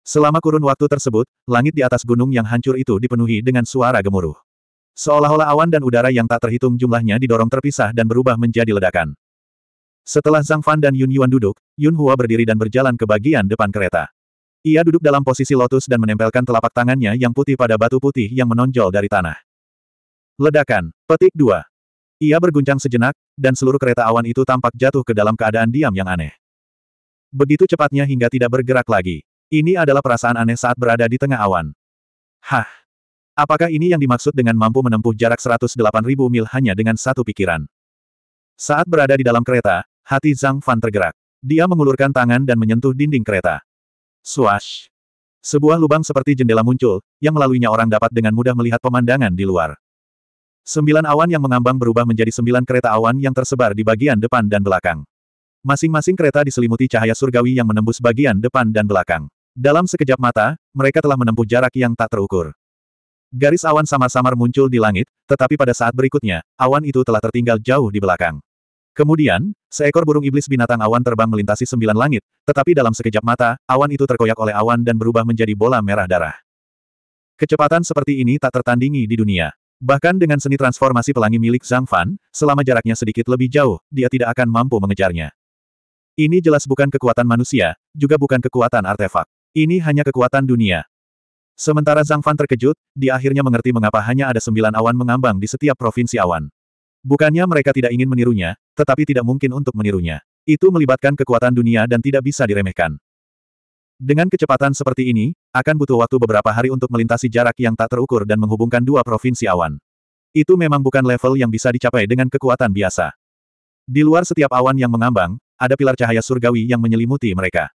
Selama kurun waktu tersebut, langit di atas gunung yang hancur itu dipenuhi dengan suara gemuruh. Seolah-olah awan dan udara yang tak terhitung jumlahnya didorong terpisah dan berubah menjadi ledakan. Setelah Zhang Fan dan Yun Yuan duduk, Yun Hua berdiri dan berjalan ke bagian depan kereta. Ia duduk dalam posisi lotus dan menempelkan telapak tangannya yang putih pada batu putih yang menonjol dari tanah. Ledakan. Petik 2. Ia berguncang sejenak, dan seluruh kereta awan itu tampak jatuh ke dalam keadaan diam yang aneh. Begitu cepatnya hingga tidak bergerak lagi. Ini adalah perasaan aneh saat berada di tengah awan. Hah! Apakah ini yang dimaksud dengan mampu menempuh jarak 108.000 mil hanya dengan satu pikiran? Saat berada di dalam kereta, hati Zhang Fan tergerak. Dia mengulurkan tangan dan menyentuh dinding kereta. Swash! Sebuah lubang seperti jendela muncul, yang melaluinya orang dapat dengan mudah melihat pemandangan di luar. Sembilan awan yang mengambang berubah menjadi sembilan kereta awan yang tersebar di bagian depan dan belakang. Masing-masing kereta diselimuti cahaya surgawi yang menembus bagian depan dan belakang. Dalam sekejap mata, mereka telah menempuh jarak yang tak terukur. Garis awan samar-samar muncul di langit, tetapi pada saat berikutnya, awan itu telah tertinggal jauh di belakang. Kemudian, seekor burung iblis binatang awan terbang melintasi sembilan langit, tetapi dalam sekejap mata, awan itu terkoyak oleh awan dan berubah menjadi bola merah darah. Kecepatan seperti ini tak tertandingi di dunia. Bahkan dengan seni transformasi pelangi milik Zhang Fan, selama jaraknya sedikit lebih jauh, dia tidak akan mampu mengejarnya. Ini jelas bukan kekuatan manusia, juga bukan kekuatan artefak. Ini hanya kekuatan dunia. Sementara Zhang Fan terkejut, dia akhirnya mengerti mengapa hanya ada sembilan awan mengambang di setiap provinsi awan. Bukannya mereka tidak ingin menirunya, tetapi tidak mungkin untuk menirunya. Itu melibatkan kekuatan dunia dan tidak bisa diremehkan. Dengan kecepatan seperti ini, akan butuh waktu beberapa hari untuk melintasi jarak yang tak terukur dan menghubungkan dua provinsi awan. Itu memang bukan level yang bisa dicapai dengan kekuatan biasa. Di luar setiap awan yang mengambang, ada pilar cahaya surgawi yang menyelimuti mereka.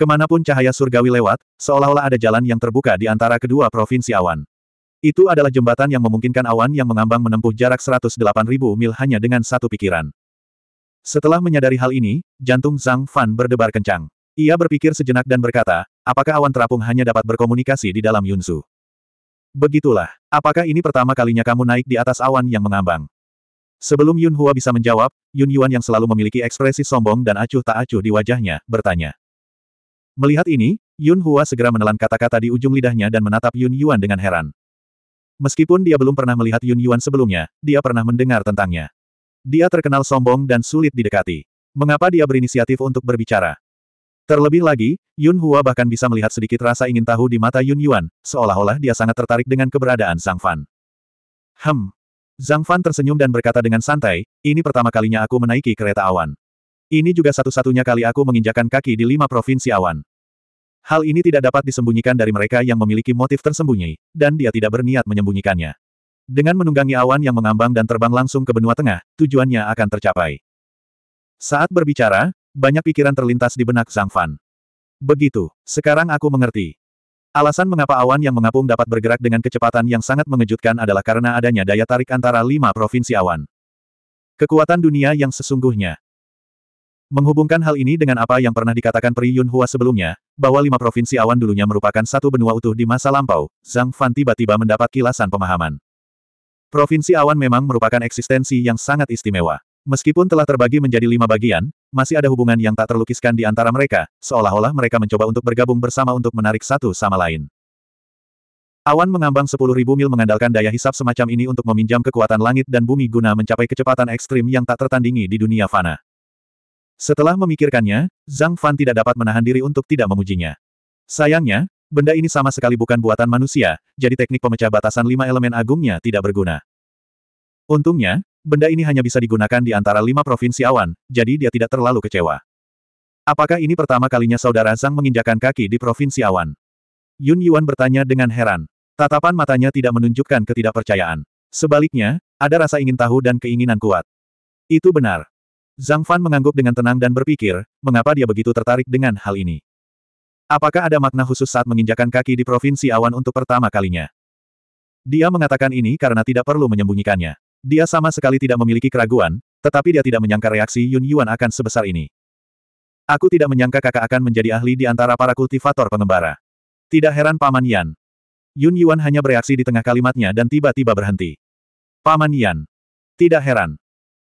Kemanapun cahaya surgawi lewat, seolah-olah ada jalan yang terbuka di antara kedua provinsi awan. Itu adalah jembatan yang memungkinkan awan yang mengambang menempuh jarak 108.000 mil hanya dengan satu pikiran. Setelah menyadari hal ini, jantung Zhang Fan berdebar kencang. Ia berpikir sejenak dan berkata, apakah awan terapung hanya dapat berkomunikasi di dalam Yunsu? Begitulah. Apakah ini pertama kalinya kamu naik di atas awan yang mengambang? Sebelum Yun Hua bisa menjawab, Yun Yuan yang selalu memiliki ekspresi sombong dan acuh tak acuh di wajahnya, bertanya. Melihat ini, Yun Hua segera menelan kata-kata di ujung lidahnya dan menatap Yun Yuan dengan heran. Meskipun dia belum pernah melihat Yun Yuan sebelumnya, dia pernah mendengar tentangnya. Dia terkenal sombong dan sulit didekati. Mengapa dia berinisiatif untuk berbicara? Terlebih lagi, Yun Hua bahkan bisa melihat sedikit rasa ingin tahu di mata Yun Yuan, seolah-olah dia sangat tertarik dengan keberadaan Zhang Fan. Hem. Zhang Fan tersenyum dan berkata dengan santai, ini pertama kalinya aku menaiki kereta awan. Ini juga satu-satunya kali aku menginjakan kaki di lima provinsi awan. Hal ini tidak dapat disembunyikan dari mereka yang memiliki motif tersembunyi, dan dia tidak berniat menyembunyikannya. Dengan menunggangi awan yang mengambang dan terbang langsung ke benua tengah, tujuannya akan tercapai. Saat berbicara, banyak pikiran terlintas di benak Zhang Fan. Begitu, sekarang aku mengerti. Alasan mengapa awan yang mengapung dapat bergerak dengan kecepatan yang sangat mengejutkan adalah karena adanya daya tarik antara lima provinsi awan. Kekuatan dunia yang sesungguhnya, Menghubungkan hal ini dengan apa yang pernah dikatakan Pri Hua sebelumnya, bahwa lima provinsi awan dulunya merupakan satu benua utuh di masa lampau, Zhang Fan tiba-tiba mendapat kilasan pemahaman. Provinsi awan memang merupakan eksistensi yang sangat istimewa. Meskipun telah terbagi menjadi lima bagian, masih ada hubungan yang tak terlukiskan di antara mereka, seolah-olah mereka mencoba untuk bergabung bersama untuk menarik satu sama lain. Awan mengambang sepuluh ribu mil mengandalkan daya hisap semacam ini untuk meminjam kekuatan langit dan bumi guna mencapai kecepatan ekstrim yang tak tertandingi di dunia fana. Setelah memikirkannya, Zhang Fan tidak dapat menahan diri untuk tidak memujinya. Sayangnya, benda ini sama sekali bukan buatan manusia, jadi teknik pemecah batasan lima elemen agungnya tidak berguna. Untungnya, benda ini hanya bisa digunakan di antara lima provinsi awan, jadi dia tidak terlalu kecewa. Apakah ini pertama kalinya saudara Zhang menginjakan kaki di provinsi awan? Yun Yuan bertanya dengan heran. Tatapan matanya tidak menunjukkan ketidakpercayaan. Sebaliknya, ada rasa ingin tahu dan keinginan kuat. Itu benar. Zhang Fan mengangguk dengan tenang dan berpikir, mengapa dia begitu tertarik dengan hal ini. Apakah ada makna khusus saat menginjakan kaki di Provinsi Awan untuk pertama kalinya? Dia mengatakan ini karena tidak perlu menyembunyikannya. Dia sama sekali tidak memiliki keraguan, tetapi dia tidak menyangka reaksi Yun Yuan akan sebesar ini. Aku tidak menyangka kakak akan menjadi ahli di antara para kultivator pengembara. Tidak heran Paman Yan. Yun Yuan hanya bereaksi di tengah kalimatnya dan tiba-tiba berhenti. Paman Yan. Tidak heran.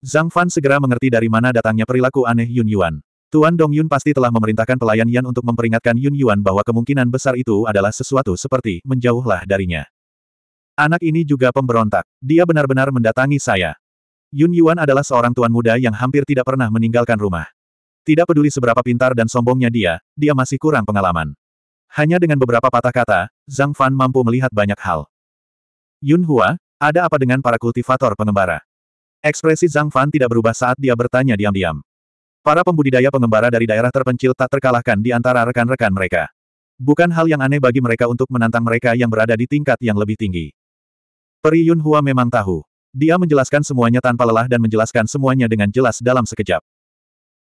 Zhang Fan segera mengerti dari mana datangnya perilaku aneh Yun Yuan. Tuan Dong Yun pasti telah memerintahkan pelayan Yan untuk memperingatkan Yun Yuan bahwa kemungkinan besar itu adalah sesuatu seperti menjauhlah darinya. Anak ini juga pemberontak. Dia benar-benar mendatangi saya. Yun Yuan adalah seorang tuan muda yang hampir tidak pernah meninggalkan rumah. Tidak peduli seberapa pintar dan sombongnya dia, dia masih kurang pengalaman. Hanya dengan beberapa patah kata, Zhang Fan mampu melihat banyak hal. Yun Hua, ada apa dengan para kultivator pengembara? Ekspresi Zhang Fan tidak berubah saat dia bertanya diam-diam. Para pembudidaya pengembara dari daerah terpencil tak terkalahkan di antara rekan-rekan mereka. Bukan hal yang aneh bagi mereka untuk menantang mereka yang berada di tingkat yang lebih tinggi. Peri Yun Hua memang tahu. Dia menjelaskan semuanya tanpa lelah dan menjelaskan semuanya dengan jelas dalam sekejap.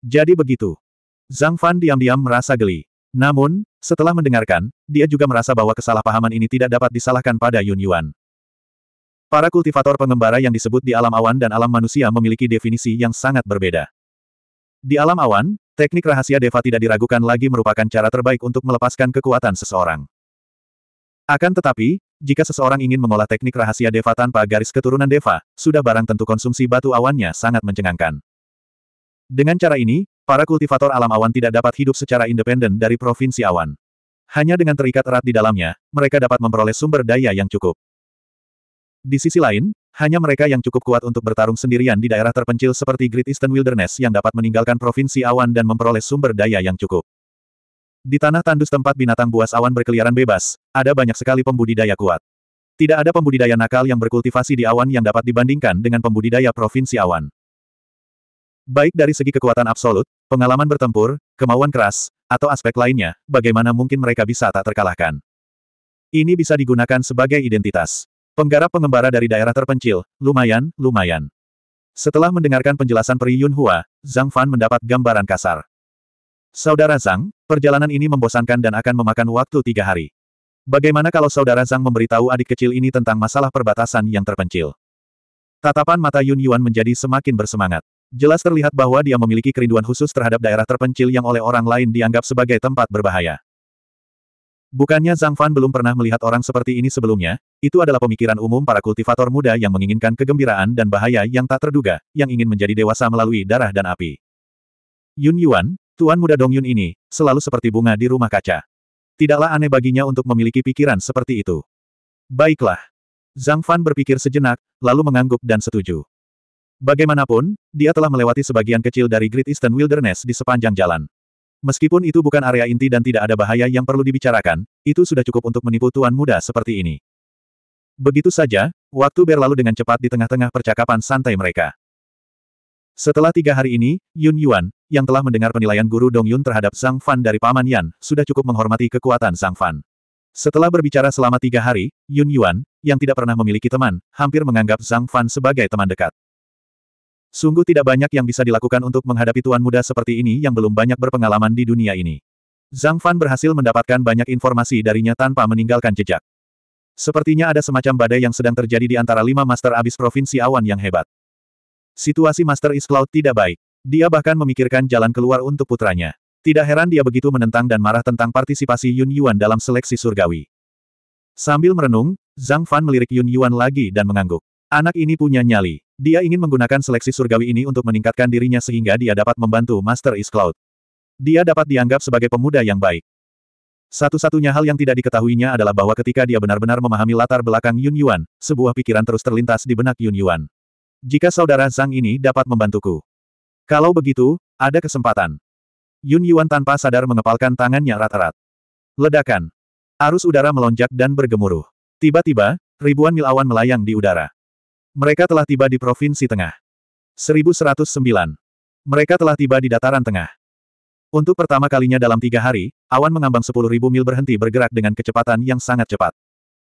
Jadi begitu. Zhang Fan diam-diam merasa geli. Namun, setelah mendengarkan, dia juga merasa bahwa kesalahpahaman ini tidak dapat disalahkan pada Yun Yuan. Para kultivator pengembara yang disebut di alam awan dan alam manusia memiliki definisi yang sangat berbeda. Di alam awan, teknik rahasia Deva tidak diragukan lagi merupakan cara terbaik untuk melepaskan kekuatan seseorang. Akan tetapi, jika seseorang ingin mengolah teknik rahasia Deva tanpa garis keturunan Deva, sudah barang tentu konsumsi batu awannya sangat mencengangkan. Dengan cara ini, para kultivator alam awan tidak dapat hidup secara independen dari provinsi awan. Hanya dengan terikat erat di dalamnya, mereka dapat memperoleh sumber daya yang cukup. Di sisi lain, hanya mereka yang cukup kuat untuk bertarung sendirian di daerah terpencil seperti Great Eastern Wilderness yang dapat meninggalkan provinsi awan dan memperoleh sumber daya yang cukup. Di tanah tandus tempat binatang buas awan berkeliaran bebas, ada banyak sekali pembudidaya kuat. Tidak ada pembudidaya nakal yang berkultivasi di awan yang dapat dibandingkan dengan pembudidaya provinsi awan. Baik dari segi kekuatan absolut, pengalaman bertempur, kemauan keras, atau aspek lainnya, bagaimana mungkin mereka bisa tak terkalahkan. Ini bisa digunakan sebagai identitas. Penggarap pengembara dari daerah terpencil, lumayan, lumayan. Setelah mendengarkan penjelasan Peri Yunhua, Zhang Fan mendapat gambaran kasar. Saudara Zhang, perjalanan ini membosankan dan akan memakan waktu tiga hari. Bagaimana kalau saudara Zhang memberitahu adik kecil ini tentang masalah perbatasan yang terpencil? Tatapan mata Yun Yuan menjadi semakin bersemangat. Jelas terlihat bahwa dia memiliki kerinduan khusus terhadap daerah terpencil yang oleh orang lain dianggap sebagai tempat berbahaya. Bukannya Zhang Fan belum pernah melihat orang seperti ini sebelumnya, itu adalah pemikiran umum para kultivator muda yang menginginkan kegembiraan dan bahaya yang tak terduga, yang ingin menjadi dewasa melalui darah dan api. Yun Yuan, tuan muda Dong Yun ini, selalu seperti bunga di rumah kaca. Tidaklah aneh baginya untuk memiliki pikiran seperti itu. Baiklah. Zhang Fan berpikir sejenak, lalu mengangguk dan setuju. Bagaimanapun, dia telah melewati sebagian kecil dari Great Eastern Wilderness di sepanjang jalan. Meskipun itu bukan area inti dan tidak ada bahaya yang perlu dibicarakan, itu sudah cukup untuk menipu tuan muda seperti ini. Begitu saja, waktu berlalu dengan cepat di tengah-tengah percakapan santai mereka. Setelah tiga hari ini, Yun Yuan, yang telah mendengar penilaian guru Dong Yun terhadap Zhang Fan dari Paman Yan, sudah cukup menghormati kekuatan Zhang Fan. Setelah berbicara selama tiga hari, Yun Yuan, yang tidak pernah memiliki teman, hampir menganggap Zhang Fan sebagai teman dekat. Sungguh tidak banyak yang bisa dilakukan untuk menghadapi tuan muda seperti ini yang belum banyak berpengalaman di dunia ini. Zhang Fan berhasil mendapatkan banyak informasi darinya tanpa meninggalkan jejak. Sepertinya ada semacam badai yang sedang terjadi di antara lima master abis provinsi awan yang hebat. Situasi Master East Cloud tidak baik. Dia bahkan memikirkan jalan keluar untuk putranya. Tidak heran dia begitu menentang dan marah tentang partisipasi Yun Yuan dalam seleksi surgawi. Sambil merenung, Zhang Fan melirik Yun Yuan lagi dan mengangguk. Anak ini punya nyali. Dia ingin menggunakan seleksi surgawi ini untuk meningkatkan dirinya sehingga dia dapat membantu Master East Cloud. Dia dapat dianggap sebagai pemuda yang baik. Satu-satunya hal yang tidak diketahuinya adalah bahwa ketika dia benar-benar memahami latar belakang Yun Yuan, sebuah pikiran terus terlintas di benak Yun Yuan. Jika saudara Zhang ini dapat membantuku. Kalau begitu, ada kesempatan. Yun Yuan tanpa sadar mengepalkan tangannya rat-rat. Ledakan. Arus udara melonjak dan bergemuruh. Tiba-tiba, ribuan mil awan melayang di udara. Mereka telah tiba di Provinsi Tengah. 1109. Mereka telah tiba di dataran tengah. Untuk pertama kalinya dalam tiga hari, awan mengambang 10.000 mil berhenti bergerak dengan kecepatan yang sangat cepat.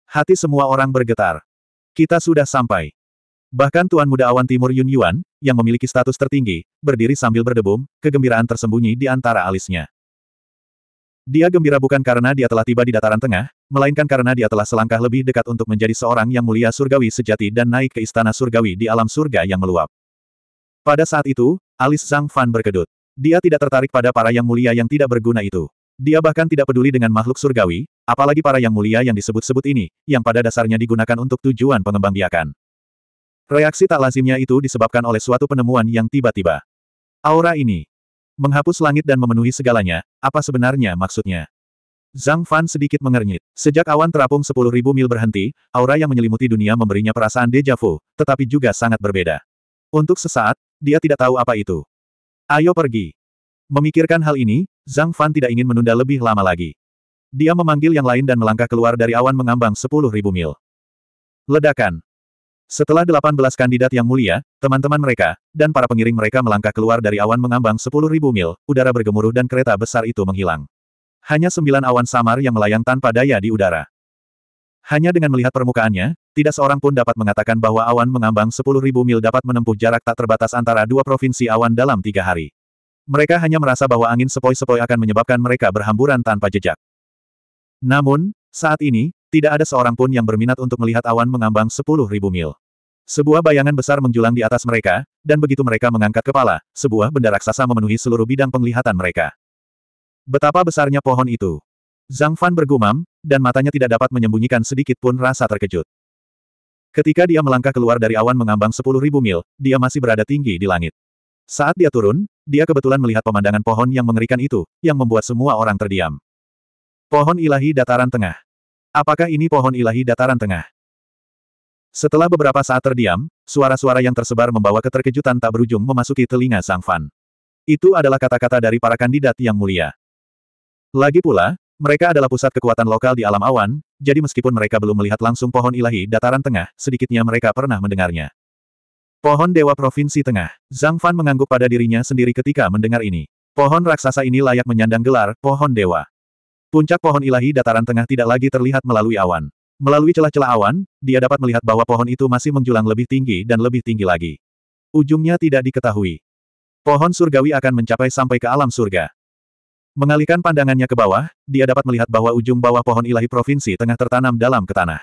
Hati semua orang bergetar. Kita sudah sampai. Bahkan Tuan Muda Awan Timur Yun Yuan, yang memiliki status tertinggi, berdiri sambil berdebum, kegembiraan tersembunyi di antara alisnya. Dia gembira bukan karena dia telah tiba di dataran tengah, melainkan karena dia telah selangkah lebih dekat untuk menjadi seorang yang mulia surgawi sejati dan naik ke istana surgawi di alam surga yang meluap. Pada saat itu, alis Zhang Fan berkedut. Dia tidak tertarik pada para yang mulia yang tidak berguna itu. Dia bahkan tidak peduli dengan makhluk surgawi, apalagi para yang mulia yang disebut-sebut ini, yang pada dasarnya digunakan untuk tujuan pengembangbiakan. Reaksi tak lazimnya itu disebabkan oleh suatu penemuan yang tiba-tiba. Aura ini, Menghapus langit dan memenuhi segalanya, apa sebenarnya maksudnya? Zhang Fan sedikit mengernyit. Sejak awan terapung 10.000 mil berhenti, aura yang menyelimuti dunia memberinya perasaan deja vu, tetapi juga sangat berbeda. Untuk sesaat, dia tidak tahu apa itu. Ayo pergi. Memikirkan hal ini, Zhang Fan tidak ingin menunda lebih lama lagi. Dia memanggil yang lain dan melangkah keluar dari awan mengambang 10.000 mil. Ledakan. Setelah 18 kandidat yang mulia, teman-teman mereka, dan para pengiring mereka melangkah keluar dari awan mengambang 10.000 mil, udara bergemuruh dan kereta besar itu menghilang. Hanya sembilan awan samar yang melayang tanpa daya di udara. Hanya dengan melihat permukaannya, tidak seorang pun dapat mengatakan bahwa awan mengambang 10.000 mil dapat menempuh jarak tak terbatas antara dua provinsi awan dalam tiga hari. Mereka hanya merasa bahwa angin sepoi-sepoi akan menyebabkan mereka berhamburan tanpa jejak. Namun, saat ini, tidak ada seorang pun yang berminat untuk melihat awan mengambang 10.000 mil. Sebuah bayangan besar menjulang di atas mereka, dan begitu mereka mengangkat kepala, sebuah benda raksasa memenuhi seluruh bidang penglihatan mereka. Betapa besarnya pohon itu. Zhang Fan bergumam, dan matanya tidak dapat menyembunyikan sedikit pun rasa terkejut. Ketika dia melangkah keluar dari awan mengambang sepuluh ribu mil, dia masih berada tinggi di langit. Saat dia turun, dia kebetulan melihat pemandangan pohon yang mengerikan itu, yang membuat semua orang terdiam. Pohon ilahi dataran tengah. Apakah ini pohon ilahi dataran tengah? Setelah beberapa saat terdiam, suara-suara yang tersebar membawa keterkejutan tak berujung memasuki telinga Sang Fan. Itu adalah kata-kata dari para kandidat yang mulia. Lagi pula, mereka adalah pusat kekuatan lokal di alam awan, jadi meskipun mereka belum melihat langsung pohon ilahi dataran tengah, sedikitnya mereka pernah mendengarnya. Pohon Dewa Provinsi Tengah, Zhang Fan mengangguk pada dirinya sendiri ketika mendengar ini. Pohon raksasa ini layak menyandang gelar, pohon dewa. Puncak pohon ilahi dataran tengah tidak lagi terlihat melalui awan. Melalui celah-celah awan, dia dapat melihat bahwa pohon itu masih menjulang lebih tinggi dan lebih tinggi lagi. Ujungnya tidak diketahui. Pohon surgawi akan mencapai sampai ke alam surga. Mengalihkan pandangannya ke bawah, dia dapat melihat bahwa ujung bawah pohon ilahi provinsi tengah tertanam dalam ke tanah.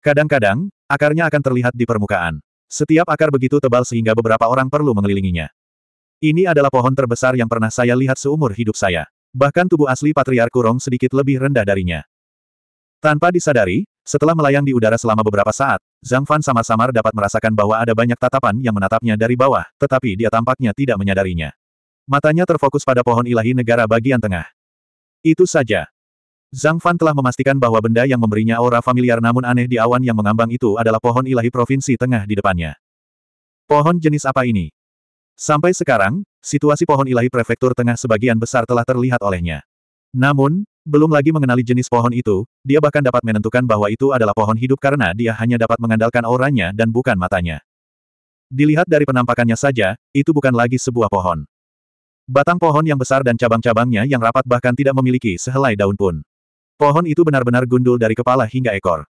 Kadang-kadang, akarnya akan terlihat di permukaan. Setiap akar begitu tebal sehingga beberapa orang perlu mengelilinginya. Ini adalah pohon terbesar yang pernah saya lihat seumur hidup saya. Bahkan tubuh asli Patriark Kurong sedikit lebih rendah darinya. Tanpa disadari, setelah melayang di udara selama beberapa saat, Zhang Fan samar-samar dapat merasakan bahwa ada banyak tatapan yang menatapnya dari bawah, tetapi dia tampaknya tidak menyadarinya. Matanya terfokus pada pohon ilahi negara bagian tengah. Itu saja. Zhang Fan telah memastikan bahwa benda yang memberinya aura familiar namun aneh di awan yang mengambang itu adalah pohon ilahi provinsi tengah di depannya. Pohon jenis apa ini? Sampai sekarang, situasi pohon ilahi prefektur tengah sebagian besar telah terlihat olehnya. Namun, belum lagi mengenali jenis pohon itu, dia bahkan dapat menentukan bahwa itu adalah pohon hidup karena dia hanya dapat mengandalkan auranya dan bukan matanya. Dilihat dari penampakannya saja, itu bukan lagi sebuah pohon. Batang pohon yang besar dan cabang-cabangnya yang rapat bahkan tidak memiliki sehelai daun pun. Pohon itu benar-benar gundul dari kepala hingga ekor.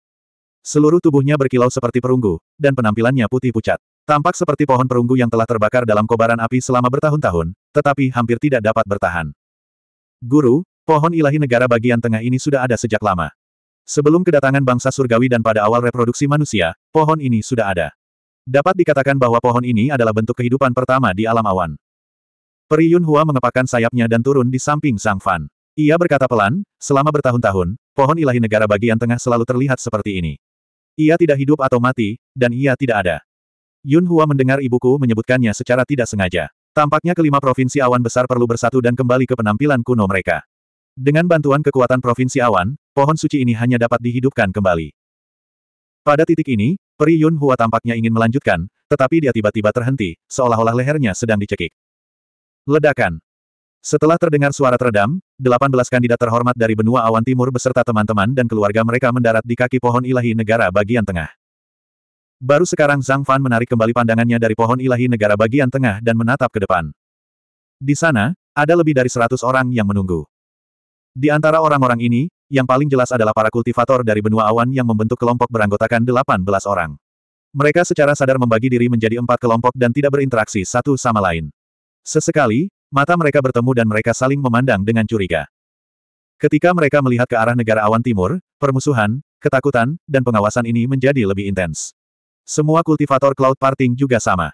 Seluruh tubuhnya berkilau seperti perunggu, dan penampilannya putih pucat. Tampak seperti pohon perunggu yang telah terbakar dalam kobaran api selama bertahun-tahun, tetapi hampir tidak dapat bertahan. Guru, Pohon ilahi negara bagian tengah ini sudah ada sejak lama. Sebelum kedatangan bangsa surgawi dan pada awal reproduksi manusia, pohon ini sudah ada. Dapat dikatakan bahwa pohon ini adalah bentuk kehidupan pertama di alam awan. Yun Hua mengepakkan sayapnya dan turun di samping Sang Fan. Ia berkata pelan, selama bertahun-tahun, pohon ilahi negara bagian tengah selalu terlihat seperti ini. Ia tidak hidup atau mati, dan ia tidak ada. Yun Hua mendengar ibuku menyebutkannya secara tidak sengaja. Tampaknya kelima provinsi awan besar perlu bersatu dan kembali ke penampilan kuno mereka. Dengan bantuan kekuatan Provinsi Awan, pohon suci ini hanya dapat dihidupkan kembali. Pada titik ini, Peri Yun Hua tampaknya ingin melanjutkan, tetapi dia tiba-tiba terhenti, seolah-olah lehernya sedang dicekik. Ledakan. Setelah terdengar suara teredam, 18 kandidat terhormat dari benua awan timur beserta teman-teman dan keluarga mereka mendarat di kaki pohon ilahi negara bagian tengah. Baru sekarang Zhang Fan menarik kembali pandangannya dari pohon ilahi negara bagian tengah dan menatap ke depan. Di sana, ada lebih dari 100 orang yang menunggu. Di antara orang-orang ini, yang paling jelas adalah para kultivator dari benua awan yang membentuk kelompok beranggotakan 18 orang. Mereka secara sadar membagi diri menjadi empat kelompok dan tidak berinteraksi satu sama lain. Sesekali, mata mereka bertemu dan mereka saling memandang dengan curiga. Ketika mereka melihat ke arah negara awan timur, permusuhan, ketakutan, dan pengawasan ini menjadi lebih intens. Semua kultivator Cloud Parting juga sama.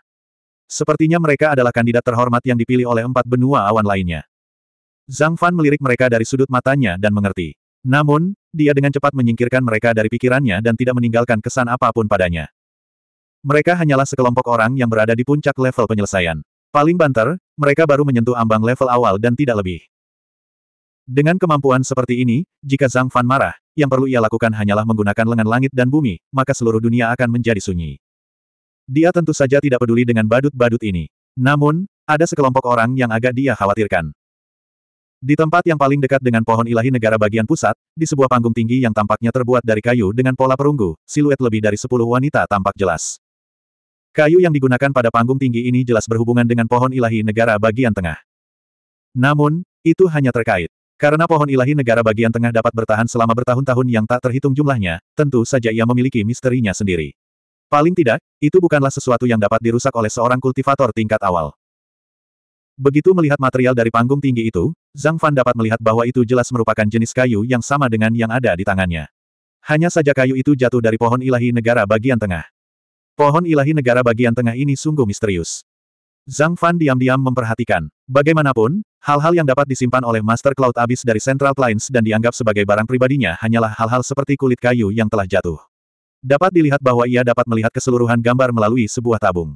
Sepertinya mereka adalah kandidat terhormat yang dipilih oleh empat benua awan lainnya. Zhang Fan melirik mereka dari sudut matanya dan mengerti. Namun, dia dengan cepat menyingkirkan mereka dari pikirannya dan tidak meninggalkan kesan apapun padanya. Mereka hanyalah sekelompok orang yang berada di puncak level penyelesaian. Paling banter, mereka baru menyentuh ambang level awal dan tidak lebih. Dengan kemampuan seperti ini, jika Zhang Fan marah, yang perlu ia lakukan hanyalah menggunakan lengan langit dan bumi, maka seluruh dunia akan menjadi sunyi. Dia tentu saja tidak peduli dengan badut-badut ini. Namun, ada sekelompok orang yang agak dia khawatirkan. Di tempat yang paling dekat dengan pohon ilahi negara bagian pusat, di sebuah panggung tinggi yang tampaknya terbuat dari kayu dengan pola perunggu, siluet lebih dari sepuluh wanita tampak jelas. Kayu yang digunakan pada panggung tinggi ini jelas berhubungan dengan pohon ilahi negara bagian tengah. Namun, itu hanya terkait. Karena pohon ilahi negara bagian tengah dapat bertahan selama bertahun-tahun yang tak terhitung jumlahnya, tentu saja ia memiliki misterinya sendiri. Paling tidak, itu bukanlah sesuatu yang dapat dirusak oleh seorang kultivator tingkat awal. Begitu melihat material dari panggung tinggi itu, Zhang Fan dapat melihat bahwa itu jelas merupakan jenis kayu yang sama dengan yang ada di tangannya. Hanya saja kayu itu jatuh dari pohon ilahi negara bagian tengah. Pohon ilahi negara bagian tengah ini sungguh misterius. Zhang Fan diam-diam memperhatikan. Bagaimanapun, hal-hal yang dapat disimpan oleh Master Cloud Abyss dari Central Plains dan dianggap sebagai barang pribadinya hanyalah hal-hal seperti kulit kayu yang telah jatuh. Dapat dilihat bahwa ia dapat melihat keseluruhan gambar melalui sebuah tabung.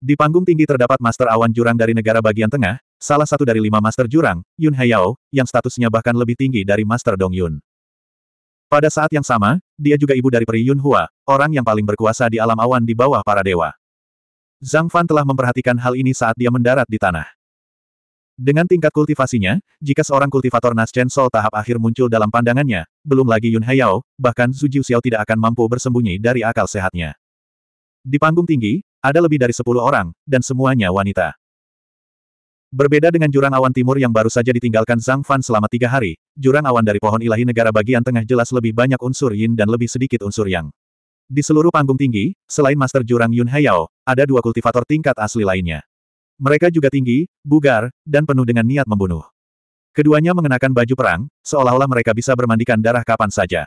Di panggung tinggi terdapat Master Awan Jurang dari negara bagian tengah, salah satu dari lima Master Jurang, Yun Hayao, yang statusnya bahkan lebih tinggi dari Master Dong Yun. Pada saat yang sama, dia juga ibu dari Peri Yun Hua, orang yang paling berkuasa di alam awan di bawah para dewa. Zhang Fan telah memperhatikan hal ini saat dia mendarat di tanah. Dengan tingkat kultivasinya, jika seorang kultivator Naschen Sol tahap akhir muncul dalam pandangannya, belum lagi Yun Hayao, bahkan Zhu Jiu Xiao tidak akan mampu bersembunyi dari akal sehatnya. Di panggung tinggi, ada lebih dari sepuluh orang, dan semuanya wanita. Berbeda dengan jurang awan timur yang baru saja ditinggalkan Zhang Fan selama tiga hari, jurang awan dari pohon ilahi negara bagian tengah jelas lebih banyak unsur yin dan lebih sedikit unsur yang. Di seluruh panggung tinggi, selain master jurang Yun Hayao, ada dua kultivator tingkat asli lainnya. Mereka juga tinggi, bugar, dan penuh dengan niat membunuh. Keduanya mengenakan baju perang, seolah-olah mereka bisa bermandikan darah kapan saja.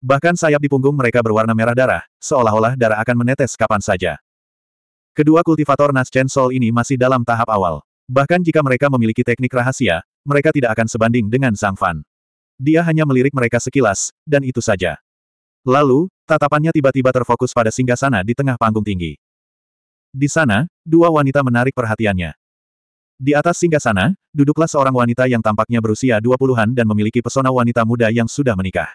Bahkan sayap di punggung mereka berwarna merah darah, seolah-olah darah akan menetes kapan saja. Kedua kultivator Naschen Soul ini masih dalam tahap awal. Bahkan jika mereka memiliki teknik rahasia, mereka tidak akan sebanding dengan Sang Fan. Dia hanya melirik mereka sekilas, dan itu saja. Lalu, tatapannya tiba-tiba terfokus pada singgah sana di tengah panggung tinggi. Di sana, dua wanita menarik perhatiannya. Di atas singgah sana, duduklah seorang wanita yang tampaknya berusia 20-an dan memiliki pesona wanita muda yang sudah menikah.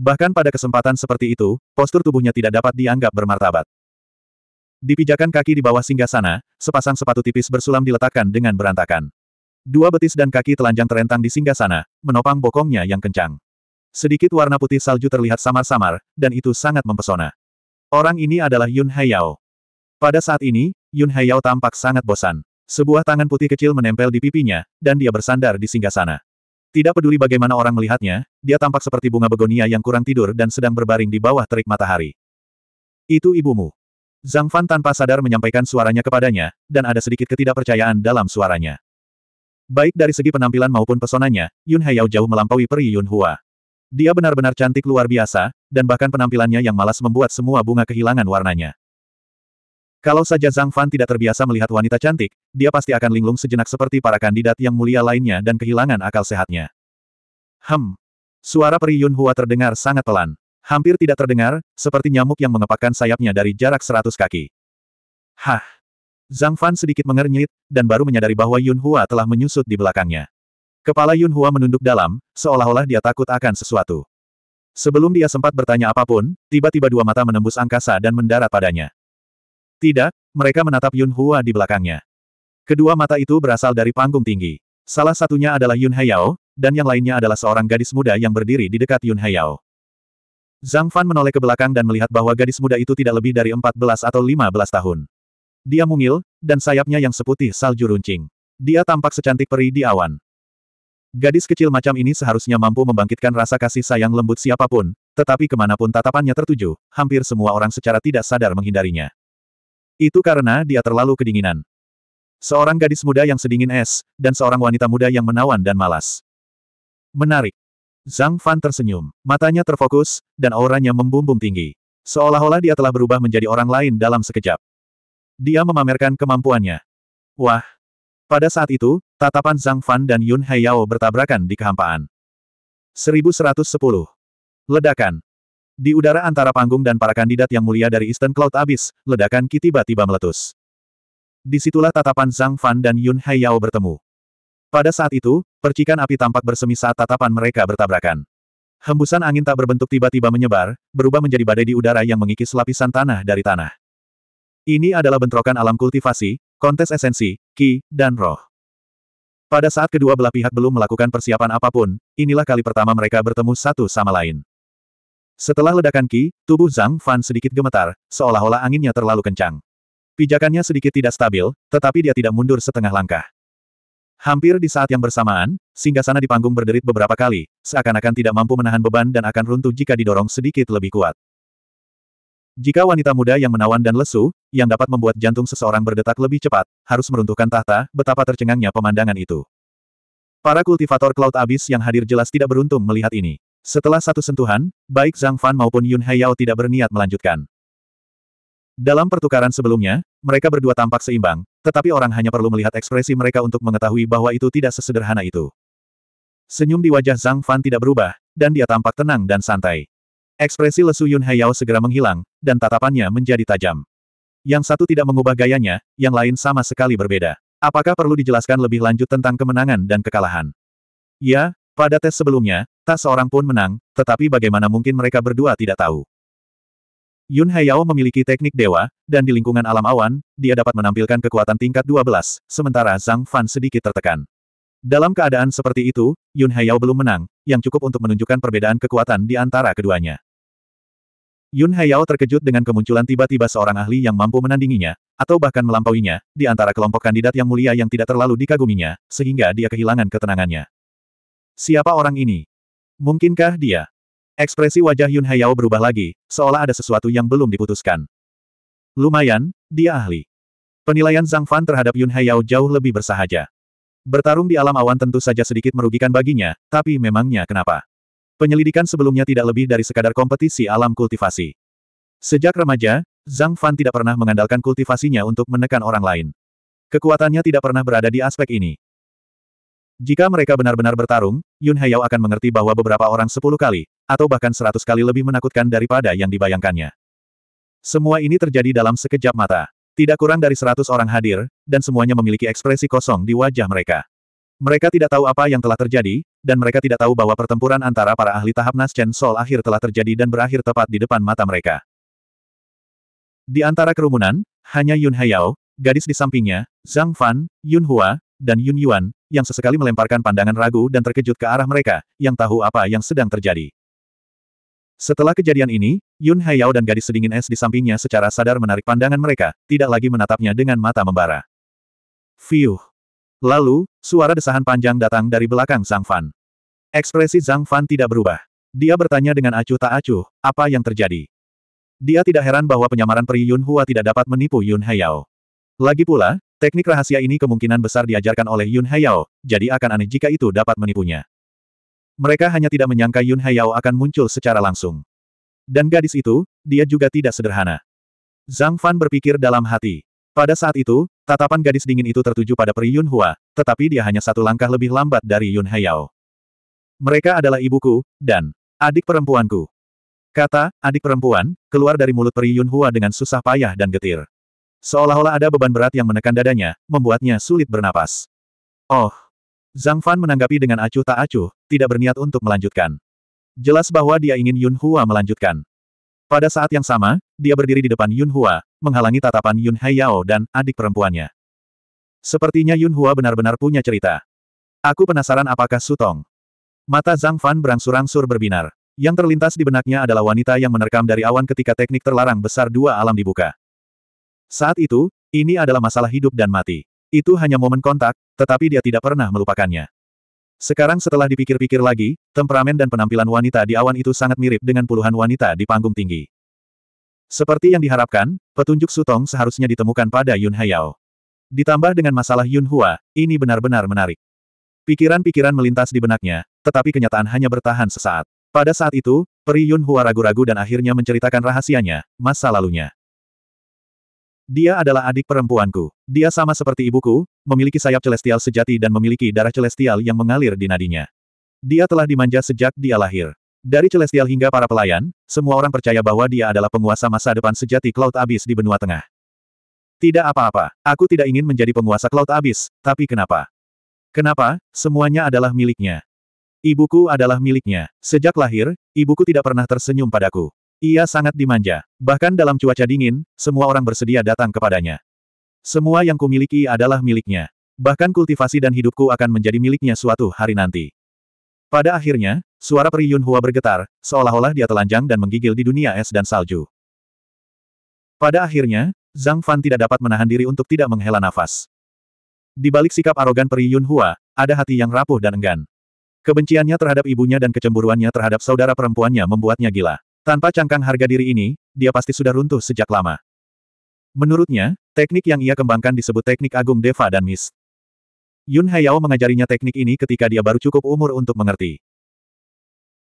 Bahkan pada kesempatan seperti itu, postur tubuhnya tidak dapat dianggap bermartabat. Dipijakan kaki di bawah singgah sana, sepasang sepatu tipis bersulam diletakkan dengan berantakan. Dua betis dan kaki telanjang terentang di singgah sana, menopang bokongnya yang kencang. Sedikit warna putih salju terlihat samar-samar, dan itu sangat mempesona. Orang ini adalah Yun Haiyao. Pada saat ini, Yun Haiyao tampak sangat bosan. Sebuah tangan putih kecil menempel di pipinya, dan dia bersandar di singgah sana. Tidak peduli bagaimana orang melihatnya, dia tampak seperti bunga begonia yang kurang tidur dan sedang berbaring di bawah terik matahari. Itu ibumu. Zhang Fan tanpa sadar menyampaikan suaranya kepadanya, dan ada sedikit ketidakpercayaan dalam suaranya. Baik dari segi penampilan maupun pesonanya, Yun Heyao jauh melampaui peri Yun Hua. Dia benar-benar cantik luar biasa, dan bahkan penampilannya yang malas membuat semua bunga kehilangan warnanya. Kalau saja Zhang Fan tidak terbiasa melihat wanita cantik, dia pasti akan linglung sejenak seperti para kandidat yang mulia lainnya dan kehilangan akal sehatnya. Hem. Suara Peri Yun Hua terdengar sangat pelan. Hampir tidak terdengar, seperti nyamuk yang mengepakkan sayapnya dari jarak seratus kaki. Hah! Zhang Fan sedikit mengernyit, dan baru menyadari bahwa Yun Hua telah menyusut di belakangnya. Kepala Yun Hua menunduk dalam, seolah-olah dia takut akan sesuatu. Sebelum dia sempat bertanya apapun, tiba-tiba dua mata menembus angkasa dan mendarat padanya. Tidak, mereka menatap Yun Hua di belakangnya. Kedua mata itu berasal dari panggung tinggi. Salah satunya adalah Yun Haiyao, dan yang lainnya adalah seorang gadis muda yang berdiri di dekat Yun Haiyao. Zhang Fan menoleh ke belakang dan melihat bahwa gadis muda itu tidak lebih dari 14 atau 15 tahun. Dia mungil, dan sayapnya yang seputih salju runcing. Dia tampak secantik peri di awan. Gadis kecil macam ini seharusnya mampu membangkitkan rasa kasih sayang lembut siapapun, tetapi kemanapun tatapannya tertuju, hampir semua orang secara tidak sadar menghindarinya. Itu karena dia terlalu kedinginan. Seorang gadis muda yang sedingin es, dan seorang wanita muda yang menawan dan malas. Menarik. Zhang Fan tersenyum. Matanya terfokus, dan auranya membumbung tinggi. Seolah-olah dia telah berubah menjadi orang lain dalam sekejap. Dia memamerkan kemampuannya. Wah! Pada saat itu, tatapan Zhang Fan dan Yun Haiyao bertabrakan di kehampaan. 1110. Ledakan. Di udara antara panggung dan para kandidat yang mulia dari Eastern Cloud abis, ledakan Ki tiba-tiba meletus. Disitulah tatapan Zhang Fan dan Yun Haiyao bertemu. Pada saat itu, percikan api tampak bersemi saat tatapan mereka bertabrakan. Hembusan angin tak berbentuk tiba-tiba menyebar, berubah menjadi badai di udara yang mengikis lapisan tanah dari tanah. Ini adalah bentrokan alam kultivasi, kontes esensi, ki, dan roh. Pada saat kedua belah pihak belum melakukan persiapan apapun, inilah kali pertama mereka bertemu satu sama lain. Setelah ledakan ki, tubuh Zhang Fan sedikit gemetar, seolah-olah anginnya terlalu kencang. Pijakannya sedikit tidak stabil, tetapi dia tidak mundur setengah langkah. Hampir di saat yang bersamaan, singgasana di panggung berderit beberapa kali, seakan-akan tidak mampu menahan beban dan akan runtuh jika didorong sedikit lebih kuat. Jika wanita muda yang menawan dan lesu, yang dapat membuat jantung seseorang berdetak lebih cepat, harus meruntuhkan tahta, betapa tercengangnya pemandangan itu. Para kultivator Cloud Abyss yang hadir jelas tidak beruntung melihat ini. Setelah satu sentuhan, baik Zhang Fan maupun Yun Haiyao tidak berniat melanjutkan. Dalam pertukaran sebelumnya, mereka berdua tampak seimbang, tetapi orang hanya perlu melihat ekspresi mereka untuk mengetahui bahwa itu tidak sesederhana itu. Senyum di wajah Zhang Fan tidak berubah, dan dia tampak tenang dan santai. Ekspresi lesu Yun Haiyao segera menghilang, dan tatapannya menjadi tajam. Yang satu tidak mengubah gayanya, yang lain sama sekali berbeda. Apakah perlu dijelaskan lebih lanjut tentang kemenangan dan kekalahan? Ya, pada tes sebelumnya, tak seorang pun menang, tetapi bagaimana mungkin mereka berdua tidak tahu? Yun Haiyao memiliki teknik dewa, dan di lingkungan alam awan, dia dapat menampilkan kekuatan tingkat 12, sementara Zhang Fan sedikit tertekan. Dalam keadaan seperti itu, Yun Haiyao belum menang, yang cukup untuk menunjukkan perbedaan kekuatan di antara keduanya. Yun Haiyao terkejut dengan kemunculan tiba-tiba seorang ahli yang mampu menandinginya, atau bahkan melampauinya, di antara kelompok kandidat yang mulia yang tidak terlalu dikaguminya, sehingga dia kehilangan ketenangannya. Siapa orang ini? Mungkinkah dia? Ekspresi wajah Yun Hayao berubah lagi, seolah ada sesuatu yang belum diputuskan. Lumayan, dia ahli. Penilaian Zhang Fan terhadap Yun Hayao jauh lebih bersahaja. Bertarung di alam awan tentu saja sedikit merugikan baginya, tapi memangnya kenapa? Penyelidikan sebelumnya tidak lebih dari sekadar kompetisi alam kultivasi. Sejak remaja, Zhang Fan tidak pernah mengandalkan kultivasinya untuk menekan orang lain. Kekuatannya tidak pernah berada di aspek ini. Jika mereka benar-benar bertarung, Yun Hayao akan mengerti bahwa beberapa orang sepuluh kali, atau bahkan seratus kali lebih menakutkan daripada yang dibayangkannya. Semua ini terjadi dalam sekejap mata. Tidak kurang dari seratus orang hadir, dan semuanya memiliki ekspresi kosong di wajah mereka. Mereka tidak tahu apa yang telah terjadi, dan mereka tidak tahu bahwa pertempuran antara para ahli tahap Naschen Sol akhir telah terjadi dan berakhir tepat di depan mata mereka. Di antara kerumunan, hanya Yun Hayao, gadis di sampingnya, Zhang Fan, Yun Hua, dan Yun Yuan, yang sesekali melemparkan pandangan ragu dan terkejut ke arah mereka, yang tahu apa yang sedang terjadi. Setelah kejadian ini, Yun Haiyao dan gadis sedingin es di sampingnya secara sadar menarik pandangan mereka, tidak lagi menatapnya dengan mata membara. Fiuh! Lalu, suara desahan panjang datang dari belakang Zhang Fan. Ekspresi Zhang Fan tidak berubah. Dia bertanya dengan acuh tak acuh, apa yang terjadi? Dia tidak heran bahwa penyamaran peri Yun Hua tidak dapat menipu Yun Haiyao. Lagi pula, teknik rahasia ini kemungkinan besar diajarkan oleh Yun Haiyao, jadi akan aneh jika itu dapat menipunya. Mereka hanya tidak menyangka Yun Haiyao akan muncul secara langsung. Dan gadis itu, dia juga tidak sederhana. Zhang Fan berpikir dalam hati. Pada saat itu, tatapan gadis dingin itu tertuju pada peri Yun Hua, tetapi dia hanya satu langkah lebih lambat dari Yun Haiyao. Mereka adalah ibuku, dan adik perempuanku. Kata, adik perempuan, keluar dari mulut peri Yun Hua dengan susah payah dan getir. Seolah-olah ada beban berat yang menekan dadanya, membuatnya sulit bernapas. Oh! Zhang Fan menanggapi dengan acuh tak acuh, tidak berniat untuk melanjutkan. Jelas bahwa dia ingin Yun Hua melanjutkan. Pada saat yang sama, dia berdiri di depan Yun Hua, menghalangi tatapan Yun Hai Yao dan adik perempuannya. Sepertinya Yun Hua benar-benar punya cerita. Aku penasaran apakah Sutong. Mata Zhang Fan berangsur-angsur berbinar. Yang terlintas di benaknya adalah wanita yang menerkam dari awan ketika teknik terlarang besar dua alam dibuka. Saat itu, ini adalah masalah hidup dan mati. Itu hanya momen kontak, tetapi dia tidak pernah melupakannya. Sekarang setelah dipikir-pikir lagi, temperamen dan penampilan wanita di awan itu sangat mirip dengan puluhan wanita di panggung tinggi. Seperti yang diharapkan, petunjuk Sutong seharusnya ditemukan pada Yun Hayao. Ditambah dengan masalah Yun Hua, ini benar-benar menarik. Pikiran-pikiran melintas di benaknya, tetapi kenyataan hanya bertahan sesaat. Pada saat itu, Peri Yun Hua ragu-ragu dan akhirnya menceritakan rahasianya, masa lalunya. Dia adalah adik perempuanku. Dia sama seperti ibuku, memiliki sayap celestial sejati dan memiliki darah celestial yang mengalir di nadinya. Dia telah dimanja sejak dia lahir. Dari celestial hingga para pelayan, semua orang percaya bahwa dia adalah penguasa masa depan sejati Cloud Abyss di benua tengah. Tidak apa-apa, aku tidak ingin menjadi penguasa Cloud Abyss, tapi kenapa? Kenapa, semuanya adalah miliknya. Ibuku adalah miliknya. Sejak lahir, ibuku tidak pernah tersenyum padaku. Ia sangat dimanja. Bahkan dalam cuaca dingin, semua orang bersedia datang kepadanya. Semua yang kumiliki adalah miliknya. Bahkan kultivasi dan hidupku akan menjadi miliknya suatu hari nanti. Pada akhirnya, suara peri Yunhua bergetar, seolah-olah dia telanjang dan menggigil di dunia es dan salju. Pada akhirnya, Zhang Fan tidak dapat menahan diri untuk tidak menghela nafas. Di balik sikap arogan peri Yunhua, ada hati yang rapuh dan enggan. Kebenciannya terhadap ibunya dan kecemburuannya terhadap saudara perempuannya membuatnya gila. Tanpa cangkang harga diri ini, dia pasti sudah runtuh sejak lama. Menurutnya, teknik yang ia kembangkan disebut teknik agung Deva dan Mist. Yun Haiyao mengajarinya teknik ini ketika dia baru cukup umur untuk mengerti.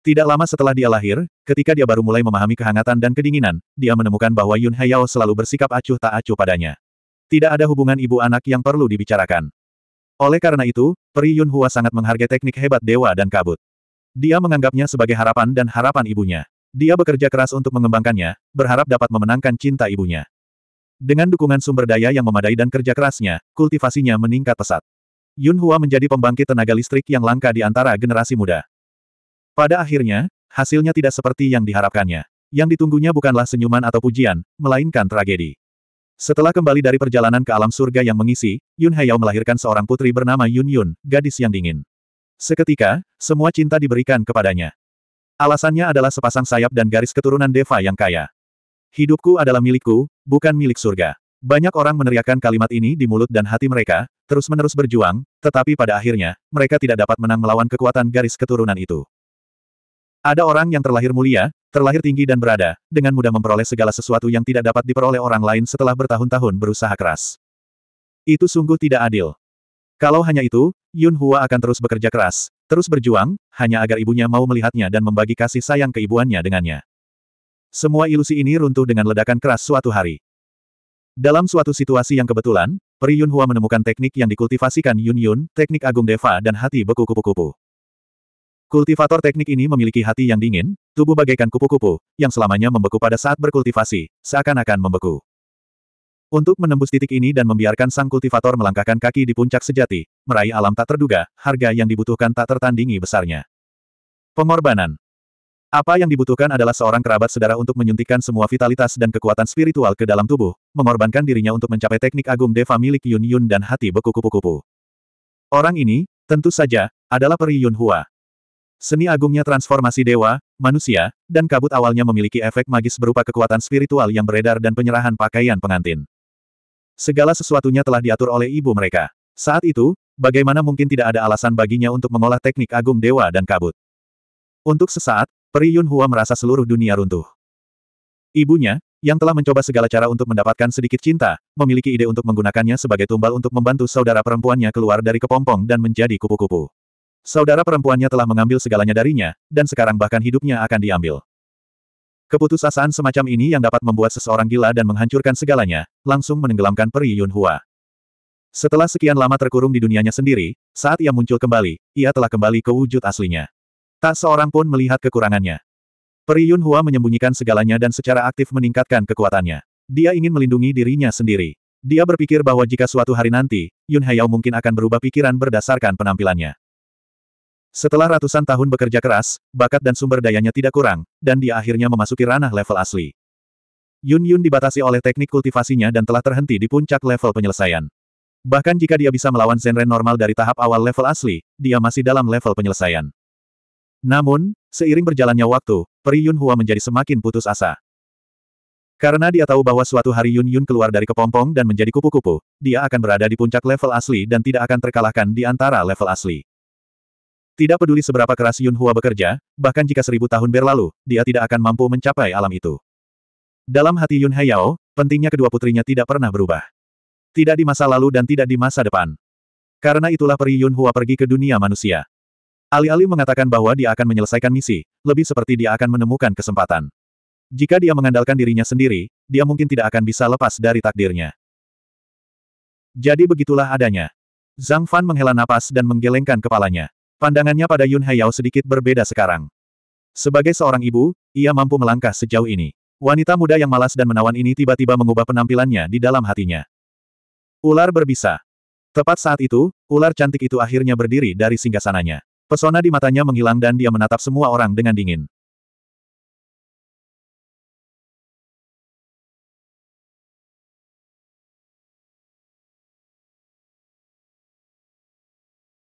Tidak lama setelah dia lahir, ketika dia baru mulai memahami kehangatan dan kedinginan, dia menemukan bahwa Yun Haiyao selalu bersikap acuh tak acuh padanya. Tidak ada hubungan ibu anak yang perlu dibicarakan. Oleh karena itu, Peri Yun Hua sangat menghargai teknik hebat dewa dan kabut. Dia menganggapnya sebagai harapan dan harapan ibunya. Dia bekerja keras untuk mengembangkannya, berharap dapat memenangkan cinta ibunya. Dengan dukungan sumber daya yang memadai dan kerja kerasnya, kultivasinya meningkat pesat. Yun Hua menjadi pembangkit tenaga listrik yang langka di antara generasi muda. Pada akhirnya, hasilnya tidak seperti yang diharapkannya. Yang ditunggunya bukanlah senyuman atau pujian, melainkan tragedi. Setelah kembali dari perjalanan ke alam surga yang mengisi, Yun Haiyao melahirkan seorang putri bernama Yun Yun, gadis yang dingin. Seketika, semua cinta diberikan kepadanya. Alasannya adalah sepasang sayap dan garis keturunan Deva yang kaya. Hidupku adalah milikku, bukan milik surga. Banyak orang meneriakkan kalimat ini di mulut dan hati mereka, terus-menerus berjuang, tetapi pada akhirnya, mereka tidak dapat menang melawan kekuatan garis keturunan itu. Ada orang yang terlahir mulia, terlahir tinggi dan berada, dengan mudah memperoleh segala sesuatu yang tidak dapat diperoleh orang lain setelah bertahun-tahun berusaha keras. Itu sungguh tidak adil. Kalau hanya itu, Yun Hua akan terus bekerja keras, Terus berjuang, hanya agar ibunya mau melihatnya dan membagi kasih sayang keibuannya dengannya. Semua ilusi ini runtuh dengan ledakan keras suatu hari. Dalam suatu situasi yang kebetulan, Peri Yun Hua menemukan teknik yang dikultivasikan Yun Yun, teknik agung Deva dan hati beku kupu-kupu. Kultivator teknik ini memiliki hati yang dingin, tubuh bagaikan kupu-kupu, yang selamanya membeku pada saat berkultivasi, seakan-akan membeku. Untuk menembus titik ini dan membiarkan sang kultivator melangkahkan kaki di puncak sejati, meraih alam tak terduga, harga yang dibutuhkan tak tertandingi besarnya. Pengorbanan Apa yang dibutuhkan adalah seorang kerabat sedara untuk menyuntikkan semua vitalitas dan kekuatan spiritual ke dalam tubuh, mengorbankan dirinya untuk mencapai teknik agung Deva milik Yun Yun dan hati beku kupu-kupu. Orang ini, tentu saja, adalah peri Yun Hua. Seni agungnya transformasi dewa, manusia, dan kabut awalnya memiliki efek magis berupa kekuatan spiritual yang beredar dan penyerahan pakaian pengantin. Segala sesuatunya telah diatur oleh ibu mereka. Saat itu, bagaimana mungkin tidak ada alasan baginya untuk mengolah teknik agung dewa dan kabut. Untuk sesaat, Peri Yun Hua merasa seluruh dunia runtuh. Ibunya, yang telah mencoba segala cara untuk mendapatkan sedikit cinta, memiliki ide untuk menggunakannya sebagai tumbal untuk membantu saudara perempuannya keluar dari kepompong dan menjadi kupu-kupu. Saudara perempuannya telah mengambil segalanya darinya, dan sekarang bahkan hidupnya akan diambil. Keputusasaan semacam ini yang dapat membuat seseorang gila dan menghancurkan segalanya, langsung menenggelamkan Peri Yun Hua. Setelah sekian lama terkurung di dunianya sendiri, saat ia muncul kembali, ia telah kembali ke wujud aslinya. Tak seorang pun melihat kekurangannya. Peri Yun Hua menyembunyikan segalanya dan secara aktif meningkatkan kekuatannya. Dia ingin melindungi dirinya sendiri. Dia berpikir bahwa jika suatu hari nanti, Yun Hayao mungkin akan berubah pikiran berdasarkan penampilannya. Setelah ratusan tahun bekerja keras, bakat dan sumber dayanya tidak kurang, dan dia akhirnya memasuki ranah level asli. Yun Yun dibatasi oleh teknik kultivasinya dan telah terhenti di puncak level penyelesaian. Bahkan jika dia bisa melawan Zenren normal dari tahap awal level asli, dia masih dalam level penyelesaian. Namun, seiring berjalannya waktu, Peri Yun Hua menjadi semakin putus asa. Karena dia tahu bahwa suatu hari Yun Yun keluar dari kepompong dan menjadi kupu-kupu, dia akan berada di puncak level asli dan tidak akan terkalahkan di antara level asli. Tidak peduli seberapa keras Yun Hua bekerja, bahkan jika seribu tahun berlalu, dia tidak akan mampu mencapai alam itu. Dalam hati Yun Haiyao, pentingnya kedua putrinya tidak pernah berubah. Tidak di masa lalu dan tidak di masa depan. Karena itulah peri Yun Hua pergi ke dunia manusia. Alih-alih mengatakan bahwa dia akan menyelesaikan misi, lebih seperti dia akan menemukan kesempatan. Jika dia mengandalkan dirinya sendiri, dia mungkin tidak akan bisa lepas dari takdirnya. Jadi begitulah adanya. Zhang Fan menghela napas dan menggelengkan kepalanya. Pandangannya pada Yun Haiyao sedikit berbeda sekarang. Sebagai seorang ibu, ia mampu melangkah sejauh ini. Wanita muda yang malas dan menawan ini tiba-tiba mengubah penampilannya di dalam hatinya. Ular berbisa. Tepat saat itu, ular cantik itu akhirnya berdiri dari singgasananya. Pesona di matanya menghilang dan dia menatap semua orang dengan dingin.